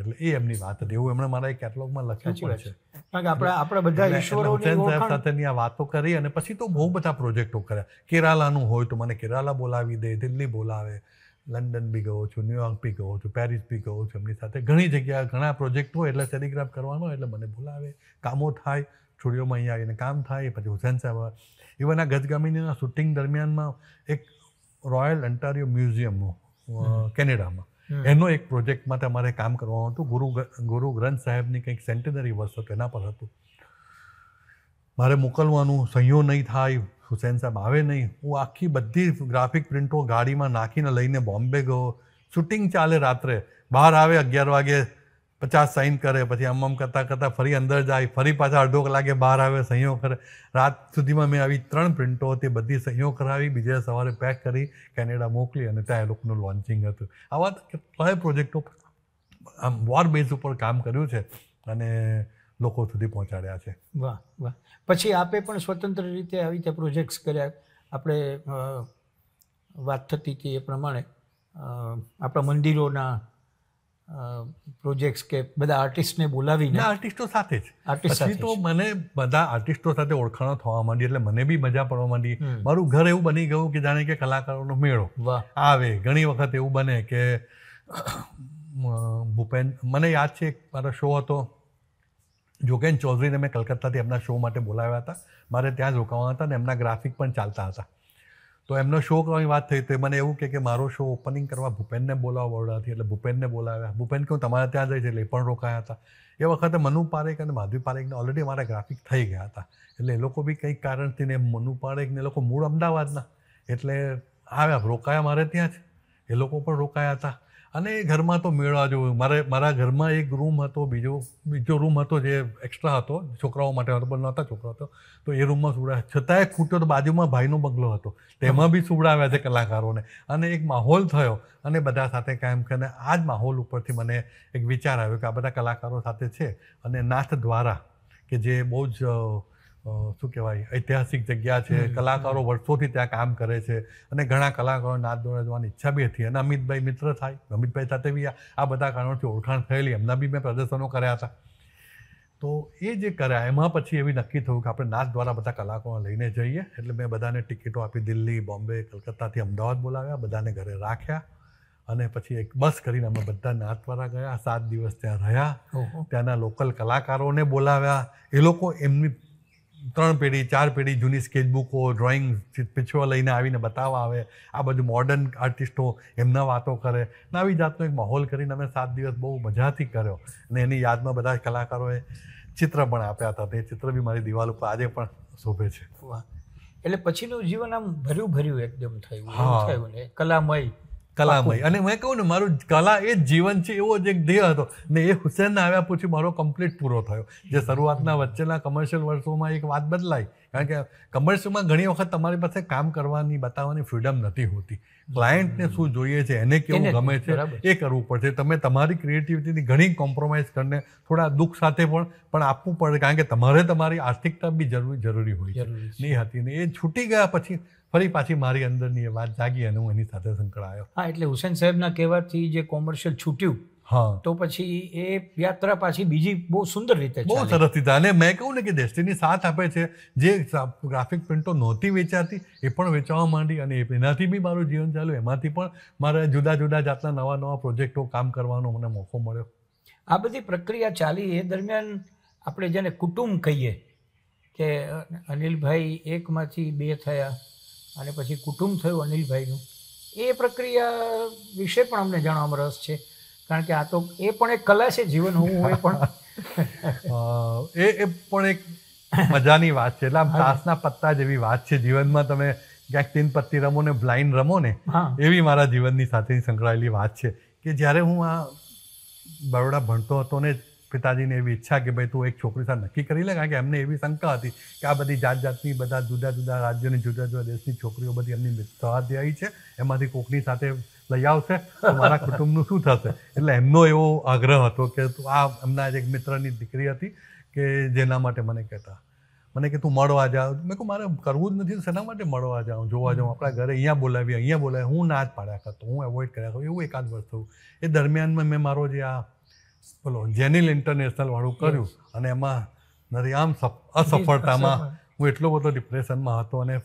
એટલે એ એમની વાત હતી એવું એમણે મારા કેટલોગમાં લખ્યું પણ છે આપણે આપણે બધા ઈશ્વરોની સાહેબ સાથેની આ વાતો કરી અને પછી તો બહુ બધા પ્રોજેક્ટો કર્યા કેરાલાનું હોય તો મને કેરાલા બોલાવી દે દિલ્હી બોલાવે લંડન બી ગયો છું ન્યુયોર્ક બી ગયો છું પેરિસ બી ગયો છું એમની સાથે ઘણી જગ્યા ઘણા પ્રોજેક્ટ હોય એટલે સેલિગ્રાફ કરવાનો એટલે મને બોલાવે કામો થાય સ્ટુડિયોમાં અહીંયા આવીને કામ થાય પછી હુસેન સાહેબ ઇવન આ ગજગામિનીના શૂટિંગ દરમિયાનમાં એક રોયલ અંટારિયો મ્યુઝિયમ કેનેડામાં એનો એક પ્રોજેક્ટ માટે અમારે કામ કરવાનું હતું ગુરુ ગુરુ ગ્રંથ સાહેબની કંઈક સેન્ટેનરી વર્ષ હતો એના પર હતું મારે મોકલવાનું સહીઓ નહીં થાય હુસેન સાહેબ આવે નહીં હું આખી બધી ગ્રાફિક પ્રિન્ટો ગાડીમાં નાખીને લઈને બોમ્બે ગયો શૂટિંગ ચાલે રાત્રે બહાર આવે અગિયાર વાગે પચાસ સાઇન કરે પછી આમ આમ કરતાં કરતાં ફરી અંદર જાય ફરી પાછા અડધો કલાકે બહાર આવે સહીઓ કરે રાત સુધીમાં મેં આવી ત્રણ પ્રિન્ટો હતી બધી સહીઓ કરાવી બીજે સવારે પેક કરી કેનેડા મોકલી અને ત્યાં એ લોકોનું લોન્ચિંગ હતું આવા કેટલાય પ્રોજેક્ટો આમ વોર બેઝ ઉપર કામ કર્યું છે અને લોકો સુધી પહોંચાડ્યા છે વાહ વાહ પછી આપે પણ સ્વતંત્ર રીતે આવી રીતે પ્રોજેક્ટ્સ કર્યા આપણે વાત થતી હતી એ પ્રમાણે આપણા મંદિરોના પ્રોજેક્ટ્સ કે બધા આર્ટિસ્ટને બોલાવીને આર્ટિસ્ટો સાથે જ પછી તો મને બધા આર્ટિસ્ટો સાથે ઓળખાણો થવા માંડી એટલે મને બી મજા પડવા માંડી મારું ઘર એવું બની ગયું કે જાણે કે કલાકારોનો મેળો આવે ઘણી વખત એવું બને કે ભૂપેન મને યાદ છે મારો શો હતો જોગેન ચૌધરીને મેં કલકત્તાથી એમના શો માટે બોલાવ્યા હતા મારે ત્યાં જ રોકાવા હતા ને એમના ગ્રાફિક પણ ચાલતા હતા તો એમનો શો કરવાની વાત થઈ તો મને એવું કે મારો શો ઓપનિંગ કરવા ભૂપેનને બોલાવવા બરોડાથી એટલે ભૂપેનને બોલાવ્યા ભૂપેન કહું તમારે ત્યાં જાય છે એટલે પણ રોકાયા હતા એ વખતે મનુ પારેખ અને માધવી પારેખને ઓલરેડી મારા ગ્રાફિક થઈ ગયા હતા એટલે એ લોકો બી કંઈક કારણથી ને મનુ પારેખને લોકો મૂળ અમદાવાદના એટલે આવ્યા રોકાયા મારે ત્યાં જ એ લોકો પણ રોકાયા હતા અને એ ઘરમાં તો મેળવા જેવું મારે મારા ઘરમાં એક રૂમ હતો બીજો બીજો રૂમ હતો જે એક્સ્ટ્રા હતો છોકરાઓ માટે હતો પણ નહોતા છોકરા હતો તો એ રૂમમાં સુવડાવ્યા છતાંય ખૂટ્યો તો બાજુમાં ભાઈનો બંગલો હતો તેમાં બી સુવડાવ્યા છે કલાકારોને અને એક માહોલ થયો અને બધા સાથે કાયમ કરીને આ જ માહોલ ઉપરથી મને એક વિચાર આવ્યો કે આ બધા કલાકારો સાથે છે અને નાથ દ્વારા કે જે બહુ જ શું કહેવાય ઐતિહાસિક જગ્યા છે કલાકારો વર્ષોથી ત્યાં કામ કરે છે અને ઘણા કલાકારો નાદ દોડા જવાની ઈચ્છા બી હતી અને અમિતભાઈ મિત્ર થાય અમિતભાઈ સાથે બી આ બધા કારણોથી ઓળખાણ થયેલી એમના બી મેં પ્રદર્શનો કર્યા હતા તો એ જે કર્યા એમાં પછી એવી નક્કી થયું કે આપણે નાચ દ્વારા બધા કલાકારો લઈને જઈએ એટલે મેં બધાને ટિકિટો આપી દિલ્હી બોમ્બે કલકત્તાથી અમદાવાદ બોલાવ્યા બધાને ઘરે રાખ્યા અને પછી એક બસ કરીને અમે બધા નાથવારા ગયા સાત દિવસ ત્યાં રહ્યા ત્યાંના લોકલ કલાકારોને બોલાવ્યા એ લોકો એમની ત્રણ પેઢી ચાર પેઢી જૂની સ્કેચબુકો ડ્રોઈંગ પીછો લઈને આવીને બતાવવા આવે આ બધું મોડર્ન આર્ટિસ્ટો એમના વાતો કરે ને આવી જાતનો એક માહોલ કરીને અમે સાત દિવસ બહુ મજાથી કર્યો અને એની યાદમાં બધા કલાકારોએ ચિત્ર પણ આપ્યા હતા તે ચિત્ર બી મારી દિવાલ ઉપર આજે પણ શોભે છે એટલે પછીનું જીવન આમ ભર્યું ભર્યું એકદમ થયું થયું ને કલામય કલામય અને મેં કહું ને મારું કલા એ જ જીવન છે એવો જ એક ધ્યેય હતો ને એ હુસેન આવ્યા પછી મારો કમ્પ્લીટ પૂરો થયો જે શરૂઆતના વચ્ચેના કમર્શિયલ વર્ષોમાં એક વાત બદલાઈ કારણ કે કમર્શિયલમાં ઘણી વખત તમારી પાસે કામ કરવાની બતાવવાની ફ્રીડમ નથી હોતી ક્લાયન્ટને શું જોઈએ છે એને કેવું ગમે છે એ કરવું પડશે તમે તમારી ક્રિએટિવિટીની ઘણી કોમ્પ્રોમાઇઝ કરીને થોડા દુઃખ સાથે પણ પણ આપવું પડે કારણ કે તમારે તમારી આર્થિકતા બી જરૂરી જરૂરી હોય છે નહીં હતી ને એ છૂટી ગયા પછી ફરી પાછી મારી અંદરની એ વાત જાગી અને હું એની સાથે સંકળાયો હા એટલે હુસેન સાહેબના કહેવાથી જે કોમર્શિયલ છૂટ્યું તો પછી એ યાત્રા પાછી બીજી બહુ સુંદર રીતે બહુ સરસ રીતે અને મેં કહું ને કે ડેસ્ટિની સાથ આપે છે જે ગ્રાફિક પ્રિન્ટો નહોતી વેચાતી એ પણ વેચાવા માંડી અને એનાથી બી મારું જીવન ચાલ્યું એમાંથી પણ મારા જુદા જુદા જાતના નવા નવા પ્રોજેક્ટો કામ કરવાનો મને મોકો મળ્યો આ બધી પ્રક્રિયા ચાલી એ દરમિયાન આપણે જેને કુટુંબ કહીએ કે અનિલભાઈ એકમાંથી બે થયા અને પછી કુટુંબ થયું અનિલભાઈનું એ પ્રક્રિયા વિશે પણ અમને જાણવામાં રસ છે કારણ કે આ તો એ પણ એક કલા છે જીવન હોવું હોય પણ એ એ પણ એક મજાની વાત છે એટલે આમ તાસના પત્તા જેવી વાત છે જીવનમાં તમે ક્યાંક તીન પત્તી રમો ને બ્લાઇન્ડ રમો ને એવી મારા જીવનની સાથે સંકળાયેલી વાત છે કે જ્યારે હું આ બરોડા ભણતો હતો ને પિતાજીને એવી ઈચ્છા કે ભાઈ તું એક છોકરી સાથે નક્કી કરી લે કારણ કે એમને એવી શંકા હતી કે આ બધી જાત જાતની બધા જુદા જુદા રાજ્યોની જુદા જુદા દેશની છોકરીઓ બધી એમની સહાધ્યાયી છે એમાંથી કોકની સાથે લઈ આવશે મારા કુટુંબનું શું થશે એટલે એમનો એવો આગ્રહ હતો કે તું આ એમના એક મિત્રની દીકરી હતી કે જેના માટે મને કહેતા મને કે તું મળવા જા મેં કહું મારે કરવું જ નથી શેના માટે મળવા જાઉં જોવા જાઉં આપણા ઘરે અહીંયા બોલાવી અહીંયા બોલાવી હું ના જ પાડ્યા કરતો હું એવોઈડ કર્યા કરતો એવું એકાદ વર્ષ થયું એ દરમિયાનમાં મેં મારો જે આ બોલો જેનિલ ઇન્ટરનેશનલવાળું કર્યું અને એમાં નરી આમ અસફળતામાં હું એટલો બધો ડિપ્રેશનમાં હતો અને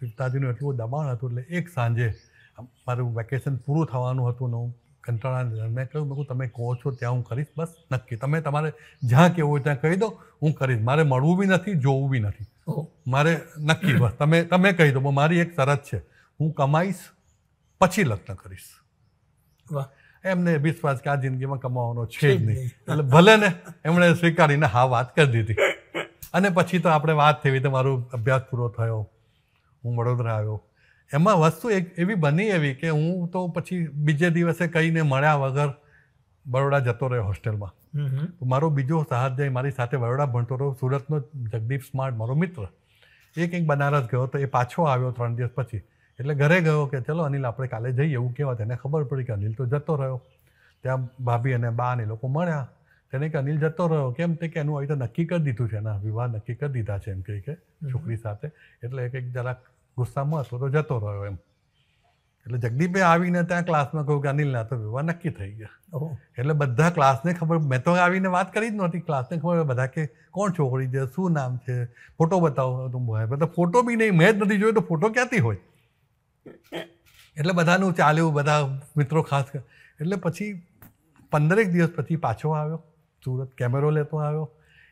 પિતાજીનું એટલું દબાણ હતું એટલે એક સાંજે મારું વેકેશન પૂરું થવાનું હતું ને હું કંટાળા મેં કહ્યું મેં તમે કહો છો ત્યાં હું કરીશ બસ નક્કી તમે તમારે જ્યાં કહેવું હોય ત્યાં કહી દો હું કરીશ મારે મળવું બી નથી જોવું બી નથી મારે નક્કી બસ તમે તમે કહી દો મારી એક શરત છે હું કમાઈશ પછી લગ્ન કરીશ એમને વિશ્વાસ કે આ જિંદગીમાં કમાવાનો છે જ નહીં એટલે ભલે ને એમણે સ્વીકારીને હા વાત કરી દીધી અને પછી તો આપણે વાત થઈ તમારો અભ્યાસ પૂરો થયો હું વડોદરા આવ્યો એમાં વસ્તુ એક એવી બની એવી કે હું તો પછી બીજે દિવસે કહીને મળ્યા વગર બરોડા જતો રહ્યો હોસ્ટેલમાં તો મારો બીજો સહાધ્યાય મારી સાથે બરોડા ભણતો રહ્યો સુરતનો જગદીપ સ્માર્ટ મારો મિત્ર એ કંઈક બનારસ ગયો તો એ પાછો આવ્યો ત્રણ દિવસ પછી એટલે ઘરે ગયો કે ચલો અનિલ આપણે કાલે જઈએ એવું કહેવા તેને ખબર પડી કે અનિલ તો જતો રહ્યો ત્યાં ભાભી અને બા અને લોકો મળ્યા તેને કે અનિલ જતો રહ્યો કેમ તે કે એનું આવી તો નક્કી કરી દીધું છે એના વિવાહ નક્કી કરી દીધા છે એમ કહી કે છોકરી સાથે એટલે કંઈક જરાક ગુસ્સામાં હતો તો જતો રહ્યો એમ એટલે જગદીપે આવીને ત્યાં ક્લાસમાં કહ્યું કે અનિલના તો વિવાહ નક્કી થઈ ગયા એટલે બધા ક્લાસને ખબર મેં તો આવીને વાત કરી જ નહોતી ક્લાસને ખબર બધા કે કોણ છોકરી છે શું નામ છે ફોટો બતાવો તું તો બધા ફોટો બી નહીં મેં જ નથી જોયો તો ફોટો ક્યાંથી હોય એટલે બધાનું ચાલ્યું બધા મિત્રો ખાસ એટલે પછી પંદરેક દિવસ પછી પાછો આવ્યો સુરત કેમેરો લેતો આવ્યો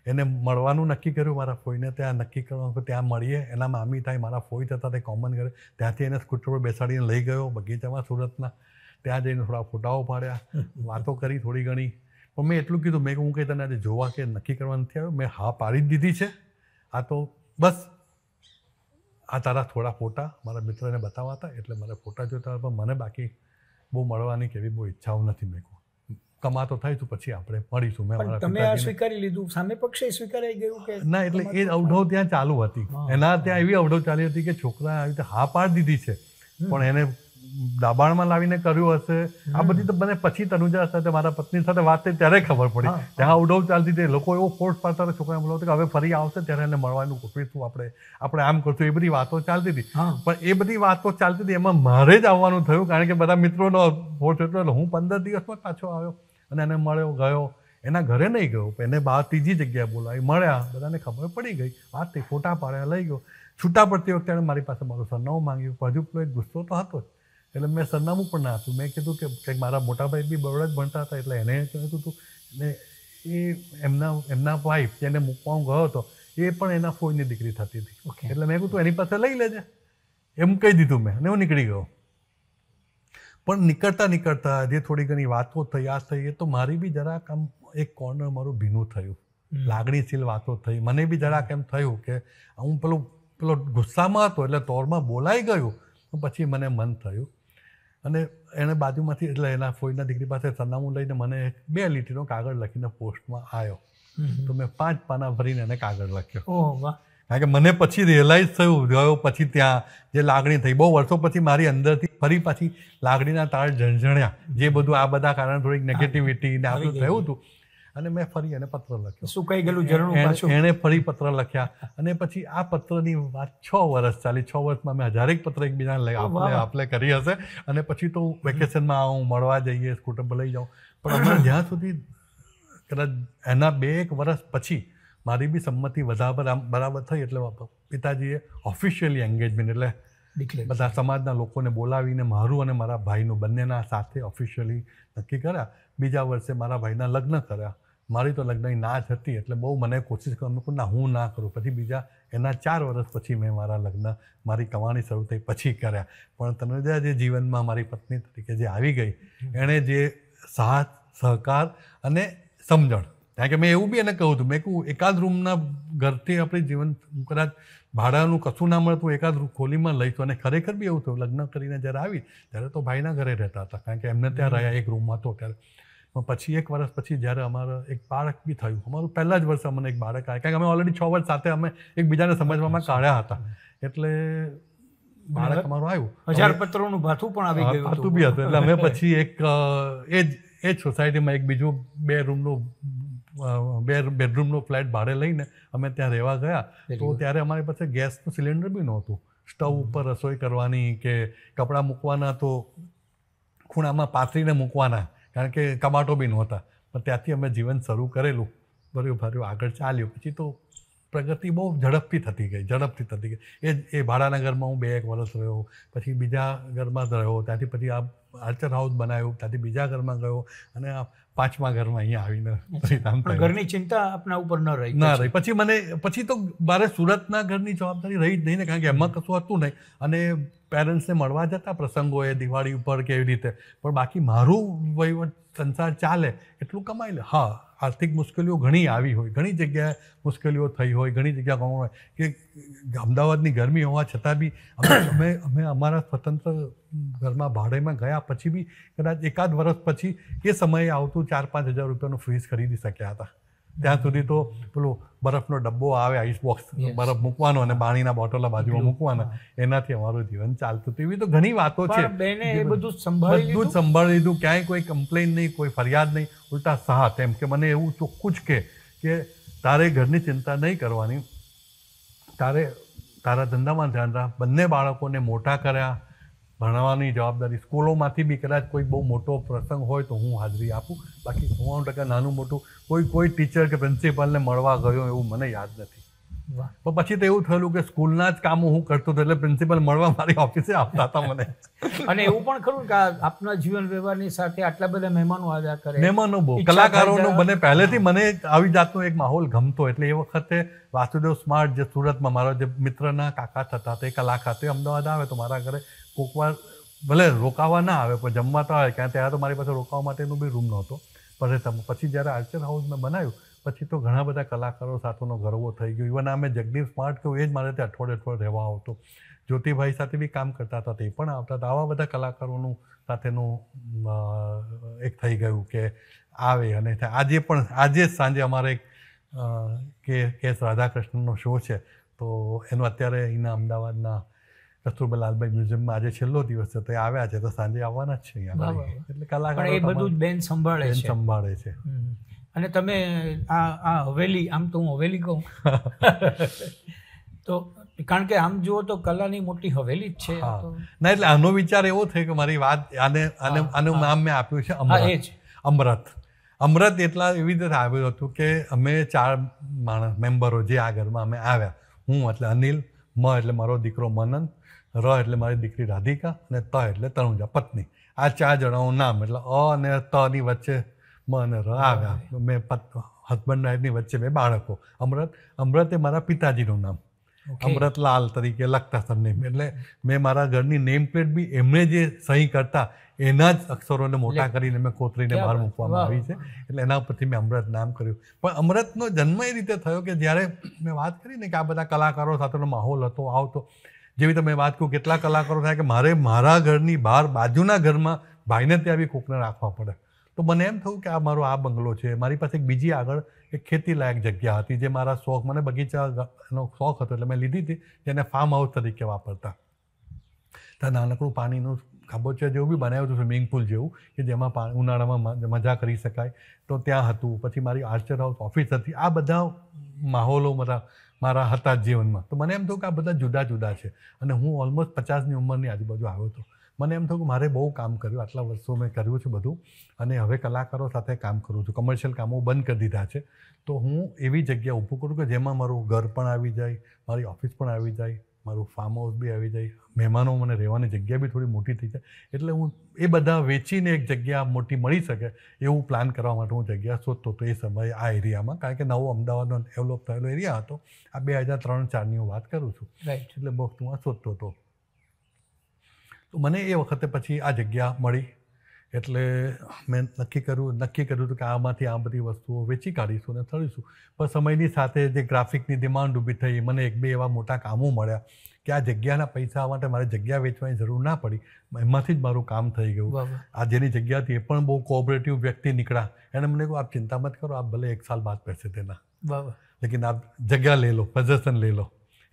એને મળવાનું નક્કી કર્યું મારા ફોઈને ત્યાં નક્કી કરવાનું ત્યાં મળીએ એના મામી થાય મારા ફોઈ થતા તે કોમન કરે ત્યાંથી એને સ્કૂટર પર બેસાડીને લઈ ગયો બગીચામાં સુરતના ત્યાં જઈને થોડા ફોટાઓ પાડ્યા વાતો કરી થોડી ઘણી પણ મેં એટલું કીધું મેં હું કંઈ તને આજે જોવા કે નક્કી કરવા નથી આવ્યો મેં હા પાડી જ દીધી છે આ તો બસ આ તારા થોડા ફોટા મારા મિત્રને બતાવવા હતા એટલે મારા ફોટા જોતા પણ મને બાકી બહુ મળવાની કેવી બહુ ઈચ્છાઓ નથી મેં કમાતો થાય તો પછી આપણે મળીશું મેં તમે આ સ્વીકારી લીધું સામે પક્ષે સ્વીકારાઈ ગયું કે ના એટલે એ અવઢવ ત્યાં ચાલુ હતી એના ત્યાં એવી અવઢવ ચાલી હતી કે છોકરા આવી રીતે હા પાડ દીધી છે પણ એને દાબાણમાં લાવીને કર્યું હશે આ બધી તો મને પછી તનુજા સાથે મારા પત્ની સાથે વાત થઈ ત્યારે ખબર પડી ત્યાં અવડવ ચાલતી હતી લોકો એવો ફોર્સ પાડતા હતા છોકરાને બોલાવતા કે હવે ફરી આવશે ત્યારે એને મળવાનું ગોઠવીશું આપણે આપણે આમ કરશું એ બધી વાતો ચાલતી હતી પણ એ બધી વાતો ચાલતી હતી એમાં મારે જ આવવાનું થયું કારણ કે બધા મિત્રોનો ફોર્સ હતો એટલે હું પંદર દિવસમાં પાછો આવ્યો અને એને મળ્યો ગયો એના ઘરે નહીં ગયો એને બહાર ત્રીજી જગ્યાએ બોલાવી મળ્યા બધાને ખબર પડી ગઈ વાત તે ફોટા પાડ્યા લઈ ગયો છૂટા પડતી વખતે એણે મારી પાસે મારું સરનામું માંગ્યું હજુ પેલો એક ગુસ્સો તો હતો જ એટલે મેં સરનામું પણ ના આપ્યું મેં કીધું કે કંઈક મારા મોટાભાઈ બી બરોડા જ ભણતા હતા એટલે એને કહ્યું હતું એટલે એ એમના એમના વાઈફ જેને મૂકવા હું ગયો હતો એ પણ એના ફોજની દીકરી થતી હતી ઓકે એટલે મેં કીધું એની પાસે લઈ લેજે એમ કહી દીધું મેં અને હું નીકળી ગયો પણ નીકળતા નીકળતા જે થોડી ઘણી વાતો થઈ આ થઈ એ તો મારી બી જરાક આમ એક કોર્નર મારું ભીનું થયું લાગણીશીલ વાતો થઈ મને બી જરાક એમ થયું કે હું પેલું પેલો ગુસ્સામાં હતો એટલે તોરમાં બોલાઈ ગયું પછી મને મન થયું અને એણે બાજુમાંથી એટલે એના ફોઈના દીકરી પાસે સરનામું લઈને મને બે લીટીનો કાગળ લખીને પોસ્ટમાં આવ્યો તો મેં પાંચ પાના ભરીને એને કાગળ લખ્યો ઓહ વાહ કારણ કે મને પછી રિયલાઇઝ થયું ગયો પછી ત્યાં જે લાગણી થઈ બહુ વર્ષો પછી મારી અંદરથી ફરી પાછી લાગણીના તાળ ઝણઝણ્યા જે બધું આ બધા કારણ થોડીક નેગેટિવિટી ને આપણું થયું હતું અને મેં ફરી એને પત્ર લખ્યો કહી ગયેલું ઝરણું એણે ફરી પત્ર લખ્યા અને પછી આ પત્રની વાત છ વર્ષ ચાલી છ વર્ષમાં મેં હજારેક પત્ર એકબીજાને આપણે આપલે કરી હશે અને પછી તો વેકેશનમાં હું મળવા જઈએ સ્કૂટર પર લઈ જાઉં પણ હમણાં જ્યાં સુધી કદાચ એના બે એક વર્ષ પછી મારી બી સંમતિ વધારે બરાબર થઈ એટલે પિતાજીએ ઓફિશિયલી એન્ગેજમેન્ટ એટલે બધા સમાજના લોકોને બોલાવીને મારું અને મારા ભાઈનું બંનેના સાથે ઓફિશિયલી નક્કી કર્યા બીજા વર્ષે મારા ભાઈના લગ્ન કર્યા મારી તો લગ્નની ના જ હતી એટલે બહુ મને કોશિશ કરવા કે ના હું ના કરું પછી બીજા એના ચાર વર્ષ પછી મેં મારા લગ્ન મારી કમાણી શરૂ થઈ પછી કર્યા પણ તનુજા જે જીવનમાં મારી પત્ની તરીકે જે આવી ગઈ એણે જે સાથ સહકાર અને સમજણ કારણ કે મેં એવું બી એને કહું હતું મેં કહું એકાદ રૂમના ઘરથી આપણે જીવન કદાચ ભાડાનું કશું ના મળતું એકાદ ખોલીમાં લઈશું અને ખરેખર બી એવું થયું લગ્ન કરીને જ્યારે આવી ત્યારે તો ભાઈના ઘરે રહેતા હતા કારણ કે એમને ત્યાં રહ્યા એક રૂમમાં તો ત્યારે પછી એક વર્ષ પછી જ્યારે અમારો એક બાળક બી થયું અમારું પહેલાં જ વર્ષે અમને એક બાળક આવ્યા કારણ કે અમે ઓલરેડી છ વર્ષ સાથે અમે એકબીજાને સમજવામાં કાઢ્યા હતા એટલે બાળક અમારું આવ્યું હજાર પત્રોનું ભાથું પણ આવી ગયું ભાથું બી હતું એટલે અમે પછી એક એ જ એ જ સોસાયટીમાં એક બીજું બે રૂમનું બે બેડરૂમનો ફ્લેટ ભાડે લઈને અમે ત્યાં રહેવા ગયા તો ત્યારે અમારી પાસે ગેસનું સિલિન્ડર બી નહોતું સ્ટવ ઉપર રસોઈ કરવાની કે કપડાં મૂકવાના તો ખૂણામાં પાથરીને મૂકવાના કારણ કે કબાટો બી નહોતા પણ ત્યાંથી અમે જીવન શરૂ કરેલું ભર્યું ભર્યું આગળ ચાલ્યું પછી તો પ્રગતિ બહુ ઝડપથી થતી ગઈ ઝડપથી થતી ગઈ એ એ ભાડાના ઘરમાં હું બે એક વર્ષ રહ્યો પછી બીજા ઘરમાં જ રહ્યો ત્યાંથી પછી આ આર્ચર હાઉસ બનાવ્યું ત્યાંથી બીજા ઘરમાં ગયો અને પાંચમા ઘરમાં અહીંયા આવીને ઘરની ચિંતા આપના ઉપર ન રહી ના રહી પછી મને પછી તો મારે સુરતના ઘરની જવાબદારી રહી જ નહીં ને કારણ કે એમાં કશું હતું નહીં અને પેરેન્ટ્સને મળવા જતા એ દિવાળી ઉપર કે એવી રીતે પણ બાકી મારું વહીવટ સંસાર ચાલે એટલું કમાઈ લે હા આર્થિક મુશ્કેલીઓ ઘણી આવી હોય ઘણી જગ્યાએ મુશ્કેલીઓ થઈ હોય ઘણી જગ્યા કોણ હોય કે અમદાવાદની ગરમી હોવા છતાં બી અમે અમે અમારા સ્વતંત્ર ઘરમાં ભાડેમાં ગયા પછી બી કદાચ એકાદ વર્ષ પછી એ સમયે આવતું ચાર પાંચ હજાર રૂપિયાનું ફ્રીઝ ખરીદી શક્યા હતા ત્યાં સુધી તો પેલું બરફનો ડબ્બો આવે આઈસ બોક્સ બરફ મૂકવાનો અને પાણીના બોટલા બાજુમાં મૂકવાના એનાથી અમારું જીવન ચાલતું હતું એવી તો ઘણી વાતો છે બધું સંભાળી સંભાળી લીધું ક્યાંય કોઈ કમ્પ્લેન નહીં કોઈ ફરિયાદ નહીં ઉલટા સાથ એમ કે મને એવું ચોખ્ખું જ કે કે તારે ઘરની ચિંતા નહીં કરવાની તારે તારા ધંધામાં ધ્યાન રાખ બંને બાળકોને મોટા કર્યા ભણાવવાની જવાબદારી સ્કૂલોમાંથી બી કદાચ કોઈ બહુ મોટો પ્રસંગ હોય તો હું હાજરી આપું બાકી નવ્વાણું ટકા નાનું મોટું કોઈ કોઈ ટીચર કે પ્રિન્સિપાલને મળવા ગયો એવું મને યાદ નથી પણ પછી તો એવું થયેલું કે સ્કૂલના જ કામો હું કરતો હતો એટલે પ્રિન્સિપાલ મળવા મારી ઓફિસે આવતા હતા મને અને એવું પણ ખરું કે આપના જીવન વ્યવહારની સાથે આટલા બધા મહેમાનો આવ્યા કરે મહેમાનો બહુ કલાકારોનો મને પહેલેથી મને આવી જાતનો એક માહોલ ગમતો એટલે એ વખતે વાસુદેવ સ્માર્ટ જે સુરતમાં મારા જે મિત્રના કાકા થતા તે કલાકાર તે અમદાવાદ આવે તો મારા ઘરે કોઈક વાર ભલે રોકાવા ના આવે પણ જમવા તો આવે કારણ ત્યાં તો મારી પાસે રોકાવા માટેનો બી રૂમ નહોતો પણ પછી જ્યારે આર્ચર હાઉસ મેં બનાવ્યું પછી તો ઘણા બધા કલાકારો સાથેનો ગરવો થઈ ગયો ઇવન અમે જગદીપ સ્માર્ટ કહ્યું એ જ મારે ત્યાં અઠવાડિયે અઠવાડિયે રહેવા આવતો જ્યોતિભાઈ સાથે બી કામ કરતા હતા તે પણ આવતા હતા આવા બધા કલાકારોનું સાથેનું એક થઈ ગયું કે આવે અને આજે પણ આજે જ સાંજે અમારે એક કે કેસ રાધાકૃષ્ણનો શો છે તો એનું અત્યારે અહીંના અમદાવાદના કસ્તુરબાલાલભાઈ મ્યુઝિયમમાં આજે છેલ્લો દિવસ છે તો આવ્યા છે તો સાંજે આવવાના જ છે એટલે કલાકાર એ બધું બેન સંભાળે છે સંભાળે છે અને તમે આ આ હવેલી આમ તો હું હવેલી કહું તો કારણ કે આમ જુઓ તો કલાની મોટી હવેલી જ છે ના એટલે આનો વિચાર એવો થયો કે મારી વાત આને આને આનું નામ મેં આપ્યું છે અમરત અમરત અમરત એટલા એવી રીતે આવ્યું હતું કે અમે ચાર માણસ મેમ્બરો જે આ ઘરમાં અમે આવ્યા હું એટલે અનિલ મ એટલે મારો દીકરો મનન ર એટલે મારી દીકરી રાધિકા અને ત એટલે તનુજા પત્ની આ ચાર જણાનું નામ એટલે અ અને તની વચ્ચે મ અને ર આવ્યા મેં હસબન્ડ વાઈફની વચ્ચે બે બાળકો અમૃત અમૃત એ મારા પિતાજીનું નામ અમૃતલાલ તરીકે લખતા સરનેમ એટલે મેં મારા ઘરની નેમ પ્લેટ બી એમણે જે સહી કરતા એના જ અક્ષરોને મોટા કરીને મેં કોતરીને બહાર મૂકવામાં આવી છે એટલે એના પરથી મેં અમૃત નામ કર્યું પણ અમૃતનો જન્મ એ રીતે થયો કે જ્યારે મેં વાત કરી ને કે આ બધા કલાકારો સાથેનો માહોલ હતો આવતો જેવી તમે વાત કહો કેટલા કલાકારો થાય કે મારે મારા ઘરની બહાર બાજુના ઘરમાં ભાઈને ત્યાં બી કોકને રાખવા પડે તો મને એમ થયું કે આ મારો આ બંગલો છે મારી પાસે એક બીજી આગળ એક ખેતીલાયક જગ્યા હતી જે મારા શોખ મને બગીચાનો શોખ હતો એટલે મેં લીધી હતી જેને ફાર્મ હાઉસ તરીકે વાપરતા ત્યાં નાનકડું પાણીનું ખાબોચિયા જેવું બી બનાવ્યું હતું સ્વિમિંગ પુલ જેવું કે જેમાં ઉનાળામાં મજા કરી શકાય તો ત્યાં હતું પછી મારી આર્ચર હાઉસ ઓફિસ હતી આ બધા માહોલો બધા મારા હતા જીવનમાં તો મને એમ થયું કે આ બધા જુદા જુદા છે અને હું ઓલમોસ્ટ પચાસની ઉંમરની આજુબાજુ આવ્યો હતો મને એમ થયું કે મારે બહુ કામ કર્યું આટલા વર્ષો મેં કર્યું છે બધું અને હવે કલાકારો સાથે કામ કરું છું કમર્શિયલ કામો બંધ કરી દીધા છે તો હું એવી જગ્યા ઊભું કરું કે જેમાં મારું ઘર પણ આવી જાય મારી ઓફિસ પણ આવી જાય મારું ફાર્મ હાઉસ બી આવી જાય મહેમાનો મને રહેવાની જગ્યા બી થોડી મોટી થઈ જાય એટલે હું એ બધા વેચીને એક જગ્યા મોટી મળી શકે એવું પ્લાન કરવા માટે હું જગ્યા શોધતો હતો એ સમયે આ એરિયામાં કારણ કે નવો અમદાવાદનો ડેવલપ થયેલો એરિયા હતો આ બે હજાર ત્રણ ચારની હું વાત કરું છું રાઈટ એટલે બસ હું આ શોધતો હતો તો મને એ વખતે પછી આ જગ્યા મળી એટલે મેં નક્કી કર્યું નક્કી કર્યું હતું કે આમાંથી આ બધી વસ્તુઓ વેચી કાઢીશું અને થળીશું પણ સમયની સાથે જે ગ્રાફિકની ડિમાન્ડ ઊભી થઈ મને એક બે એવા મોટા કામો મળ્યા કે આ જગ્યાના પૈસા માટે મારે જગ્યા વેચવાની જરૂર ના પડી એમાંથી જ મારું કામ થઈ ગયું આ જેની જગ્યા હતી એ પણ બહુ કોઓપરેટિવ વ્યક્તિ નીકળ્યા એને મને કહું આપ ચિંતા મત કરો આપ ભલે એક સાલ બાદ પડશે તેના લેકિન આપ જગ્યા લઈ લો પ્રદર્શન લઈ લો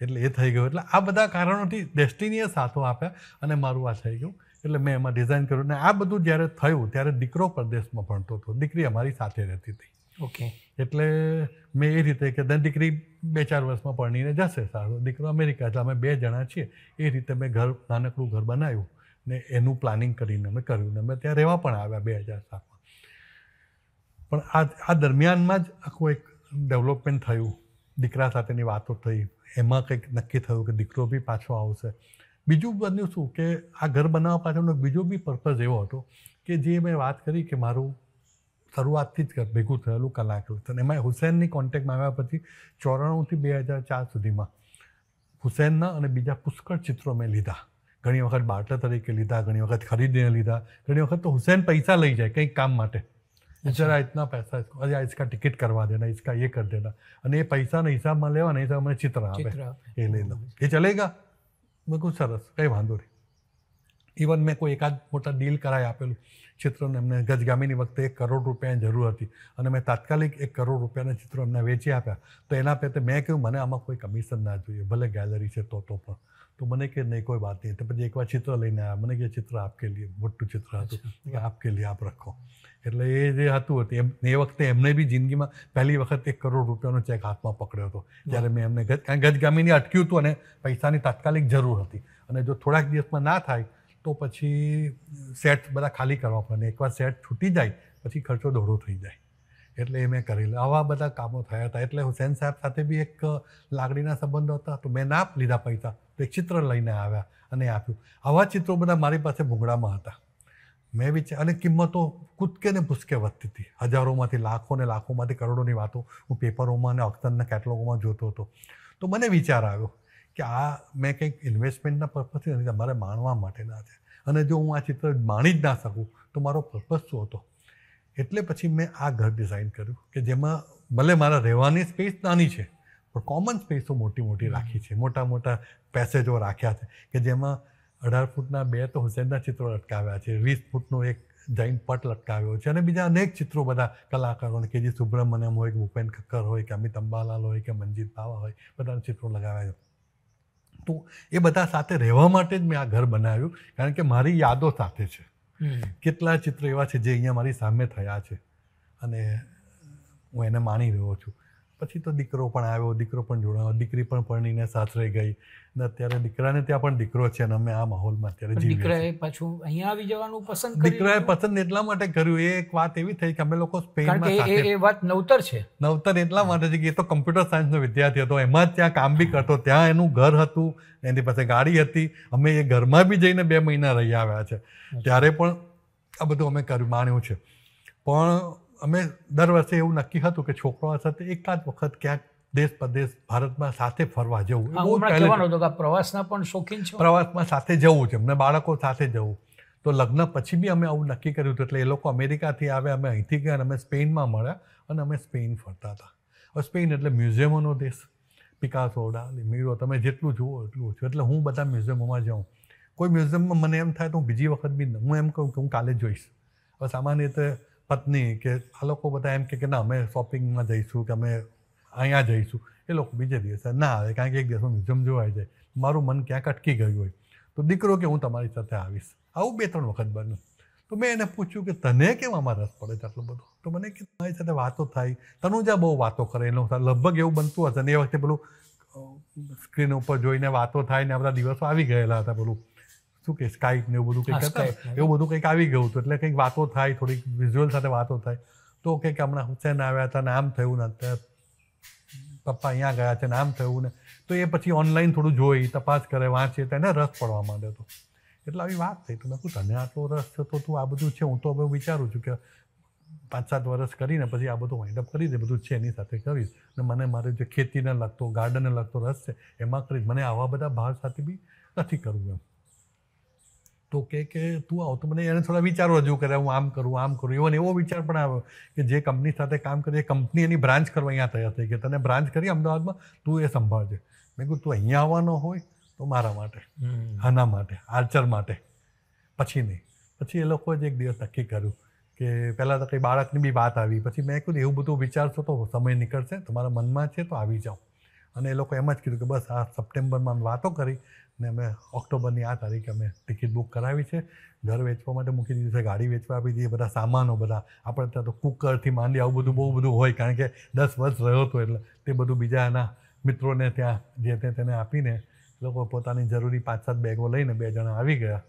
એટલે એ થઈ ગયું એટલે આ બધા કારણોથી ડેસ્ટિનીએ સાથો આપ્યા અને મારું આ થઈ ગયું એટલે મેં એમાં ડિઝાઇન કર્યું અને આ બધું જ્યારે થયું ત્યારે દીકરો પરદેશમાં ભણતો હતો દીકરી અમારી સાથે રહેતી હતી ઓકે એટલે મેં એ રીતે કે દન દીકરી બે ચાર વર્ષમાં પરણીને જશે સારો દીકરો અમેરિકા એટલે અમે બે જણા છીએ એ રીતે મેં ઘર નાનકડું ઘર બનાવ્યું ને એનું પ્લાનિંગ કરીને અમે કર્યું ને અમે ત્યાં રહેવા પણ આવ્યા બે હજાર સાતમાં પણ આ આ દરમિયાનમાં જ આખું એક ડેવલપમેન્ટ થયું દીકરા સાથેની વાતો થઈ એમાં કંઈક નક્કી થયું કે દીકરો બી પાછો આવશે બીજું બન્યું શું કે આ ઘર બનાવવા પાછળનો બીજો બી પર્પઝ એવો હતો કે જે મેં વાત કરી કે મારું શરૂઆતથી જ ભેગું થયેલું કલાકૃત એમાં હુસેનની કોન્ટેક્ટમાં આવ્યા પછી ચોરાણુંથી બે હજાર ચાર સુધીમાં હુસેનના અને બીજા પુષ્કળ ચિત્રો મેં લીધા ઘણી વખત બાટલ તરીકે લીધા ઘણી વખત ખરીદીને લીધા ઘણી વખત તો હુસેન પૈસા લઈ જાય કંઈક કામ માટે જરા ઇતના પૈસા અરે ઇસકા ટિકિટ કરવા દેના ઇસકા એ કર દેના અને એ પૈસાના હિસાબમાં લેવાના હિસાબ મને ચિત્ર આપે એ લઈ લો એ ચલેગા મેં કહું સરસ કંઈ વાંધો નહીં ઇવન મેં કોઈ એકાદ મોટા ડીલ કરાવી આપેલું ચિત્રને એમને ગજગામીની વખતે એક કરોડ રૂપિયાની જરૂર હતી અને મેં તાત્કાલિક એક કરોડ રૂપિયાના ચિત્રો એમને વેચી આપ્યા તો એના પેટે મેં કહ્યું મને આમાં કોઈ કમિશન ના જોઈએ ભલે ગેલેરી છે તો તો પણ તો મને કે નહીં કોઈ વાત નહીં તો પછી એકવાર ચિત્ર લઈને આવ્યા મને કે ચિત્ર આપકે લીએ મોટું ચિત્ર હતું કે આપકે લીએ આપ રાખો એટલે એ જે હતું હતું એમ એ વખતે એમને બી જિંદગીમાં પહેલી વખત એક કરોડ રૂપિયાનો ચેક હાથમાં પકડ્યો હતો જ્યારે મેં એમને ગત ગતગામીની અટક્યું હતું અને પૈસાની તાત્કાલિક જરૂર હતી અને જો થોડાક દિવસમાં ના થાય તો પછી સેટ બધા ખાલી કરવા પડે એકવાર સેટ છૂટી જાય પછી ખર્ચો દોઢો થઈ જાય એટલે એ મેં કરેલું આવા બધા કામો થયા હતા એટલે હુસેન સાહેબ સાથે બી એક લાગણીના સંબંધો હતા તો મેં ના લીધા પૈસા તો એક ચિત્ર લઈને આવ્યા અને આપ્યું આવા ચિત્રો બધા મારી પાસે ભૂંગળામાં હતા મેં વિચાર અને કિંમતો કૂદકે ને ભૂસકે વધતી હતી હજારોમાંથી લાખો ને લાખોમાંથી કરોડોની વાતો હું પેપરોમાં અને અખ્તરના કેટલોગોમાં જોતો હતો તો મને વિચાર આવ્યો કે આ મેં કંઈક ઇન્વેસ્ટમેન્ટના પર્પઝથી નથી તમારે માણવા માટેના છે અને જો હું આ ચિત્ર માણી જ ના શકું તો મારો પર્પઝ શું હતો એટલે પછી મેં આ ઘર ડિઝાઇન કર્યું કે જેમાં ભલે મારા રહેવાની સ્પેસ નાની છે પણ કોમન સ્પેસો મોટી મોટી રાખી છે મોટા મોટા પેસેજો રાખ્યા છે કે જેમાં અઢાર ફૂટના બે તો હુસેનના ચિત્રો લટકાવ્યા છે વીસ ફૂટનો એક જૈન પટ લટકાવ્યો છે અને બીજા અનેક ચિત્રો બધા કલાકારોને કે જે સુબ્રમણ્યમ હોય કે ભૂપેન ખક્કર હોય કે અમિત અંબાલાલ હોય કે મનજીત બાવા હોય બધાના ચિત્રો લગાવ્યા છે હતું એ બધા સાથે રહેવા માટે જ મેં આ ઘર બનાવ્યું કારણ કે મારી યાદો સાથે છે કેટલા ચિત્ર એવા છે જે અહીંયા મારી સામે થયા છે અને હું એને માણી રહ્યો છું પછી તો દીકરો પણ આવ્યો દીકરો પણ જોડાયો દીકરી પણ પરણીને સાસરે ગઈ અને અત્યારે દીકરાને ત્યાં પણ દીકરો છે અને અમે આ માહોલમાં અત્યારે દીકરાએ પાછું અહીંયા આવી જવાનું પસંદ દીકરાએ પસંદ એટલા માટે કર્યું એ એક વાત એવી થઈ કે અમે લોકો સ્પેન એ વાત નવતર છે નવતર એટલા માટે છે કે એ તો કમ્પ્યુટર સાયન્સનો વિદ્યાર્થી હતો એમાં જ ત્યાં કામ બી કરતો ત્યાં એનું ઘર હતું એની પાસે ગાડી હતી અમે એ ઘરમાં બી જઈને બે મહિના રહી આવ્યા છે ત્યારે પણ આ બધું અમે કર્યું માણ્યું છે પણ અમે દર વર્ષે એવું નક્કી હતું કે છોકરો સાથે એકાદ વખત ક્યાંક દેશ પ્રદેશ ભારતમાં સાથે ફરવા જવું પ્રવાસના પણ શોખીન છે પ્રવાસમાં સાથે જવું છે અમને બાળકો સાથે જવું તો લગ્ન પછી બી અમે આવું નક્કી કર્યું હતું એટલે એ લોકો અમેરિકાથી આવે અમે અહીંથી ગયા અમે સ્પેનમાં મળ્યા અને અમે સ્પેન ફરતા હતા હવે સ્પેન એટલે મ્યુઝિયમોનો દેશ પિકાસોડા મીરો તમે જેટલું જુઓ એટલું ઓછું એટલે હું બધા મ્યુઝિયમોમાં જાઉં કોઈ મ્યુઝિયમમાં મને એમ થાય તો હું બીજી વખત બી હું એમ કહું કે હું કાલે જોઈશ હવે સામાન્ય રીતે પત્ની કે આ લોકો બધા એમ કે ના અમે શોપિંગમાં જઈશું કે અમે અહીંયા જઈશું એ લોકો બીજે દિવસે ના આવે કારણ કે એક દિવસ મ્યુઝિયમ જોવાય જાય મારું મન ક્યાંક અટકી ગયું હોય તો દીકરો કે હું તમારી સાથે આવીશ આવું બે ત્રણ વખત બન્યું તો મેં એને પૂછ્યું કે તને કેમ આમાં રસ પડે છે આટલું બધું તો મને કે તમારી સાથે વાતો થાય તનુજા બહુ વાતો કરે એનો લગભગ એવું બનતું હશે ને એ વખતે પેલું સ્ક્રીન ઉપર જોઈને વાતો થાય ને આ બધા દિવસો આવી ગયેલા હતા પેલું શું કે સ્કાઈપ ને એવું બધું કંઈક હતા એવું બધું કંઈક આવી ગયું હતું એટલે કંઈક વાતો થાય થોડીક વિઝ્યુઅલ સાથે વાતો થાય તો કંઈક હમણાં હુસેન આવ્યા હતા ને આમ થયું ને પપ્પા અહીંયા ગયા છે ને આમ થયું ને તો એ પછી ઓનલાઈન થોડું જોઈ તપાસ કરે વાંચે તો એને રસ પડવા માંડ્યો હતો એટલે આવી વાત થઈ તો મેં કહું તને આટલો રસ છે તો તું આ બધું છે હું તો હવે વિચારું છું કે પાંચ સાત વર્ષ કરીને પછી આ બધું વાઇન્ડઅપ કરી દે બધું છે એની સાથે કરીશ અને મને મારે જે ખેતીને લગતો ગાર્ડનને લગતો રસ છે એમાં કરીશ મને આવા બધા ભાવ સાથે બી નથી કરવું એમ તો કે કે તું આવ તો મને એને થોડા વિચારો રજૂ કર્યા હું આમ કરું આમ કરું એવો એવો વિચાર પણ આવ્યો કે જે કંપની સાથે કામ કરીએ કંપની એની બ્રાન્ચ કરવા અહીંયા તૈયાર થઈ કે તને બ્રાન્ચ કરી અમદાવાદમાં તું એ સંભાળજે મેં કહ્યું તું અહીંયા આવવાનો હોય તો મારા માટે આના માટે આર્ચર માટે પછી નહીં પછી એ લોકોએ જ એક દિવસ નક્કી કર્યું કે પહેલાં તો કંઈ બાળકની બી વાત આવી પછી મેં કીધું એવું બધું વિચારશો તો સમય નીકળશે તમારા મનમાં છે તો આવી જાઓ અને એ લોકો એમ જ કીધું કે બસ આ સપ્ટેમ્બરમાં વાતો કરી ને અમે ઓક્ટોબરની આ તારીખે અમે ટિકિટ બુક કરાવી છે ઘર વેચવા માટે મૂકી દીધું છે ગાડી વેચવા આપી દીધી બધા સામાનો બધા આપણે ત્યાં તો કુકરથી માંડી આવું બધું બહુ બધું હોય કારણ કે દસ વર્ષ રહ્યો હતો એટલે તે બધું બીજા એના મિત્રોને ત્યાં જે તે તેને આપીને લોકો પોતાની જરૂરી પાંચ સાત બેગો લઈને બે જણા આવી ગયા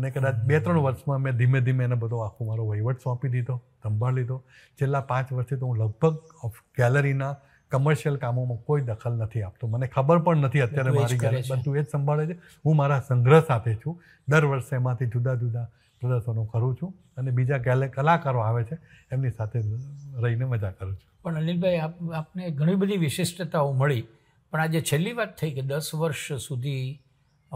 અને કદાચ બે ત્રણ વર્ષમાં મેં ધીમે ધીમે એને બધો આખો મારો વહીવટ સોંપી દીધો સંભાળી લીધો છેલ્લા પાંચ વર્ષથી તો હું લગભગ ગેલેરીના કમર્શિયલ કામોમાં કોઈ દખલ નથી આપતો મને ખબર પણ નથી અત્યારે મારી ઘરે બધું એ જ સંભાળે છે હું મારા સંગ્રહ સાથે છું દર વર્ષે એમાંથી જુદા જુદા પ્રદર્શનો કરું છું અને બીજા કલાકારો આવે છે એમની સાથે રહીને મજા કરું છું પણ અનિલભાઈ આપ આપને ઘણી બધી વિશિષ્ટતાઓ મળી પણ આજે છેલ્લી વાત થઈ કે દસ વર્ષ સુધી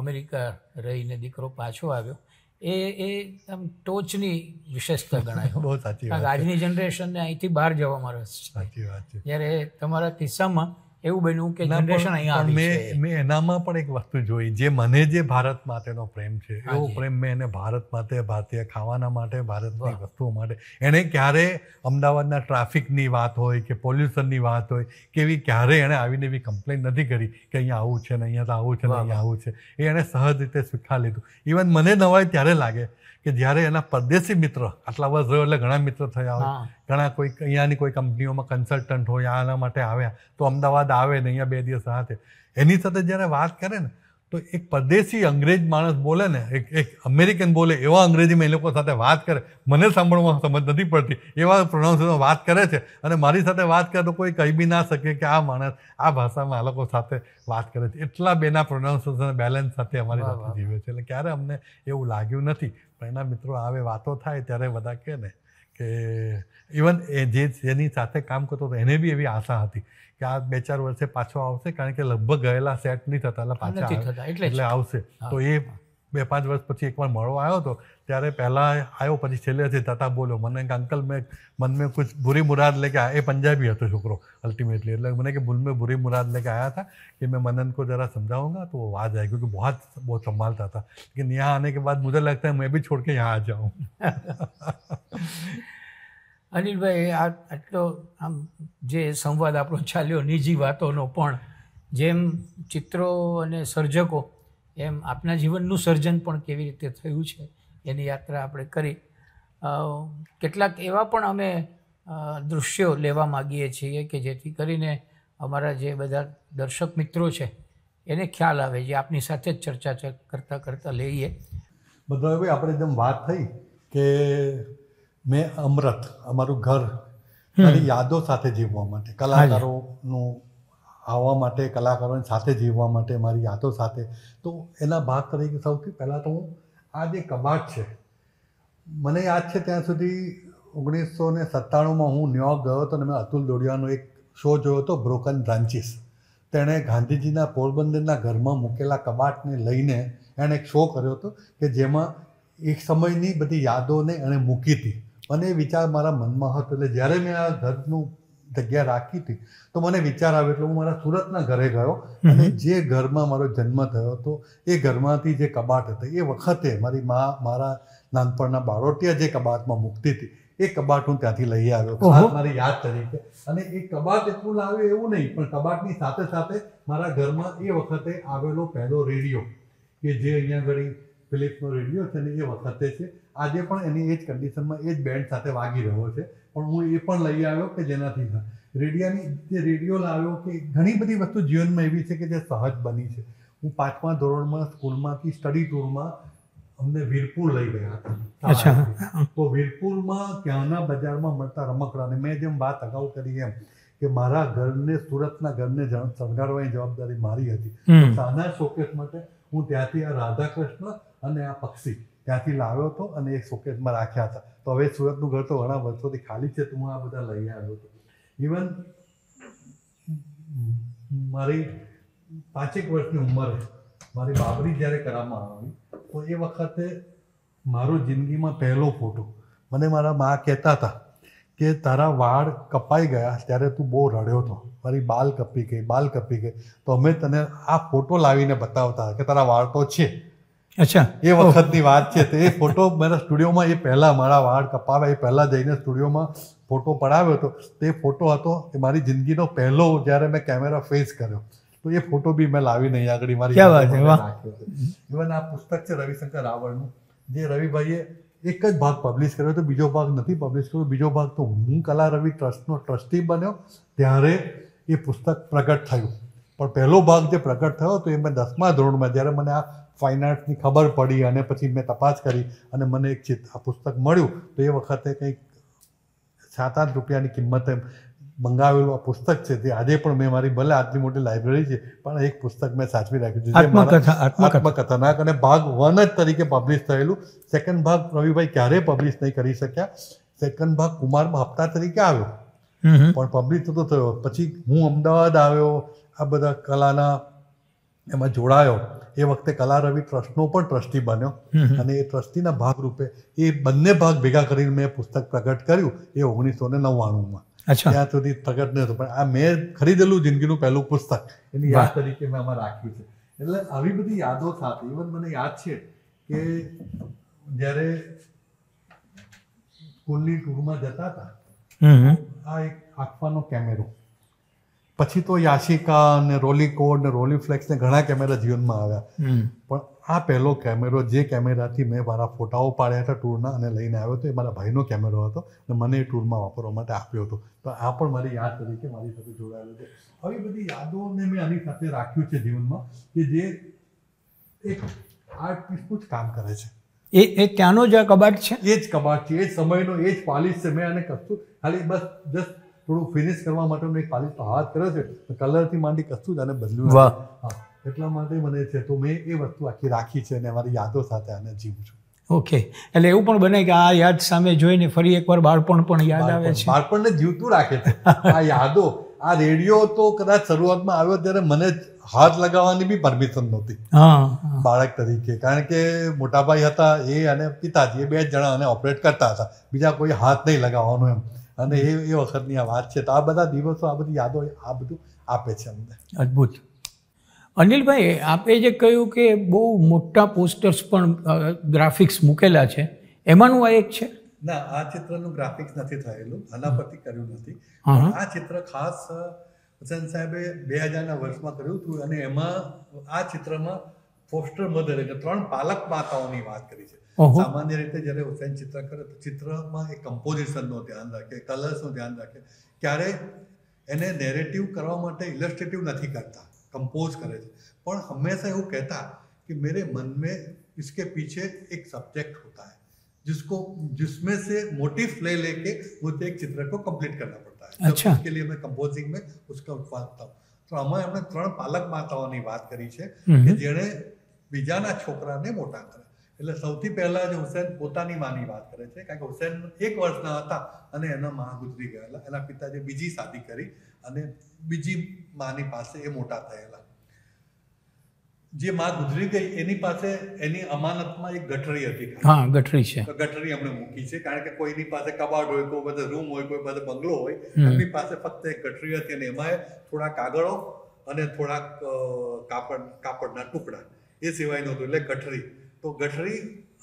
અમેરિકા રહીને દીકરો પાછો આવ્યો એ એ ટોચની વિશેષતા ગણાય બહુ સાચી આજની જનરેશનને અહીંથી બહાર જવામાં રસ છે સાચી વાત છે જ્યારે તમારા કિસ્સામાં એવું બન્યું કે જનરેશન અહીંયા આવી મેં મેં એનામાં પણ એક વસ્તુ જોઈ જે મને જે ભારત માટેનો પ્રેમ છે એવો પ્રેમ મેં એને ભારત માટે ભારતીય ખાવાના માટે ભારતની વસ્તુઓ માટે એણે ક્યારે અમદાવાદના ટ્રાફિકની વાત હોય કે પોલ્યુશનની વાત હોય કે એવી ક્યારે એણે આવીને એવી કમ્પ્લેન નથી કરી કે અહીંયા આવું છે ને અહીંયા તો આવું છે ને અહીંયા આવું છે એ એણે સહજ રીતે સ્વીકાર લીધું ઇવન મને નવાય ત્યારે લાગે કે જ્યારે એના પરદેશી મિત્ર આટલા વર્ષ રહ્યો એટલે ઘણા મિત્ર થયા હોય ઘણા કોઈ અહીંયાની કોઈ કંપનીઓમાં કન્સલ્ટન્ટ હોય આના માટે આવ્યા તો અમદાવાદ આવે ને અહીંયા બે દિવસ સાથે એની સાથે જ્યારે વાત કરે ને તો એક પરદેશી અંગ્રેજ માણસ બોલે ને એક એક અમેરિકન બોલે એવા અંગ્રેજીમાં એ લોકો સાથે વાત કરે મને સાંભળવામાં સમજ નથી પડતી એવા પ્રોનાઉન્સમાં વાત કરે છે અને મારી સાથે વાત કરે તો કોઈ કહી બી ના શકે કે આ માણસ આ ભાષામાં આ લોકો સાથે વાત કરે છે એટલા બેના પ્રોનાઉન્સિએશન બેલેન્સ સાથે અમારી સાથે જીવે છે એટલે ક્યારે અમને એવું લાગ્યું નથી પણ એના મિત્રો આવે વાતો થાય ત્યારે બધા કહે ને કે ઇવન એ જે જેની સાથે કામ કરતો હતો એને બી એવી આશા હતી કે આ બે ચાર વર્ષે પાછો આવશે કારણ કે લગભગ ગયેલા સેટ નહીં થતા એટલે પાછા એટલે આવશે તો એ બે પાંચ વર્ષ પછી એકવાર મળવા આવ્યો હતો ત્યારે પહેલાં આવ્યો પછી છેલ્લે છે તાતા બોલ્યો મને કે અંકલ મેં મન મેં કુછ બુરી મુરાદ લેકે આ એ પંજાબી હતો છોકરો અલ્ટિમેટલી એટલે મને કે ભૂલ મેં બુરી મુરાદ લેકે આયા હતા કે મેં મનન કો જરા समझाऊंगा तो वो आ जाए क्योंकि बहुत बहुत संभालता था लेकिन આને કે બાદ મુજબ લગતા મેં બી છોડ કે छोड़ के यहाँ અનિલભાઈ આ આટલો આમ જે સંવાદ આપણો ચાલ્યો નિજી વાતોનો પણ જેમ ચિત્રો અને સર્જકો એમ આપના જીવનનું સર્જન પણ કેવી રીતે થયું છે એની યાત્રા આપણે કરી કેટલાક એવા પણ અમે દૃશ્યો લેવા માગીએ છીએ કે જેથી કરીને અમારા જે બધા દર્શક મિત્રો છે એને ખ્યાલ આવે જે આપની સાથે જ ચર્ચા કરતાં કરતાં લઈએ બધાભાઈ આપણે એકદમ વાત થઈ કે મેં અમૃત અમારું ઘર યાદો સાથે જીવવા માટે કલાકારોનું આવવા માટે કલાકારોની સાથે જીવવા માટે મારી યાદો સાથે તો એના ભાગ તરીકે સૌથી પહેલાં તો હું આ જે કબાટ છે મને યાદ છે ત્યાં સુધી ઓગણીસો ને સત્તાણુંમાં હું ન્યોર્ક ગયો હતો અને મેં અતુલ દોડિયાનો એક શો જોયો હતો બ્રોકન બ્રાન્ચીસ તેણે ગાંધીજીના પોરબંદરના ઘરમાં મૂકેલા કબાટને લઈને એણે એક શો કર્યો હતો કે જેમાં એક સમયની બધી યાદોને એણે મૂકી હતી અને એ વિચાર મારા મનમાં હતો એટલે જ્યારે મેં આ ઘરનું જગ્યા રાખી હતી તો મને વિચાર આવ્યો એટલે હું મારા સુરતના ઘરે ગયો અને જે ઘરમાં મારો જન્મ થયો હતો એ ઘરમાંથી જે કબાટ હતી એ વખતે મારી મા મારા નાનપણના બારોટિયા જે કબાટમાં મૂકતી હતી એ કબાટ હું ત્યાંથી લઈ આવ્યો ખાસ મારી યાદ તરીકે અને એ કબાટ એટલું લાવ્યો એવું નહીં પણ કબાટની સાથે સાથે મારા ઘરમાં એ વખતે આવેલો પહેલો રેડિયો કે જે અહીંયા ઘડી ફિલિપ્સનો રેડિયો છે ને એ વખતે છે આજે પણ એની એ જ કન્ડિશનમાં એ જ બેન્ડ સાથે વાગી રહ્યો છે પણ હું એ પણ લઈ આવ્યો કે જેનાથી રેડિયાની જે રેડિયો લાવ્યો કે ઘણી બધી વસ્તુ જીવનમાં એવી છે કે જે સહજ બની છે હું પાંચમા ધોરણમાં સ્કૂલમાંથી સ્ટડી ટૂરમાં અમને વીરપુર લઈ ગયા હતા તો વીરપુરમાં ત્યાંના બજારમાં મળતા રમકડા અને મેં જેમ વાત અગાઉ કરી એમ કે મારા ઘરને સુરતના ઘરને શણગારવાની જવાબદારી મારી હતી સાના શોકેસ માટે હું ત્યાંથી આ રાધા કૃષ્ણ અને આ પક્ષી ત્યાંથી લાવ્યો હતો અને એ સોકેટમાં રાખ્યા હતા તો હવે સુરતનું ઘર તો ઘણા વર્ષોથી ખાલી છે તો હું આ બધા લઈ આવ્યો હતો ઇવન મારી પાંચેક વર્ષની ઉંમરે મારી બાબરી જ્યારે કરવામાં આવી તો એ વખતે મારો જિંદગીમાં પહેલો ફોટો મને મારા મા કહેતા હતા કે તારા વાળ કપાઈ ગયા ત્યારે તું બહુ રડ્યો હતો મારી બાલ કપી ગઈ બાલ કપી ગઈ તો અમે તને આ ફોટો લાવીને બતાવતા કે તારા વાળ તો છે અચ્છા એ વખતની વાત છે તે ફોટો મારા સ્ટુડિયોમાં એ પહેલાં મારા વાળ કપાવ્યા એ પહેલાં જઈને સ્ટુડિયોમાં ફોટો પડાવ્યો હતો તે ફોટો હતો એ મારી જિંદગીનો પહેલો જ્યારે મેં કેમેરા ફેસ કર્યો તો એ ફોટો બી મેં લાવી નહીં આગળ મારી ઇવન આ પુસ્તક છે રવિશંકર રાવળનું જે રવિભાઈએ એક જ ભાગ પબ્લિશ કર્યો હતો બીજો ભાગ નથી પબ્લિશ કર્યો બીજો ભાગ તો હું કલા રવિ ટ્રસ્ટનો ટ્રસ્ટી બન્યો ત્યારે એ પુસ્તક પ્રગટ થયું પણ પહેલો ભાગ જે પ્રગટ થયો તો એ મેં દસમા ધોરણમાં જ્યારે મને આ ફાઇન આર્ટની ખબર પડી અને પછી મેં તપાસ કરી અને મને એક ચિત આ પુસ્તક મળ્યું તો એ વખતે કંઈક સાત આઠ રૂપિયાની કિંમતે મંગાવેલું આ પુસ્તક છે તે આજે પણ મેં મારી ભલે આટલી મોટી લાઇબ્રેરી છે પણ એક પુસ્તક મેં સાચવી રાખ્યું છે આત્મકથાનાક અને ભાગ વન જ તરીકે પબ્લિશ થયેલું સેકન્ડ ભાગ રવિભાઈ ક્યારેય પબ્લિશ નહીં કરી શક્યા સેકન્ડ ભાગ કુમારમાં હપ્તા તરીકે આવ્યો પણ પબ્લિશ થતો થયો પછી હું અમદાવાદ આવ્યો આ બધા કલાના એમાં જોડાયો એ વખતે કલા રવિ ટ્રસ્ટનો પણ ટ્રસ્ટી બન્યો અને એ ટ્રસ્ટીના ભાગ રૂપે એ બંને ભાગ ભેગા કરીને મેં પુસ્તક પ્રગટ કર્યું એ ઓગણીસો ને નવ્વાણુંમાં ત્યાં સુધી પ્રગટ ન હતું પણ આ મેં ખરીદેલું જિંદગીનું પહેલું પુસ્તક એની યાદ તરીકે મેં આમાં રાખ્યું છે એટલે આવી બધી યાદો સાથે ઇવન મને યાદ છે કે જ્યારે સ્કૂલની ટૂરમાં જતા હતા આ એક આખવાનો કેમેરો પછી તો યાશિકા ને રોલીકોડ ને રોલીફ્લેક્સ ને ઘણા કેમેરા જીવનમાં આવ્યા પણ આ પહેલો કેમેરો જે કેમેરાથી મેં મારા ફોટાઓ પાડ્યા હતા ટૂરના અને લઈને આવ્યો હતો એ મારા ભાઈનો કેમેરો હતો અને મને એ ટૂરમાં વાપરવા માટે આપ્યો હતો તો આ પણ મારી યાદ તરીકે મારી સાથે જોડાયેલો છે આવી બધી યાદોને મેં આની સાથે રાખ્યું છે જીવનમાં કે જે એક આર્ટ પીસનું જ કામ કરે છે એ એ ત્યાંનો જ કબાટ છે એ જ કબાટ છે એ જ સમયનો એ જ પાલિશ છે મેં અને કશું ખાલી બસ જસ્ટ થોડું ફિનિશ કરવા માટે મેં કાલી તો હાથ કરે છે કલરથી માંડી કશું જ આને બદલ્યું હા એટલા માટે મને છે તો મેં એ વસ્તુ આખી રાખી છે અને મારી યાદો સાથે આને જીવું છું ઓકે એટલે એવું પણ બને કે આ યાદ સામે જોઈને ફરી એકવાર બાળપણ પણ યાદ આવે છે બાળપણને જીવતું રાખે છે આ યાદો આ રેડિયો તો કદાચ શરૂઆતમાં આવ્યો ત્યારે મને હાથ લગાવવાની બી પરમિશન નહોતી બાળક તરીકે કારણ કે મોટાભાઈ હતા એ અને પિતાજી એ બે જણા અને ઓપરેટ કરતા હતા બીજા કોઈ હાથ નહીં લગાવવાનો એમ અને એ એ વખતની આ વાત છે તો આ બધા દિવસો આ બધી યાદો આ બધું આપે છે અમને અદ્ભુત અનિલભાઈ આપે જે કહ્યું કે બહુ મોટા પોસ્ટર્સ પણ ગ્રાફિક્સ મૂકેલા છે એમાંનું આ એક છે ના આ ચિત્રનું ગ્રાફિક્સ નથી થયેલું આના કર્યું નથી આ ચિત્ર ખાસ હુસેન સાહેબે બે હજારના વર્ષમાં કર્યું હતું અને એમાં આ ચિત્રમાં પોસ્ટર મધર એટલે ત્રણ પાલક માતાઓની વાત કરી છે સામાન્ય રીતે જ્યારે હુસેન ચિત્ર કરે તો ચિત્રમાં એ કમ્પોઝિશનનું ધ્યાન રાખે કલર્સનું ધ્યાન રાખે ક્યારે એને નેરેટિવ કરવા માટે ઇલસ્ટ્રેટિવ નથી કરતા કમ્પોઝ કરે છે પણ હંમેશા એવું કહેતા कि मेरे मन में इसके पीछे एक सब्जेक्ट होता है जिसको जिसमें से मोटिव ले लेके मुझे एक चित्र को कंप्लीट करना पड़ता है अच्छा। उसके लिए मैं कंपोजिंग में उसका ઉત્પાદતા તો અમે એમણે ત્રણ પાલક માતાઓની વાત કરી છે કે જેણે બીજાના છોકરાને મોટા કરે એટલે સૌથી પહેલા જ હુસેન પોતાની માની વાત કરે છે કારણ કે હુસેન એક વર્ષના હતા અને એના માં ગુજરી ગયેલા એના પિતાજી બીજી શાદી કરી અને બીજી માની પાસે એ મોટા થયેલા જે માં ગુજરી ગઈ એની પાસે એની અમાનતમાં એક ગઠરી હતી હા ગઠરી છે ગઠરી અમને મૂકી છે કારણ કે કોઈની પાસે કબાડ હોય કોઈ બધે રૂમ હોય કોઈ બધે બંગલો હોય એમની પાસે ફક્ત એક ગઠરી હતી અને એમાં થોડા કાગળો અને થોડાક કાપડ કાપડના ટુકડા એ સિવાય નહોતું એટલે ગઠરી તો ગઠરી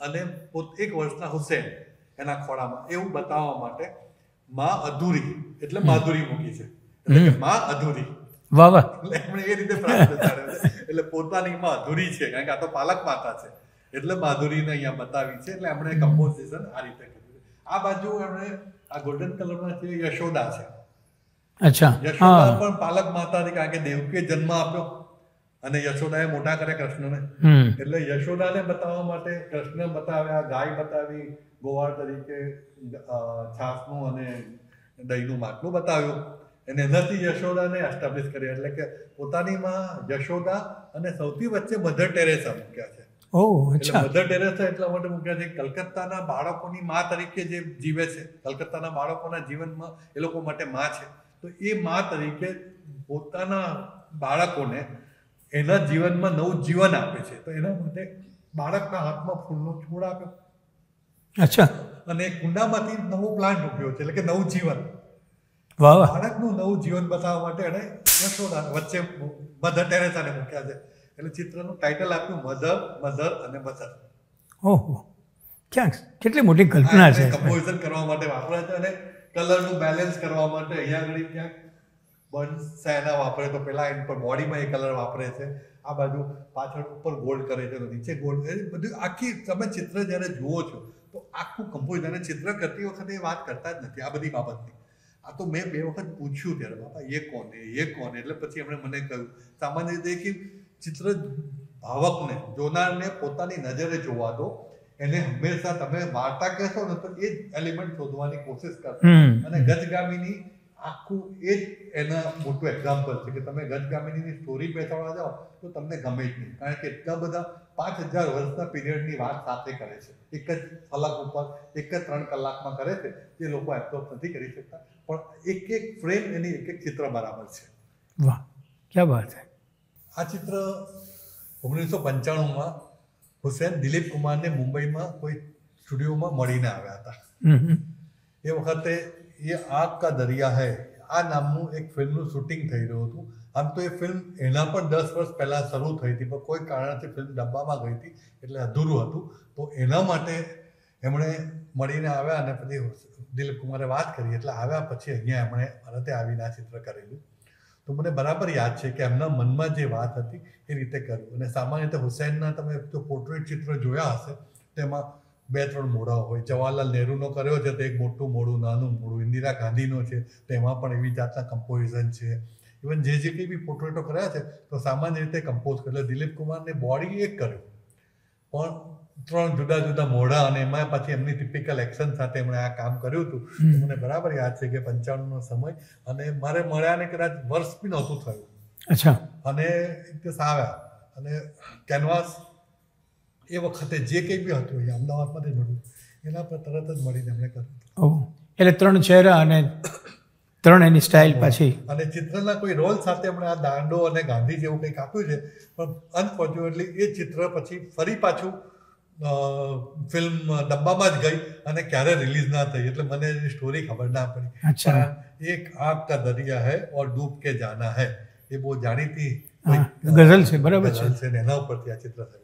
અને પોત એક વર્ષના હુસેન એના ખોળામાં એવું બતાવવા માટે માં અધૂરી એટલે માધુરી મૂકી છે માં અધૂરી વાહ એમણે એ રીતે એટલે પોતાની માં અધૂરી છે કારણ કે આ તો પાલક માતા છે એટલે માધુરીને અહીંયા બતાવી છે એટલે એમણે કમ્પોઝિશન આ રીતે કર્યું આ બાજુ એમણે આ ગોલ્ડન કલરમાં છે યશોદા છે અચ્છા યશોદા પણ પાલક માતા કારણ કે દેવકીએ જન્મ આપ્યો અને યશોદાએ મોટા કર્યા કૃષ્ણને એટલે યશોદાને બતાવવા માટે કૃષ્ણ બતાવ્યા ગાય બતાવી ગોવાળ તરીકે છાસનું અને દહીંનું માટલું બતાવ્યું અને એનાથી યશોદાને એસ્ટાબ્લિશ કરી એટલે કે પોતાની માં યશોદા અને સૌથી વચ્ચે મધર ટેરેસા મૂક્યા છે મધર ટેરેસા એટલા માટે મૂક્યા છે કલકત્તાના બાળકોની માં તરીકે જે જીવે છે કલકત્તાના બાળકોના જીવનમાં એ લોકો માટે માં છે તો એ માં તરીકે પોતાના બાળકોને એના જીવનમાં નવું જીવન આપે છે તો એના માટે બાળકના હાથમાં ફૂલનો છોડ આપ્યો અચ્છા અને કુંડામાંથી નવો પ્લાન્ટ ઉગ્યો છે એટલે કે નવું જીવન બાળકનું નવું જીવન બતાવવા માટે એણે યશોદા વચ્ચે મધર ટેરેસાને મૂક્યા છે એટલે ચિત્રનું ટાઇટલ આપ્યું મધર મધર અને મધર ઓહો ક્યાંક કેટલી મોટી કલ્પના છે કમ્પોઝિશન કરવા માટે વાપરા છે અને કલરનું બેલેન્સ કરવા માટે અહીંયા આગળ ક્યાંક બન્સ શાયના વાપરે તો પહેલાં એની પર બોડીમાં એ કલર વાપરે છે આ બાજુ પાછળ ઉપર ગોલ્ડ કરે છે નીચે ગોલ્ડ એ બધું આખી તમે ચિત્ર જ્યારે જુઓ છો તો આખું કમ્પોઝ અને ચિત્ર કરતી વખતે એ વાત કરતા જ નથી આ બધી બાબતની આ તો મેં બે વખત પૂછ્યું ત્યારે બાપા એ કોને એ કોને એટલે પછી એમણે મને કહ્યું સામાન્ય રીતે કે ચિત્ર ભાવકને જોનારને પોતાની નજરે જોવા દો એને હંમેશા તમે વાર્તા કહેશો ને તો એ જ એલિમેન્ટ શોધવાની કોશિશ કરશો અને ગજગામીની આખું એ જ એના મોટું એક્ઝામ્પલ છે કે તમે ગજગામિનીની સ્ટોરી બેસાડવા જાઓ તો તમને ગમે જ નહીં કારણ કે એટલા બધા પાંચ હજાર વર્ષના પીરિયડની વાત સાથે કરે છે એક જ ફલક ઉપર એક જ ત્રણ કલાકમાં કરે છે જે લોકો એબ્સોર્બ નથી કરી શકતા પણ એક એક ફ્રેમ એની એક એક ચિત્ર બરાબર છે વાહ ક્યાં વાત છે આ ચિત્ર ઓગણીસો પંચાણુંમાં હુસેન દિલીપ કુમારને મુંબઈમાં કોઈ સ્ટુડિયોમાં મળીને આવ્યા હતા એ વખતે એ આગ કા દરિયા હૈ આ નામનું એક ફિલ્મનું શૂટિંગ થઈ રહ્યું હતું આમ તો એ ફિલ્મ એના પણ દસ વર્ષ પહેલાં શરૂ થઈ હતી પણ કોઈ કારણથી ફિલ્મ ડબ્બામાં ગઈ હતી એટલે અધૂરું હતું તો એના માટે એમણે મળીને આવ્યા અને પછી દિલીપ વાત કરી એટલે આવ્યા પછી અહીંયા એમણે ભારતે આવીને આ ચિત્ર કરેલું તો મને બરાબર યાદ છે કે એમના મનમાં જે વાત હતી એ રીતે કર્યું અને સામાન્ય રીતે હુસૈનના તમે જો પોર્ટ્રેટ ચિત્ર જોયા હશે તેમાં બે ત્રણ મોડા હોય જવાહરલાલ નહેરુનો કર્યો છે તો એક મોટું મોડું નાનું મોડું ઇન્દિરા ગાંધીનો છે તેમાં પણ એવી જાતના કમ્પોઝિશન છે ઇવન જે જે કંઈ બી પોર્ટ્રેટો કર્યા છે તો સામાન્ય રીતે કમ્પોઝ કર્યો એટલે દિલીપ કુમારને બોડી એક કર્યું પણ ત્રણ જુદા જુદા મોઢા અને એમાં પછી એમની ટિપિકલ એક્શન સાથે એમણે આ કામ કર્યું હતું મને બરાબર યાદ છે કે પંચાણુંનો સમય અને મારે મળ્યા ને કદાચ વર્ષ બી નહોતું થયું અચ્છા અને એક દિવસ આવ્યા અને કેનવાસ એ વખતે જે કંઈ બી હતું એ અમદાવાદમાં જ મળ્યું એના પર તરત જ મળીને એમણે કર્યું એટલે ત્રણ ચહેરા અને ત્રણ એની સ્ટાઇલ પાછી અને ચિત્રના કોઈ રોલ સાથે એમણે આ દાંડો અને ગાંધી જેવું કંઈક આપ્યું છે પણ અનફોર્ચ્યુનેટલી એ ચિત્ર પછી ફરી પાછું ફિલ્મ ડબ્બામાં જ ગઈ અને ક્યારે રિલીઝ ના થઈ એટલે મને એની સ્ટોરી ખબર ના પડી અચ્છા એક આગ કા દરિયા હૈ ઓર ડૂબ કે જાના હૈ એ બહુ જાણીતી ગઝલ છે બરાબર છે એના ઉપરથી આ ચિત્ર થયું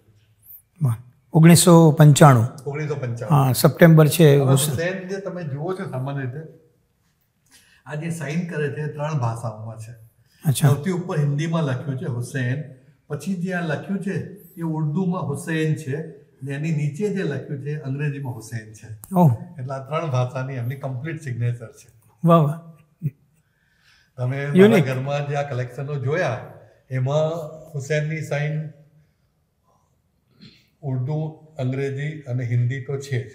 ઓગણીસો પંચાણું ઓગણીસો પંચાણું હા સપ્ટેમ્બર છે હુસેન જે તમે જુઓ છો સામાન્ય રીતે આ જે સાઇન કરે છે ત્રણ ભાષાઓમાં છે સૌથી ઉપર હિન્દીમાં લખ્યું છે હુસેન પછી જે આ લખ્યું છે એ ઉર્દુમાં હુસૈન છે અને એની નીચે જે લખ્યું છે અંગ્રેજીમાં હુસૈન છે એટલે આ ત્રણ ભાષાની એમની કમ્પ્લીટ સિગ્નેચર છે વાહ વાહ તમે ઘરમાં જે આ કલેક્શનો જોયા એમાં હુસૈનની સાઇન ઉર્દુ અંગ્રેજી અને હિન્દી તો છે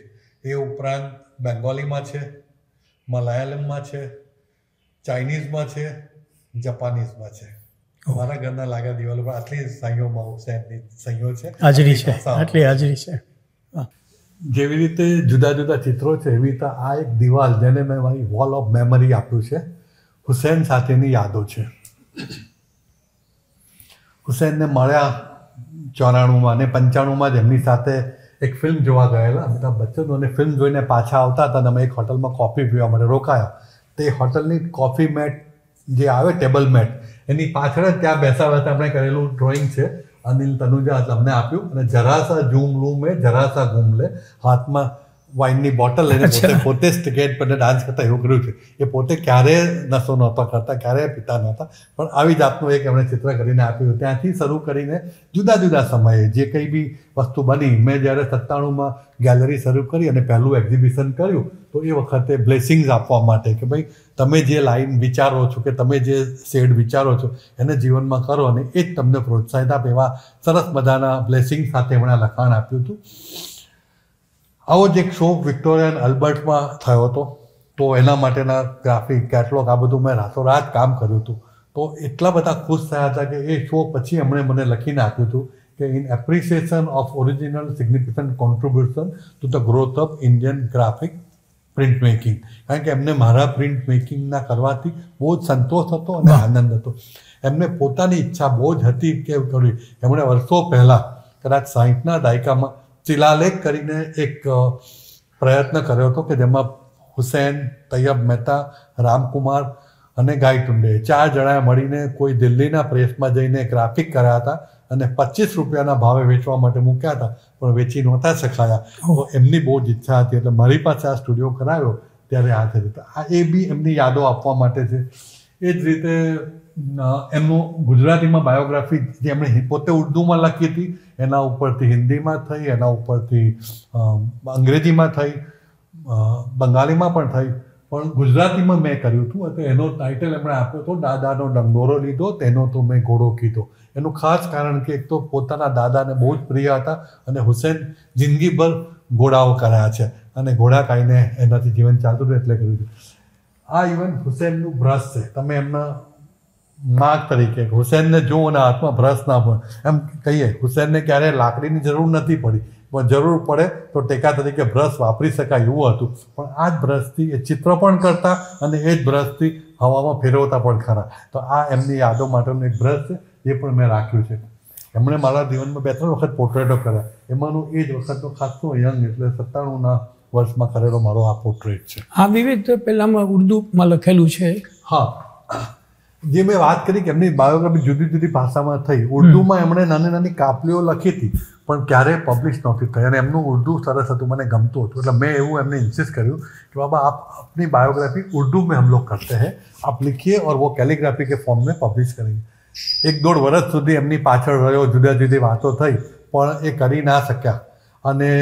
જ એ ઉપરાંત બેંગોલીમાં છે મલયાલમમાં છે ચાઇનીઝમાં છે જાપાનીઝમાં છે મારા ઘરના લાગ્યા દિવાલો પર આટલી સંયોગમાં હુસેનની સંયોગ છે હાજરી છે આટલી હાજરી છે જેવી રીતે જુદા જુદા ચિત્રો છે એવી રીતે આ એક દિવાલ જેને મેં મારી વોલ ઓફ મેમરી આપ્યું છે હુસેન સાથેની યાદો છે હુસેનને મળ્યા ચોરાણુંમાં અને પંચાણુંમાં જ એમની સાથે એક ફિલ્મ જોવા ગયેલા અમિતાભ બચ્ચન અને ફિલ્મ જોઈને પાછા આવતા હતા અને અમે એક હોટલમાં કોફી પીવા માટે રોકાયા તે હોટલની કોફી મેટ જે આવે ટેબલ મેટ એની પાછળ જ ત્યાં બેસા બેસા આપણે કરેલું ડ્રોઈંગ છે અનિલ તનુજા તમને આપ્યું અને જરાસા ઝૂમ લૂમ એ જરાસા ઘૂમ લે હાથમાં વાઇનની બોટલ લઈને પોતે પોતે સ્ટેજ પર ડાન્સ કરતા એવું કર્યું છે એ પોતે ક્યારેય નશો નહોતા કરતા ક્યારેય પિતા નહોતા પણ આવી જાતનું એક એમણે ચિત્ર કરીને આપ્યું ત્યાંથી શરૂ કરીને જુદા જુદા સમયે જે કંઈ બી વસ્તુ બની મેં જ્યારે સત્તાણુંમાં ગેલેરી શરૂ કરી અને પહેલું એક્ઝિબિશન કર્યું તો એ વખતે બ્લેસિંગ્સ આપવા માટે કે ભાઈ તમે જે લાઈન વિચારો છો કે તમે જે શેડ વિચારો છો એને જીવનમાં કરો અને એ જ તમને પ્રોત્સાહિત આપે એવા સરસ મજાના બ્લેસિંગ સાથે એમણે લખાણ આપ્યું હતું આવો જ એક શો વિક્ટોરિયન અલ્બર્ટમાં થયો હતો તો એના માટેના ગ્રાફિક કેટલોગ આ બધું મેં રાતોરાત કામ કર્યું હતું તો એટલા બધા ખુશ થયા હતા કે એ શો પછી એમણે મને લખીને આપ્યું હતું કે in appreciation of original significant contribution to the growth of Indian graphic print making કારણ કે એમને મારા પ્રિન્ટ મેકિંગના કરવાથી બહુ જ સંતોષ હતો અને આનંદ હતો એમને પોતાની ઈચ્છા બહુ જ હતી કે કરવી એમણે વર્ષો પહેલાં કદાચ સાહીઠના દાયકામાં શિલાલેખ કરીને એક પ્રયત્ન કર્યો હતો કે જેમાં હુસેન તૈયબ મહેતા રામકુમાર અને ગાયટુંડે ચાર જણાએ મળીને કોઈ દિલ્હીના પ્રેસમાં જઈને ગ્રાફિક કર્યા હતા અને પચીસ રૂપિયાના ભાવે વેચવા માટે મૂક્યા હતા પણ વેચી નહોતા શકાયા એમની બહુ જ ઈચ્છા હતી એટલે મારી પાસે આ સ્ટુડિયો કરાવ્યો ત્યારે આ થયું આ એ બી એમની યાદો આપવા માટે છે એ જ રીતે એમનું ગુજરાતીમાં બાયોગ્રાફી જે એમણે પોતે ઉર્દુમાં લખી હતી એના ઉપરથી હિન્દીમાં થઈ એના ઉપરથી અંગ્રેજીમાં થઈ બંગાળીમાં પણ થઈ પણ ગુજરાતીમાં મેં કર્યું હતું અને એનો ટાઇટલ એમણે આપ્યો હતો દાદાનો ડંગોરો લીધો તેનો તો મેં ઘોડો કીધો એનું ખાસ કારણ કે એક તો પોતાના દાદાને બહુ જ પ્રિય હતા અને હુસેન જિંદગીભર ઘોડાઓ કર્યા છે અને ઘોડા કાઈને એનાથી જીવન ચાલતું એટલે કર્યું છે આ ઇવન હુસેનનું બ્રશ છે તમે એમના માગ તરીકે હુસેનને જુઓ અને હાથમાં બ્રશ ના પડે એમ કહીએ હુસેનને ક્યારેય લાકડીની જરૂર નથી પડી પણ જરૂર પડે તો ટેકા તરીકે બ્રશ વાપરી શકાય એવું હતું પણ આ જ બ્રશથી એ ચિત્ર પણ કરતા અને એ જ બ્રશથી હવામાં ફેરવતા પણ ખરા તો આ એમની યાદો માટેનું એક બ્રશ છે એ પણ મેં રાખ્યું છે એમણે મારા જીવનમાં બે ત્રણ વખત પોર્ટ્રેટો કર્યા એમાંનું એ જ વખતનો ખાસો યંગ એટલે સત્તાણુંના વર્ષમાં કરેલો મારો આ પોર્ટ્રેટ છે હા વિવિધ પહેલાંમાં ઉર્દુમાં લખેલું છે હા જે મેં વાત કરી કે એમની બાયોગ્રાફી જુદી જુદી ભાષામાં થઈ ઉર્દુમાં એમણે નાની નાની કાપલીઓ લખી હતી પણ ક્યારેય પબ્લિશ નહોતી થઈ અને એમનું ઉર્દુ સરસ હતું મને ગમતું હતું એટલે મેં એવું એમને ઇન્સિસ કર્યું કે બાબા આપ આપની બાયોગ્રાફી ઉર્દુ મેં હમ લોગ કરતે હૈ આપ લીખીએ ઓર વો કેલિગ્રાફી કે ફોર્મ મેં પબ્લિશ કરીએ એક દોઢ વર્ષ સુધી એમની પાછળ રહ્યો જુદા જુદી વાતો થઈ પણ એ કરી ના શક્યા અને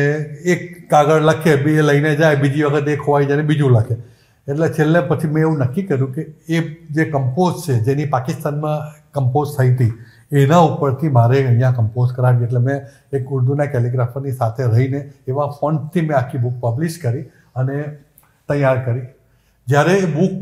એક કાગળ લખે બે લઈને જાય બીજી વખત એ ખોવાઈ જાય બીજું લખે એટલે છેલ્લે પછી મેં એવું નક્કી કર્યું કે એ જે કમ્પોઝ છે જેની પાકિસ્તાનમાં કમ્પોઝ થઈ હતી એના ઉપરથી મારે અહીંયા કમ્પોઝ કરાવી એટલે મેં એક ઉર્દુના કેલિગ્રાફરની સાથે રહીને એવા ફોન્ટથી મેં આખી બુક પબ્લિશ કરી અને તૈયાર કરી જ્યારે એ બુક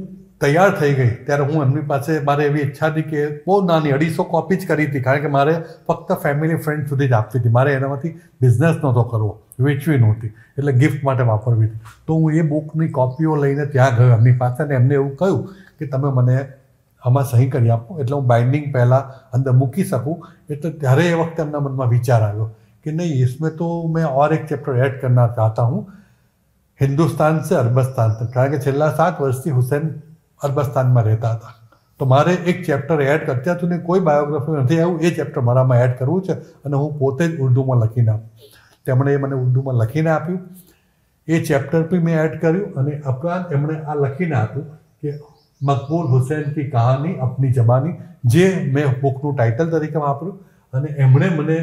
તૈયાર થઈ ગઈ ત્યારે હું એમની પાસે મારે એવી ઈચ્છા હતી કે બહુ નાની અઢીસો કોપી જ કરી હતી કારણ કે મારે ફક્ત ફેમિલી ફ્રેન્ડ સુધી જ આપવી હતી મારે એનામાંથી બિઝનેસ નહોતો કરવો વેચવી નહોતી એટલે ગિફ્ટ માટે વાપરવી તો હું એ બુકની કોપીઓ લઈને ત્યાં ગયો એમની પાસે ને એમને એવું કહ્યું કે તમે મને આમાં સહી કરી આપો એટલે હું બાઇન્ડિંગ પહેલાં અંદર મૂકી શકું એટલે ત્યારે એ વખતે એમના મનમાં વિચાર આવ્યો કે નહીં इसमें તો મેં ઓર એક ચેપ્ટર એડ કરના ચાહતા હું હિન્દુસ્તાન છે અરબસ્તાન તક કારણ કે છેલ્લા સાત વર્ષથી હુસેન અરબસ્તાનમાં રહેતા હતા તો મારે એક ચેપ્ટર એડ કરતા તું કોઈ બાયોગ્રાફી નથી આવ્યું એ ચેપ્ટર મારામાં એડ કરવું છે અને હું પોતે જ ઉર્દુમાં લખી નાખું તેમણે મને ઉર્દુમાં લખીને આપ્યું એ ચેપ્ટર બી મેં એડ કર્યું અને ઉપરાંત એમણે આ લખીને આપ્યું કે મકબૂલ હુસૈન કી કહાની અપની જબાની જે મેં બુકનું ટાઇટલ તરીકે વાપર્યું અને એમણે મને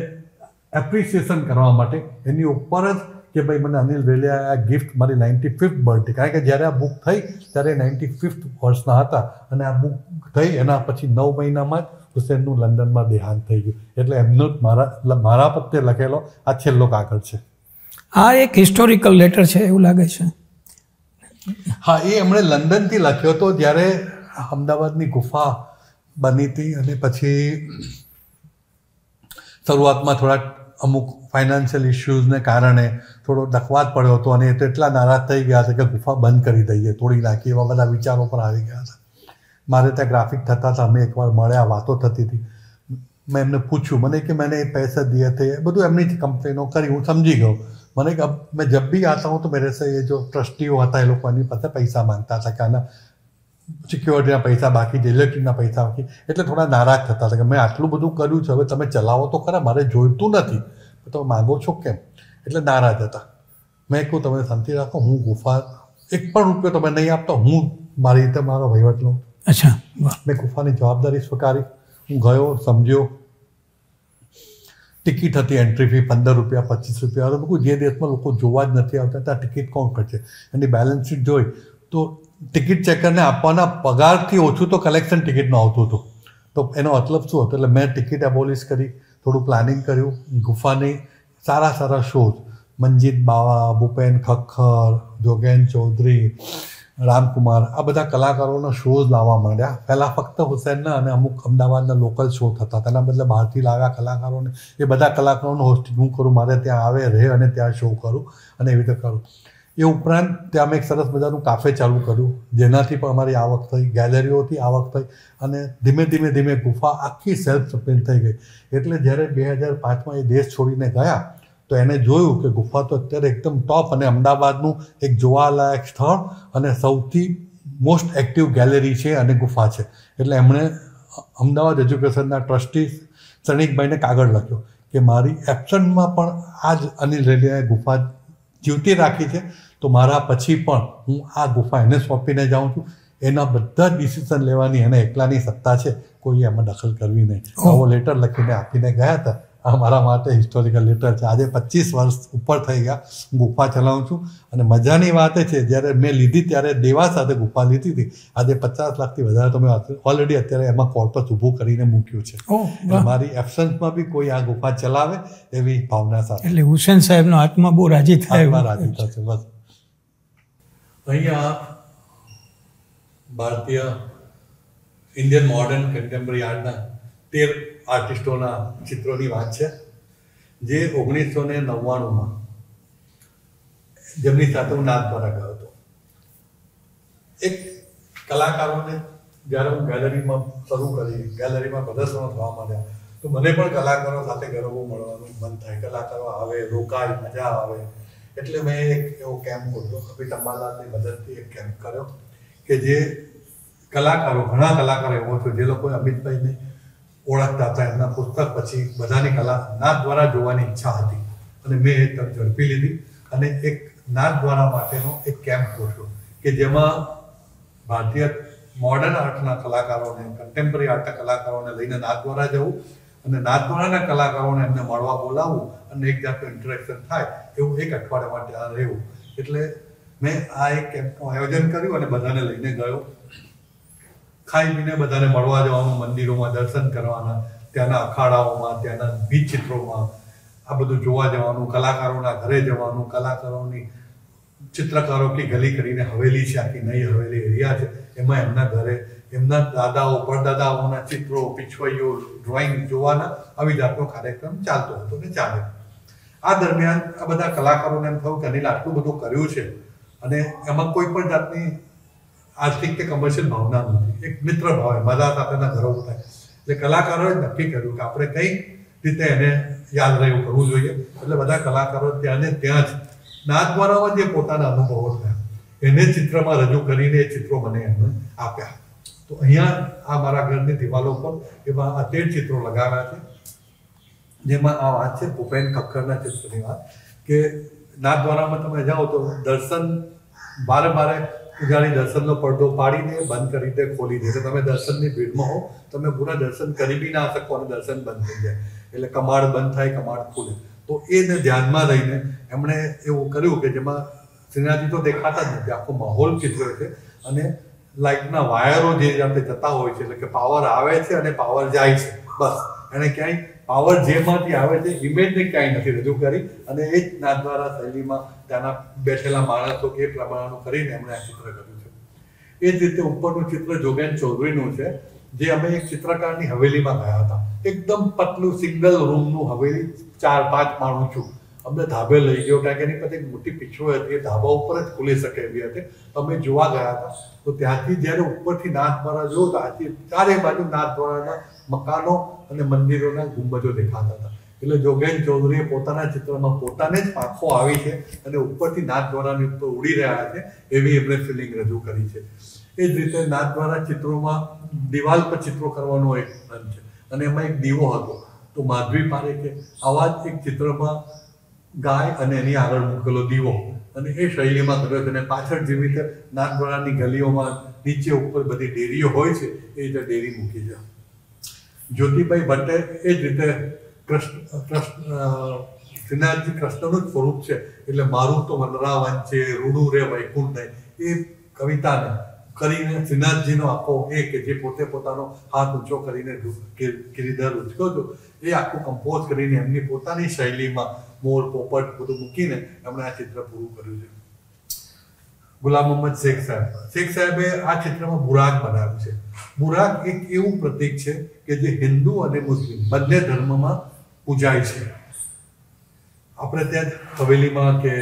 એપ્રિસિએશન કરવા માટે એની ઉપર જ કે ભાઈ મને અનિલ રેલિયા આ ગિફ્ટ મારી નાઇન્ટી ફિફ્થ બર્થડે કારણ કે જ્યારે આ બુક થઈ ત્યારે નાઇન્ટી ફિફ્થ વર્ષના હતા અને આ બુક થઈ એના પછી નવ મહિનામાં જ હુસેનનું લંડનમાં દેહાંત થઈ ગયું એટલે એમનો મારા મારા પત્તે લખેલો આ છેલ્લો કાગળ છે આ એક હિસ્ટોરિકલ લેટર છે એવું લાગે છે હા એ એમણે લંડનથી લખ્યો હતો જ્યારે અમદાવાદની ગુફા બની હતી અને પછી શરૂઆતમાં થોડાક અમુક ફાઇનાન્શિયલ ઇશ્યુઝને કારણે થોડો ડખવાત પડ્યો હતો અને એ તો એટલા નારાજ થઈ ગયા હતા કે ગુફા બંધ કરી દઈએ તોડી નાખી એવા બધા વિચારો પર આવી ગયા હતા મારે ત્યાં ગ્રાફિક થતા તો અમે એકવાર મળ્યા વાતો થતી મે એમને પૂછ્યું મને કે મેને પૈસા દિયે थे બધું એમની જ કંપનીનો કરી હું સમજી ગયો મને કે મે જબ ભી આતો હું તો મેરે સે એ જો ટ્રસ્ટી હોતા એ લોકો આની پتہ પૈસા માંગતા હતા કે ના છે કે ઓડે ના પૈસા બાકી દેલેકના પૈસા ઓકે એટલે થોડા નારાક હતા કે મે આટલું બધું કડું છું હવે તમે ચલાવો તો ખરા મારે જોઈતું નથી તો માંગો છો કે એટલે નારા દેતા મે કહું તમે શાંતિ રાખો હું ગુફા એક પણ રૂપિયો તમને નહીં આપતો હું મારી તો મારો ભાઈવટનો અચ્છા મેં ગુફાની જવાબદારી સ્વીકારી હું ગયો સમજ્યો ટિકિટ હતી એન્ટ્રી ફી પંદર રૂપિયા પચીસ રૂપિયા હવે બધું જે દેશમાં લોકો જોવા જ નથી આવતા ત્યાં ટિકિટ કોણ કરશે એની બેલેન્સ શીટ જોઈ તો ટિકિટ ચેકરને આપવાના પગારથી ઓછું તો કલેક્શન ટિકિટનું આવતું હતું તો એનો મતલબ શું હતો એટલે મેં ટિકિટ એબોલિશ કરી થોડું પ્લાનિંગ કર્યું ગુફાની સારા સારા શોઝ મંજીત બાવા ભૂપેન ખખર જોગેન ચૌધરી રામકુમાર આ બધા કલાકારોનો શોઝ લાવવા માંડ્યા પહેલાં ફક્ત હુસેનના અને અમુક અમદાવાદના લોકલ શો થતા તેના બદલે બહારથી લાવ્યા કલાકારોને એ બધા કલાકારોનું હોસ્ટિંગ હું કરું મારે ત્યાં આવે રહે અને ત્યાં શો કરું અને એવી રીતે કરું એ ઉપરાંત ત્યાં અમે એક સરસ મજાનું કાફે ચાલુ કર્યું જેનાથી પણ અમારી આવક થઈ ગેલેરીઓથી આવક થઈ અને ધીમે ધીમે ધીમે ગુફા આખી સેલ્ફ સપેન્ડ થઈ ગઈ એટલે જ્યારે બે હજાર પાંચમાં એ દેશ છોડીને ગયા તો એણે જોયું કે ગુફા તો અત્યારે એકદમ ટોપ અને અમદાવાદનું એક જોવાલાયક સ્થળ અને સૌથી મોસ્ટ એક્ટિવ ગેલેરી છે અને ગુફા છે એટલે એમણે અમદાવાદ એજ્યુકેશનના ટ્રસ્ટી સણિકભાઈને કાગળ લખ્યો કે મારી એબસન્ટમાં પણ આ જ અનિલ રેલિયાએ ગુફા જીવતી રાખી છે તો મારા પછી પણ હું આ ગુફા એને સોંપીને જાઉં છું એના બધા ડિસિઝન લેવાની એને એકલાની સત્તા છે કોઈ એમાં દખલ કરવી નહીં આવો લેટર લખીને આપીને ગયા હતા આ મારા માટે હિસ્ટોરિકલ લેટર છે આજે પચીસ વર્ષ ઉપર થઈ ગયા હું ગુફા ચલાવું છું અને મજાની વાત છે જ્યારે મેં લીધી ત્યારે દેવા સાથે ગુફા લીધી હતી આજે પચાસ લાખથી વધારે તો મેં ઓલરેડી અત્યારે એમાં કોર્પસ ઊભું કરીને મૂક્યું છે મારી એબસન્સમાં બી કોઈ આ ગુફા ચલાવે એવી ભાવના સાથે એટલે હુસેન સાહેબનો આત્મા બહુ રાજી થાય રાજી થશે બસ અહીંયા ભારતીય ઇન્ડિયન મોડર્ન કન્ટેમ્પરરી આર્ટના તેર આર્ટિસ્ટોના ચિત્રોની વાત છે જે ઓગણીસો ને નવ્વાણુંમાં જેમની સાથે હું નાથદ્વારા ગયો હતો એક કલાકારોને જ્યારે હું ગેલેરીમાં શરૂ કરી ગેલેરીમાં પ્રદર્શનો થવા માંડ્યા તો મને પણ કલાકારો સાથે ગરબો મળવાનું મન થાય કલાકારો આવે રોકાય મજા આવે એટલે મેં એક એવો કેમ્પ ખોલ્યો કપિલ અંબાલાલની મદદથી એક કેમ્પ કર્યો કે જે કલાકારો ઘણા કલાકારો એવો છે જે લોકોએ અમિતભાઈને ઓળખતા હતા એમના પુસ્તક પછી બધાની કલા નાદ દ્વારા જોવાની ઈચ્છા હતી અને મેં એ તક ઝડપી લીધી અને એક નાદ દ્વારા માટેનો એક કેમ્પ ગોઠવ્યો કે જેમાં ભારતીય મોડર્ન આર્ટના કલાકારોને કન્ટેમ્પરરી આર્ટના કલાકારોને લઈને નાદ દ્વારા જવું અને નાદ દ્વારાના કલાકારોને એમને મળવા બોલાવવું અને એક જાતનું ઇન્ટરેક્શન થાય એવું એક અઠવાડિયા માટે રહેવું એટલે મેં આ એક કેમ્પનું આયોજન કર્યું અને બધાને લઈને ગયો ખાઈ પીને બધાને મળવા જવાનું મંદિરોમાં દર્શન કરવાના ત્યાંના અખાડાઓમાં ત્યાંના બીચ ચિત્રોમાં આ બધું જોવા જવાનું કલાકારોના ઘરે જવાનું કલાકારોની ચિત્રકારો કે ગલી કરીને હવેલી છે આખી નહીં હવેલી એરિયા છે એમાં એમના ઘરે એમના દાદાઓ પરદાદાઓના ચિત્રો પીછવાઈઓ ડ્રોઈંગ જોવાના આવી જાતનો કાર્યક્રમ ચાલતો હતો ને ચાલે આ દરમિયાન આ બધા કલાકારોને એમ થયું કે અનિલ આટલું બધું કર્યું છે અને એમાં કોઈ પણ જાતની આર્થિક કે કમર્શિયલ ભાવના નથી એક મિત્ર ભાવ મજા સાથેના ઘરો થાય એટલે કલાકારોએ નક્કી કર્યું કે આપણે કઈ રીતે એને યાદ રહે એવું કરવું જોઈએ એટલે બધા કલાકારો ત્યાંને ત્યાં જ નાથવારામાં જે પોતાના અનુભવો થયા એને ચિત્રમાં રજૂ કરીને એ ચિત્રો મને એમને આપ્યા તો અહીંયા આ મારા ઘરની દિવાલો પર એમાં આ તેર ચિત્રો લગાવ્યા છે જેમાં આ વાત છે ભૂપેન કક્કરના ચિત્રની વાત કે નાથવારામાં તમે જાઓ તો દર્શન બારે બારે જાણી દર્શનનો પડદો પાડીને બંધ કરી દે ખોલી દે એટલે તમે દર્શનની ભીડમાં હો તમે પૂરા દર્શન કરી બી ના શકો અને દર્શન બંધ થઈ જાય એટલે કમાડ બંધ થાય કમાડ ખુલે તો એને ધ્યાનમાં લઈને એમણે એવું કર્યું કે જેમાં શ્રીનાથજી તો દેખાતા જ નથી આખો માહોલ ચિત્ર છે અને લાઇટના વાયરો જે રીતે જતા હોય છે એટલે કે પાવર આવે છે અને પાવર જાય છે બસ એને ક્યાંય પાવર જેમાંથી આવે છે ઇમેજને કાંઈ નથી રજૂ કરી અને એ જ ના દ્વારા શૈલીમાં ત્યાંના બેઠેલા માણસો એ પ્રમાણનું કરીને એમણે આ ચિત્ર કર્યું છે એ જ રીતે ઉપરનું ચિત્ર જોગેન ચૌધરીનું છે જે અમે એક ચિત્રકારની હવેલીમાં ગયા હતા એકદમ પતલું સિંગલ રૂમનું હવેલી ચાર પાંચ માળનું છું અમને ધાબે લઈ ગયો કારણ કે એની પાસે એક મોટી પીછો હતી એ ધાબા ઉપર જ ખુલી શકે એવી હતી અમે જોવા ગયા હતા તો ત્યાંથી જ્યારે ઉપરથી નાથ દ્વારા જોયો આથી ચારે બાજુ નાથ નાથદ્વારાના મકાનો અને મંદિરોના ગુંબજો દેખાતા હતા એટલે જોગેન ચૌધરીએ પોતાના ચિત્રમાં પોતાને જ પાંખો આવી છે અને ઉપરથી નાથદ્વારાની ઉપર ઉડી રહ્યા છે એવી એમણે ફિલિંગ રજૂ કરી છે એ જ રીતે નાથ દ્વારા ચિત્રોમાં દિવાલ પર ચિત્રો કરવાનો એક રંગ છે અને એમાં એક દીવો હતો તો માધવી પારેખે આવા જ એક ચિત્રમાં ગાય અને એની આગળ મૂકેલો દીવો અને એ શૈલીમાં કર્યો છે અને પાછળ જેવી રીતે નાનપણાની ગલીઓમાં નીચે ઉપર બધી ડેરીઓ હોય છે એ રીતે ડેરી મૂકી છે જ્યોતિભાઈ ભટ્ટે એ જ રીતે કૃષ્ણ કૃષ્ણ શ્રીનાથજી કૃષ્ણનું જ સ્વરૂપ છે એટલે મારું તો વનરાવન છે રૂડુ રે વૈકુંઠ નહીં એ કવિતાને કરીને શ્રીનાથજીનો આખો એ કે જે પોતે પોતાનો હાથ ઊંચો કરીને ગિરિધર ઉચક્યો હતો એ આખું કમ્પોઝ કરીને એમની પોતાની શૈલીમાં મોર પોપટ બધું મૂકીને એમણે આ ચિત્ર પૂરું કર્યું છે ગુલામ મોહમ્મદ શેખ સાહેબ શેખ સાહેબે આ ચિત્રમાં બુરાક બનાવ્યું છે બુરાક એક એવું પ્રતીક છે કે જે હિન્દુ અને મુસ્લિમ બંને ધર્મમાં પૂજાય છે આપણે ત્યાં હવેલીમાં કે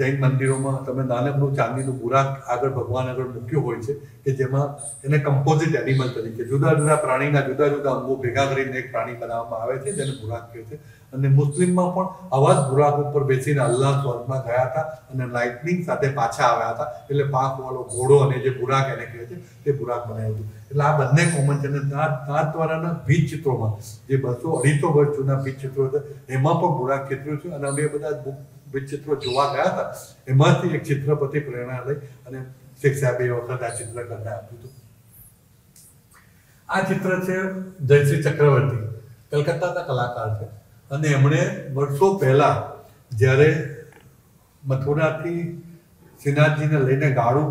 જૈન મંદિરોમાં તમે નાનકડું ચાંદીનું બુરાક આગળ ભગવાન આગળ મૂક્યું હોય છે કે જેમાં એને કમ્પોઝિટ એનિમલ તરીકે જુદા જુદા પ્રાણીના જુદા જુદા અંગો ભેગા કરીને એક પ્રાણી બનાવવામાં આવે છે જેને બુરાક કહે છે અને મુસ્લિમમાં પણ આવા જ બુરાક ઉપર બેસીને અલ્લાહ સ્વર્ગમાં ગયા હતા અને લાઇટનિંગ સાથે પાછા આવ્યા હતા એટલે પાંખ વાળો ઘોડો અને જે બુરાક એને કહે છે તે બુરાક બનાવ્યું હતું એટલે આ બંને કોમન છે અને દાંત દ્વારાના ભીજ ચિત્રોમાં જે બસો અઢીસો વર્ષ જૂના ભીજ ચિત્રો હતા એમાં પણ બુરાક ખેતર્યું છે અને અમે બધા ચિત્રો જોવા ગયા હતા એમાંથી એક ચિત્ર પરથી પ્રેરણા લઈ અને શેખ સાહેબે એ વખત આ ચિત્ર કરતા આપ્યું હતું આ ચિત્ર છે જયશ્રી ચક્રવર્તી કલકત્તાના કલાકાર છે અને એમણે વર્ષો પહેલાં જ્યારે મથુરાથી શ્રીનાથજીને લઈને ગાળું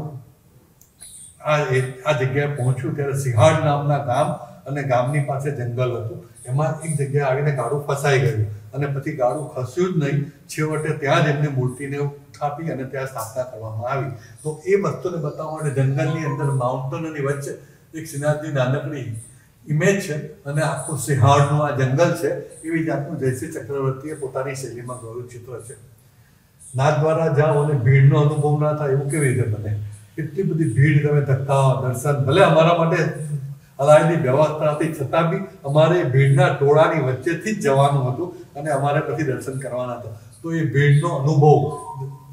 આ જગ્યાએ પહોંચ્યું ત્યારે સિહાડ નામના ગામ અને ગામની પાસે જંગલ હતું એમાં એક જગ્યાએ આવીને ગાળું ફસાઈ ગયું અને પછી ગાળું ખસ્યું જ નહીં છેવટે ત્યાં જ એમને મૂર્તિને સ્થાપી અને ત્યાં સ્થાપના કરવામાં આવી તો એ વસ્તુને બતાવવા માટે જંગલની અંદર માઉન્ટનની વચ્ચે એક શ્રીનાથની નાનકડી ઇમેજ છે અને આખું સિંહાળનું આ જંગલ છે એવી જાતનું જયસિંહ ચક્રવર્તીએ પોતાની શૈલીમાં ગયું ચિત્ર છે ના દ્વારા જાઓ અને ભીડનો અનુભવ ના થાય એવું કેવી રીતે બને એટલી બધી ભીડ તમે ધક્કા દર્શન ભલે અમારા માટે હલાયની વ્યવસ્થા હતી છતાં બી અમારે ભીડના ટોળાની વચ્ચેથી જ જવાનું હતું અને અમારે પછી દર્શન કરવાના હતા તો એ ભીડનો અનુભવ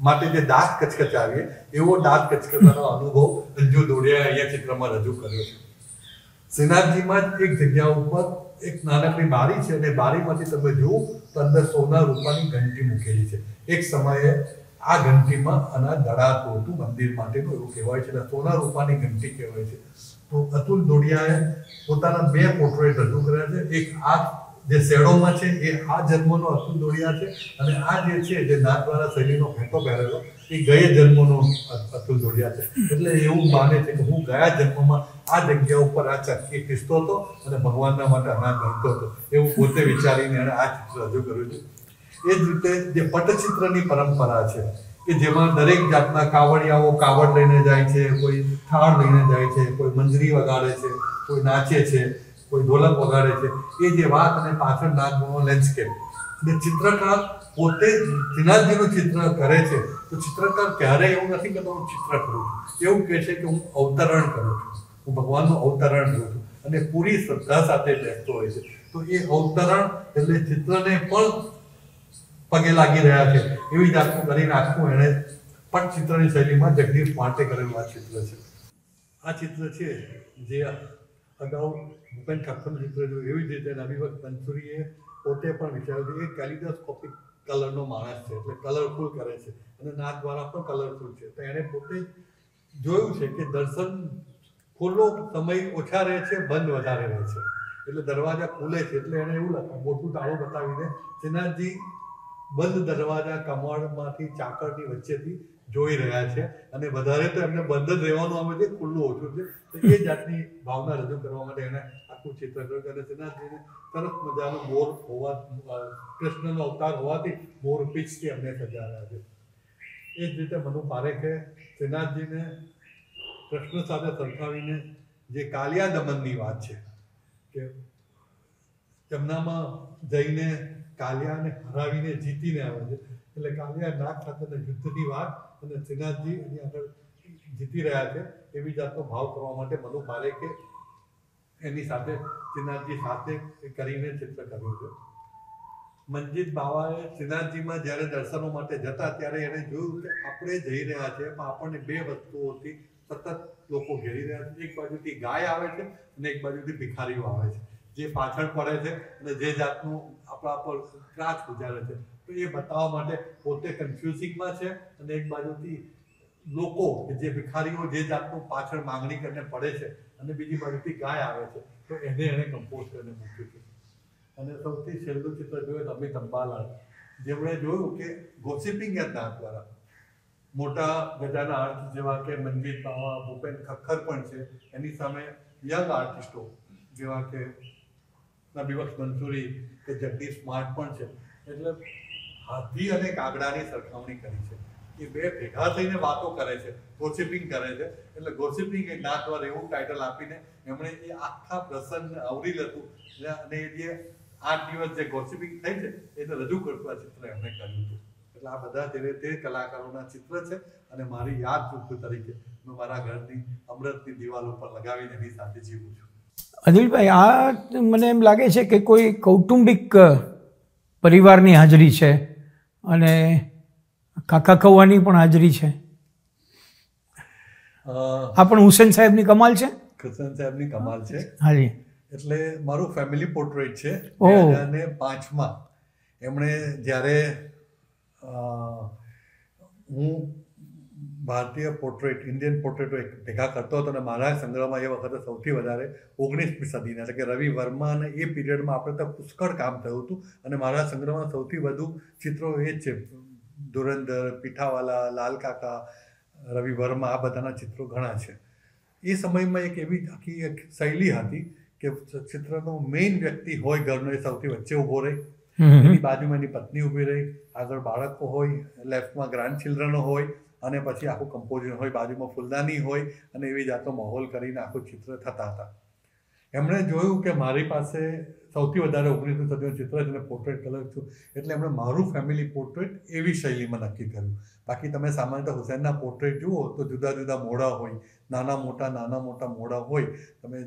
માટે જે દાંત આવે એવો દાંત કચકચાનો અનુભવ અંજુ દોડિયા અહીંયા ચિત્રમાં રજૂ કર્યો છે શ્રીનાથજીમાં જ એક જગ્યા ઉપર એક નાનકડી બારી છે અને બારીમાંથી તમે જુઓ તો અંદર સોના રૂપાની ઘંટી મૂકેલી છે એક સમયે આ ઘંટીમાં અને દળાતું હતું મંદિર માટેનું એવું કહેવાય છે એટલે સોના રૂપાની ઘંટી કહેવાય છે તો અતુલ દોડિયાએ પોતાના બે પોર્ટ્રેટ રજૂ કર્યા છે એક આ જે શેડોમાં છે એ આ જન્મનો અર્જુન દોડિયા છે અને આ જે છે જે દ્વારા શરીરનો ફેંકો પહેરેલો એ ગયે જન્મનો અતુલ દોડિયા છે એટલે એવું માને છે કે હું ગયા જન્મમાં આ જગ્યા ઉપર આ ચક્કી ખીસતો હતો અને ભગવાનના માટે અનાજ રમતો હતો એવું પોતે વિચારીને એણે આ ચિત્ર રજૂ કર્યું છે એ જ રીતે જે પટચિત્રની પરંપરા છે કે જેમાં દરેક જાતના કાવડિયાઓ કાવડ લઈને જાય છે કોઈ થાળ લઈને જાય છે કોઈ મંજરી વગાડે છે કોઈ નાચે છે કોઈ ઢોલક વગાડે છે એ જે વાત અને પાછળ નાગનો લેન્ડસ્કેપ એટલે ચિત્રકાર પોતે શ્રીનાથજીનું ચિત્ર કરે છે તો ચિત્રકાર ક્યારેય એવું નથી કરતો હું ચિત્ર કરું છું એવું કહે છે કે હું અવતરણ કરું છું હું ભગવાનનું અવતરણ કરું છું અને પૂરી શ્રદ્ધા સાથે બેસતો હોય છે તો એ અવતરણ એટલે ચિત્રને પણ પગે લાગી રહ્યા છે એવી જાતનું કરીને આખું એણે પણ ચિત્રની શૈલીમાં જગદીશ માટે કરેલું આ ચિત્ર છે આ ચિત્ર છે જે અગાઉ ભૂપેન ઠાકોરનું ચિત્ર જોયું એવી જ રીતે રવિવર કંસુરીએ પોતે પણ વિચાર્યું એ કેલિડોસ્કોપિક કલરનો માણસ છે એટલે કલરફુલ કરે છે અને નાક દ્વારા પણ કલરફુલ છે તો એણે પોતે જોયું છે કે દર્શન ખુલ્લો સમય ઓછા રહે છે બંધ વધારે રહે છે એટલે દરવાજા ખુલે છે એટલે એણે એવું લખ્યું મોટું તાળું બતાવીને શ્રીનાથજી બંધ દરવાજા કમળમાંથી ચાકરની વચ્ચેથી જોઈ રહ્યા છે અને વધારે તો એમને બંધ જ રહેવાનું આવે છે ખુલ્લું ઓછું છે એ જાતની ભાવના રજૂ કરવા માટે એને આખું ચિત્ર અને તેનાથીને તરત મજાનો મોર હોવા કૃષ્ણનો અવતાર હોવાથી મોર પીચથી એમને રહ્યા છે એ જ રીતે મનુ પારેખે શ્રીનાથજીને કૃષ્ણ સાથે સરખાવીને જે કાલિયા દમનની વાત છે કે તેમનામાં જઈને કાલિયાને હરાવીને જીતીને આવે છે એટલે કાલિયા નાગ સાથેના યુદ્ધની વાત અને શ્રીનાથજી એની આગળ જીતી રહ્યા છે એવી જાતનો ભાવ કરવા માટે મનુ પારેખે એની સાથે શ્રીનાથજી સાથે કરીને ચિત્ર કર્યું છે મનજીત બાવાએ શ્રીનાથજીમાં જ્યારે દર્શનો માટે જતા ત્યારે એને જોયું કે આપણે જઈ રહ્યા છીએ પણ આપણને બે વસ્તુઓથી સતત લોકો ઘેરી રહ્યા છે એક બાજુથી ગાય આવે છે અને એક બાજુથી ભિખારીઓ આવે છે જે પાછળ પડે છે અને જે જાતનું આપણા પર ક્રાસ ગુજારે છે તો એ બતાવવા માટે પોતે કન્ફ્યુઝિંગમાં છે અને એક બાજુથી લોકો કે જે ભિખારીઓ જે જાતનું પાછળ માંગણી કરીને પડે છે અને બીજી બાજુથી ગાય આવે છે તો એને એણે કમ્પોઝ કરીને મૂક્યું છે અને સૌથી છેલ્લું ચિત્ર જોયું અમિત અંબાલાલ જેમણે જોયું કે ગોસિપિંગ યજ્ઞ દ્વારા મોટા ગજાના આર્થ જેવા કે મનજીત બાવા ભૂપેન ખખર પણ છે એની સામે યંગ આર્ટિસ્ટો જેવા કે નબીબક્ષ મંસુરી કે જગદીશ સ્માર્ટ પણ છે એટલે હાથી અને કાગડાની સરખામણી કરી છે એ બે ભેગા થઈને વાતો કરે છે ગોસિપિંગ કરે છે એટલે ગોસિપિંગ એક નાથવાર એવું ટાઇટલ આપીને એમણે એ આખા પ્રસંગ આવરી લેતું અને જે આઠ દિવસ જે ગોસિપિંગ થઈ છે એ રજૂ કરતું આ ચિત્ર એમણે કર્યું હતું એટલે આ બધા જે તે કલાકારોના ચિત્ર છે અને મારી યાદ ચૂકતું તરીકે હું મારા ઘરની અમૃતની દિવાલ ઉપર લગાવીને એની સાથે જીવું છું અનિલભાઈ આ મને એમ લાગે છે કે કોઈ કૌટુંબિક પરિવારની હાજરી છે અને કાકા કૌવાની પણ હાજરી છે આ પણ હુસેન સાહેબની કમાલ છે હુસેન સાહેબની કમાલ છે હાજી એટલે મારું ફેમિલી પોર્ટ્રેટ છે અને પાંચમાં એમણે જ્યારે હું ભારતીય પોર્ટ્રેટ ઇન્ડિયન પોર્ટ્રેટો એક ભેગા કરતો હતો અને મારા સંગ્રહમાં એ વખતે સૌથી વધારે ઓગણીસમી સદીના એટલે કે રવિ વર્મા અને એ પીરિયડમાં આપણે તો પુષ્કળ કામ થયું હતું અને મારા સંગ્રહમાં સૌથી વધુ ચિત્રો એ જ છે ધુરંધર પીઠાવાલા લાલકાકા રવિ વર્મા આ બધાના ચિત્રો ઘણા છે એ સમયમાં એક એવી આખી એક શૈલી હતી કે ચિત્રનો મેઇન વ્યક્તિ હોય ઘરનો એ સૌથી વચ્ચે ઊભો રહે એની બાજુમાં એની પત્ની ઊભી રહી આગળ બાળકો હોય લેફ્ટમાં ગ્રાન્ડ ચિલ્ડ્રનો હોય અને પછી આખું કમ્પોઝિશન હોય બાજુમાં ફૂલદાની હોય અને એવી જાતનો માહોલ કરીને આખું ચિત્ર થતા હતા એમણે જોયું કે મારી પાસે સૌથી વધારે ઓગણીસો સદીનું ચિત્ર છે અને પોર્ટ્રેટ કલર છું એટલે એમણે મારું ફેમિલી પોર્ટ્રેટ એવી શૈલીમાં નક્કી કર્યું બાકી તમે સામાન્ય હુસેનના પોર્ટ્રેટ જુઓ તો જુદા જુદા મોડા હોય નાના મોટા નાના મોટા મોડા હોય તમે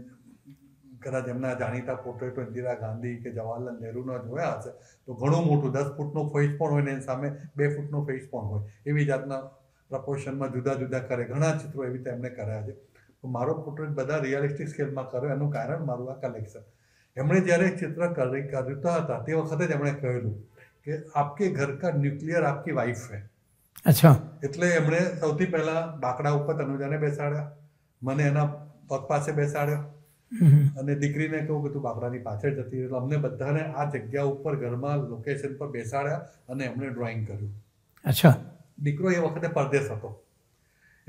કદાચ એમના જાણીતા પોર્ટ્રેટો ઇન્દિરા ગાંધી કે જવાહરલાલ નહેરુના જોયા હશે તો ઘણું મોટું દસ ફૂટનો ફેસ પણ હોય ને એની સામે બે ફૂટનો ફેસ પણ હોય એવી જાતના પ્રપોર્શનમાં જુદા જુદા કરે ઘણા ચિત્રો એવી રીતે એમણે કર્યા છે મારો પોર્ટ્રેટ બધા રિયાલિસ્ટિક સ્કેલમાં કર્યો એનું કારણ મારું આ કલેક્શન એમણે જ્યારે ચિત્ર કરી કરતા હતા તે વખતે જ એમણે કહેલું કે આપકે ઘર કા ન્યુક્લિયર આપકી વાઇફ હે અચ્છા એટલે એમણે સૌથી પહેલા બાકડા ઉપર તનુજાને બેસાડ્યા મને એના પગ પાસે બેસાડ્યો અને દીકરીને કહું કે તું બાકડાની પાછળ જતી એટલે અમને બધાને આ જગ્યા ઉપર ઘરમાં લોકેશન પર બેસાડ્યા અને એમણે ડ્રોઈંગ કર્યું અચ્છા દીકરો એ વખતે પરદેશ હતો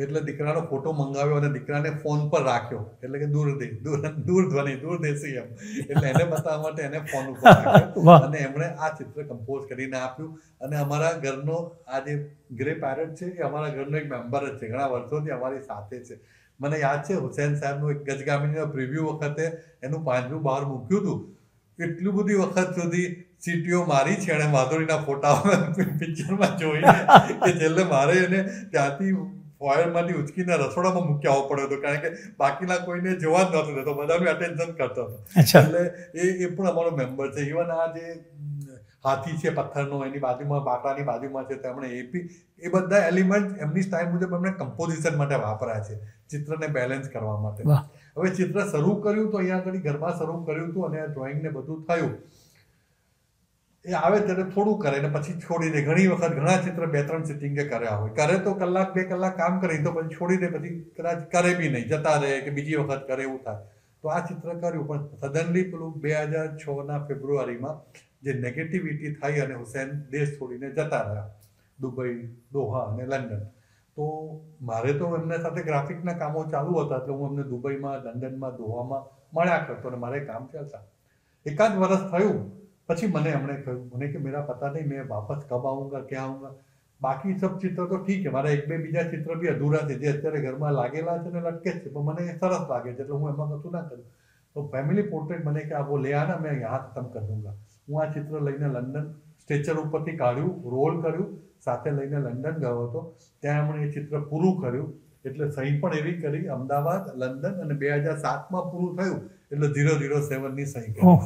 એટલે દીકરાનો ફોટો મંગાવ્યો અને દીકરાને ફોન પર રાખ્યો એટલે કે દૂર દૂર દૂર ધ્વનિ એમ એટલે એને બતાવવા માટે એને ફોન ઉપર અને એમણે આ ચિત્ર કમ્પોઝ કરીને આપ્યું અને અમારા ઘરનો આ જે ગ્રે પેરેટ છે એ અમારા ઘરનો એક મેમ્બર જ છે ઘણા વર્ષોથી અમારી સાથે છે મને યાદ છે હુસેન સાહેબનું એક ગજગામીનો પ્રિવ્યુ વખતે એનું પાંજરું બહાર મૂક્યું હતું એટલું બધી વખત સુધી સીટીઓ મારી છે અને માધુરીના ફોટા પિક્ચરમાં જોઈને કે છેલ્લે મારે એને ત્યાંથી ફોયરમાંથી ઉચકીને રસોડામાં મૂકી આવવો પડ્યો હતો કારણ કે બાકીના કોઈને જોવા જ નહોતું તો બધાનું અટેન્શન કરતો હતો એટલે એ એ પણ અમારો મેમ્બર છે ઇવન આ જે હાથી છે પથ્થરનો એની બાજુમાં બાટાની બાજુમાં છે તેમણે એપી એ બધા એલિમેન્ટ એમની સ્ટાઇલ મુજબ એમણે કમ્પોઝિશન માટે વાપર્યા છે ચિત્રને બેલેન્સ કરવા માટે હવે ચિત્ર શરૂ કર્યું તો અહીંયા આગળ ઘરમાં શરૂ કર્યું હતું અને આ ડ્રોઈંગને બધું થયું એ આવે ત્યારે થોડું કરે ને પછી છોડી દે ઘણી વખત ઘણા ચિત્ર બે ત્રણ સિટિંગે કર્યા હોય કરે તો કલાક બે કલાક કામ કરે તો પછી છોડી દે પછી કદાચ કરે બી નહીં જતા રહે કે બીજી વખત કરે એવું થાય તો આ ચિત્ર કર્યું પણ સડનલી પેલું બે હજાર છના ફેબ્રુઆરીમાં જે નેગેટિવિટી થઈ અને હુસેન દેશ છોડીને જતા રહ્યા દુબઈ દોહા અને લંડન તો મારે તો એમના સાથે ગ્રાફિકના કામો ચાલુ હતા એટલે હું એમને દુબઈમાં લંડનમાં દોહામાં મળ્યા કરતો અને મારે કામ ચાલતા એકાદ વર્ષ થયું પછી मैंने हमने मैंने कि मेरा પતા નહીં મેં वापस कब आऊँगा ક્યાં आऊँगा બાકી સબ ચિત્ર તો ઠીક છે મારા એક બે બીજા ચિત્ર બી અધૂરા છે જે અત્યારે ઘરમાં લાગેલા છે ને લટકે છે પણ મને સરસ લાગે છે એટલે હું એમાં કશું ના કરું તો ફેમિલી પોર્ટ્રેટ મને કે આ વો લે આના મેં યહાં ખતમ કર દૂંગા હું આ ચિત્ર લઈને લંડન સ્ટેચર ઉપરથી કાઢ્યું રોલ કર્યું સાથે લઈને લંડન ગયો હતો ત્યાં એમણે એ ચિત્ર પૂરું કર્યું એટલે સહી પણ એવી કરી અમદાવાદ લંડન અને બે હજાર સાતમાં પૂરું થયું એટલે ઝીરો ઝીરો સેવનની સહી કરી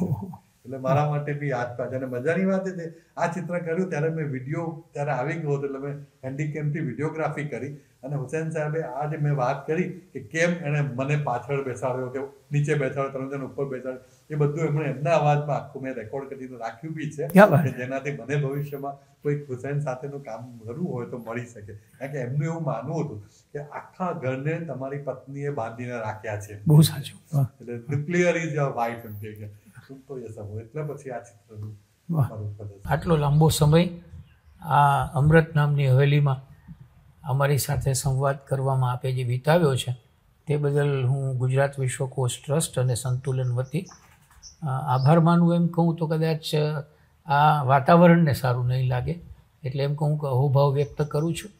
એટલે મારા માટે બી આજ પાછા અને મજાની વાત છે આ ચિત્ર કર્યું ત્યારે મેં વિડીયો ત્યારે આવી ગયો હતો એટલે મેં હેન્ડીકેમથી વિડીયોગ્રાફી કરી અને હુસેન સાહેબે આ જે મેં વાત કરી કે કેમ એણે મને પાછળ બેસાડ્યો કે નીચે બેસાડ્યો ત્રણ જણ ઉપર બેસાડ્યો એ બધું એમણે એમના અવાજમાં આખું મેં રેકોર્ડ કરીને રાખ્યું બી છે જેનાથી મને ભવિષ્યમાં કોઈ હુસેન સાથેનું કામ કરવું હોય તો મળી શકે કારણ કે એમનું એવું માનવું હતું કે આખા ઘરને તમારી પત્નીએ બાંધીને રાખ્યા છે બહુ સાચું એટલે ન્યુક્લિયર ઇઝ અ વાઇફ એમ કે આટલો લાંબો સમય આ અમૃત નામની હવેલીમાં અમારી સાથે સંવાદ કરવામાં આપે જે વિતાવ્યો છે તે બદલ હું ગુજરાત વિશ્વકોશ ટ્રસ્ટ અને સંતુલન વતી આભાર માનું એમ કહું તો કદાચ આ વાતાવરણને સારું નહીં લાગે એટલે એમ કહું કે અહોભાવ વ્યક્ત કરું છું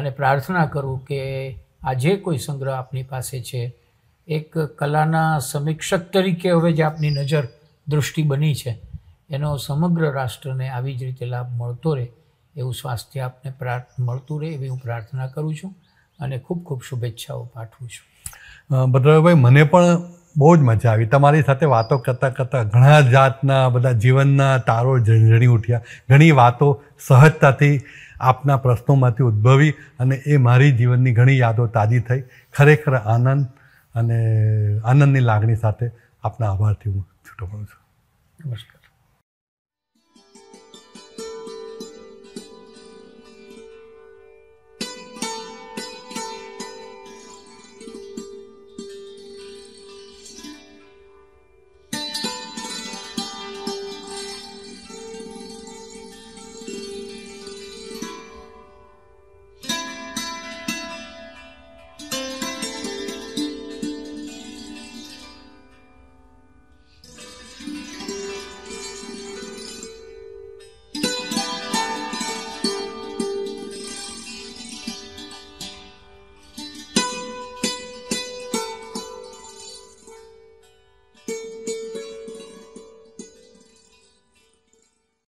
અને પ્રાર્થના કરું કે આ જે કોઈ સંગ્રહ આપની પાસે છે એક કલાના સમીક્ષક તરીકે હવે જે આપની નજર દૃષ્ટિ બની છે એનો સમગ્ર રાષ્ટ્રને આવી જ રીતે લાભ મળતો રહે એવું સ્વાસ્થ્ય આપને પ્રાર્થ મળતું રહે એવી હું પ્રાર્થના કરું છું અને ખૂબ ખૂબ શુભેચ્છાઓ પાઠવું છું ભદ્રભાઈ મને પણ બહુ જ મજા આવી તમારી સાથે વાતો કરતાં કરતાં ઘણા જાતના બધા જીવનના તારો ઝંઝણી ઉઠ્યા ઘણી વાતો સહજતાથી આપના પ્રશ્નોમાંથી ઉદ્ભવી અને એ મારી જીવનની ઘણી યાદો તાજી થઈ ખરેખર આનંદ અને આનંદની લાગણી સાથે આપના આભારથી હું to 思うんですよ。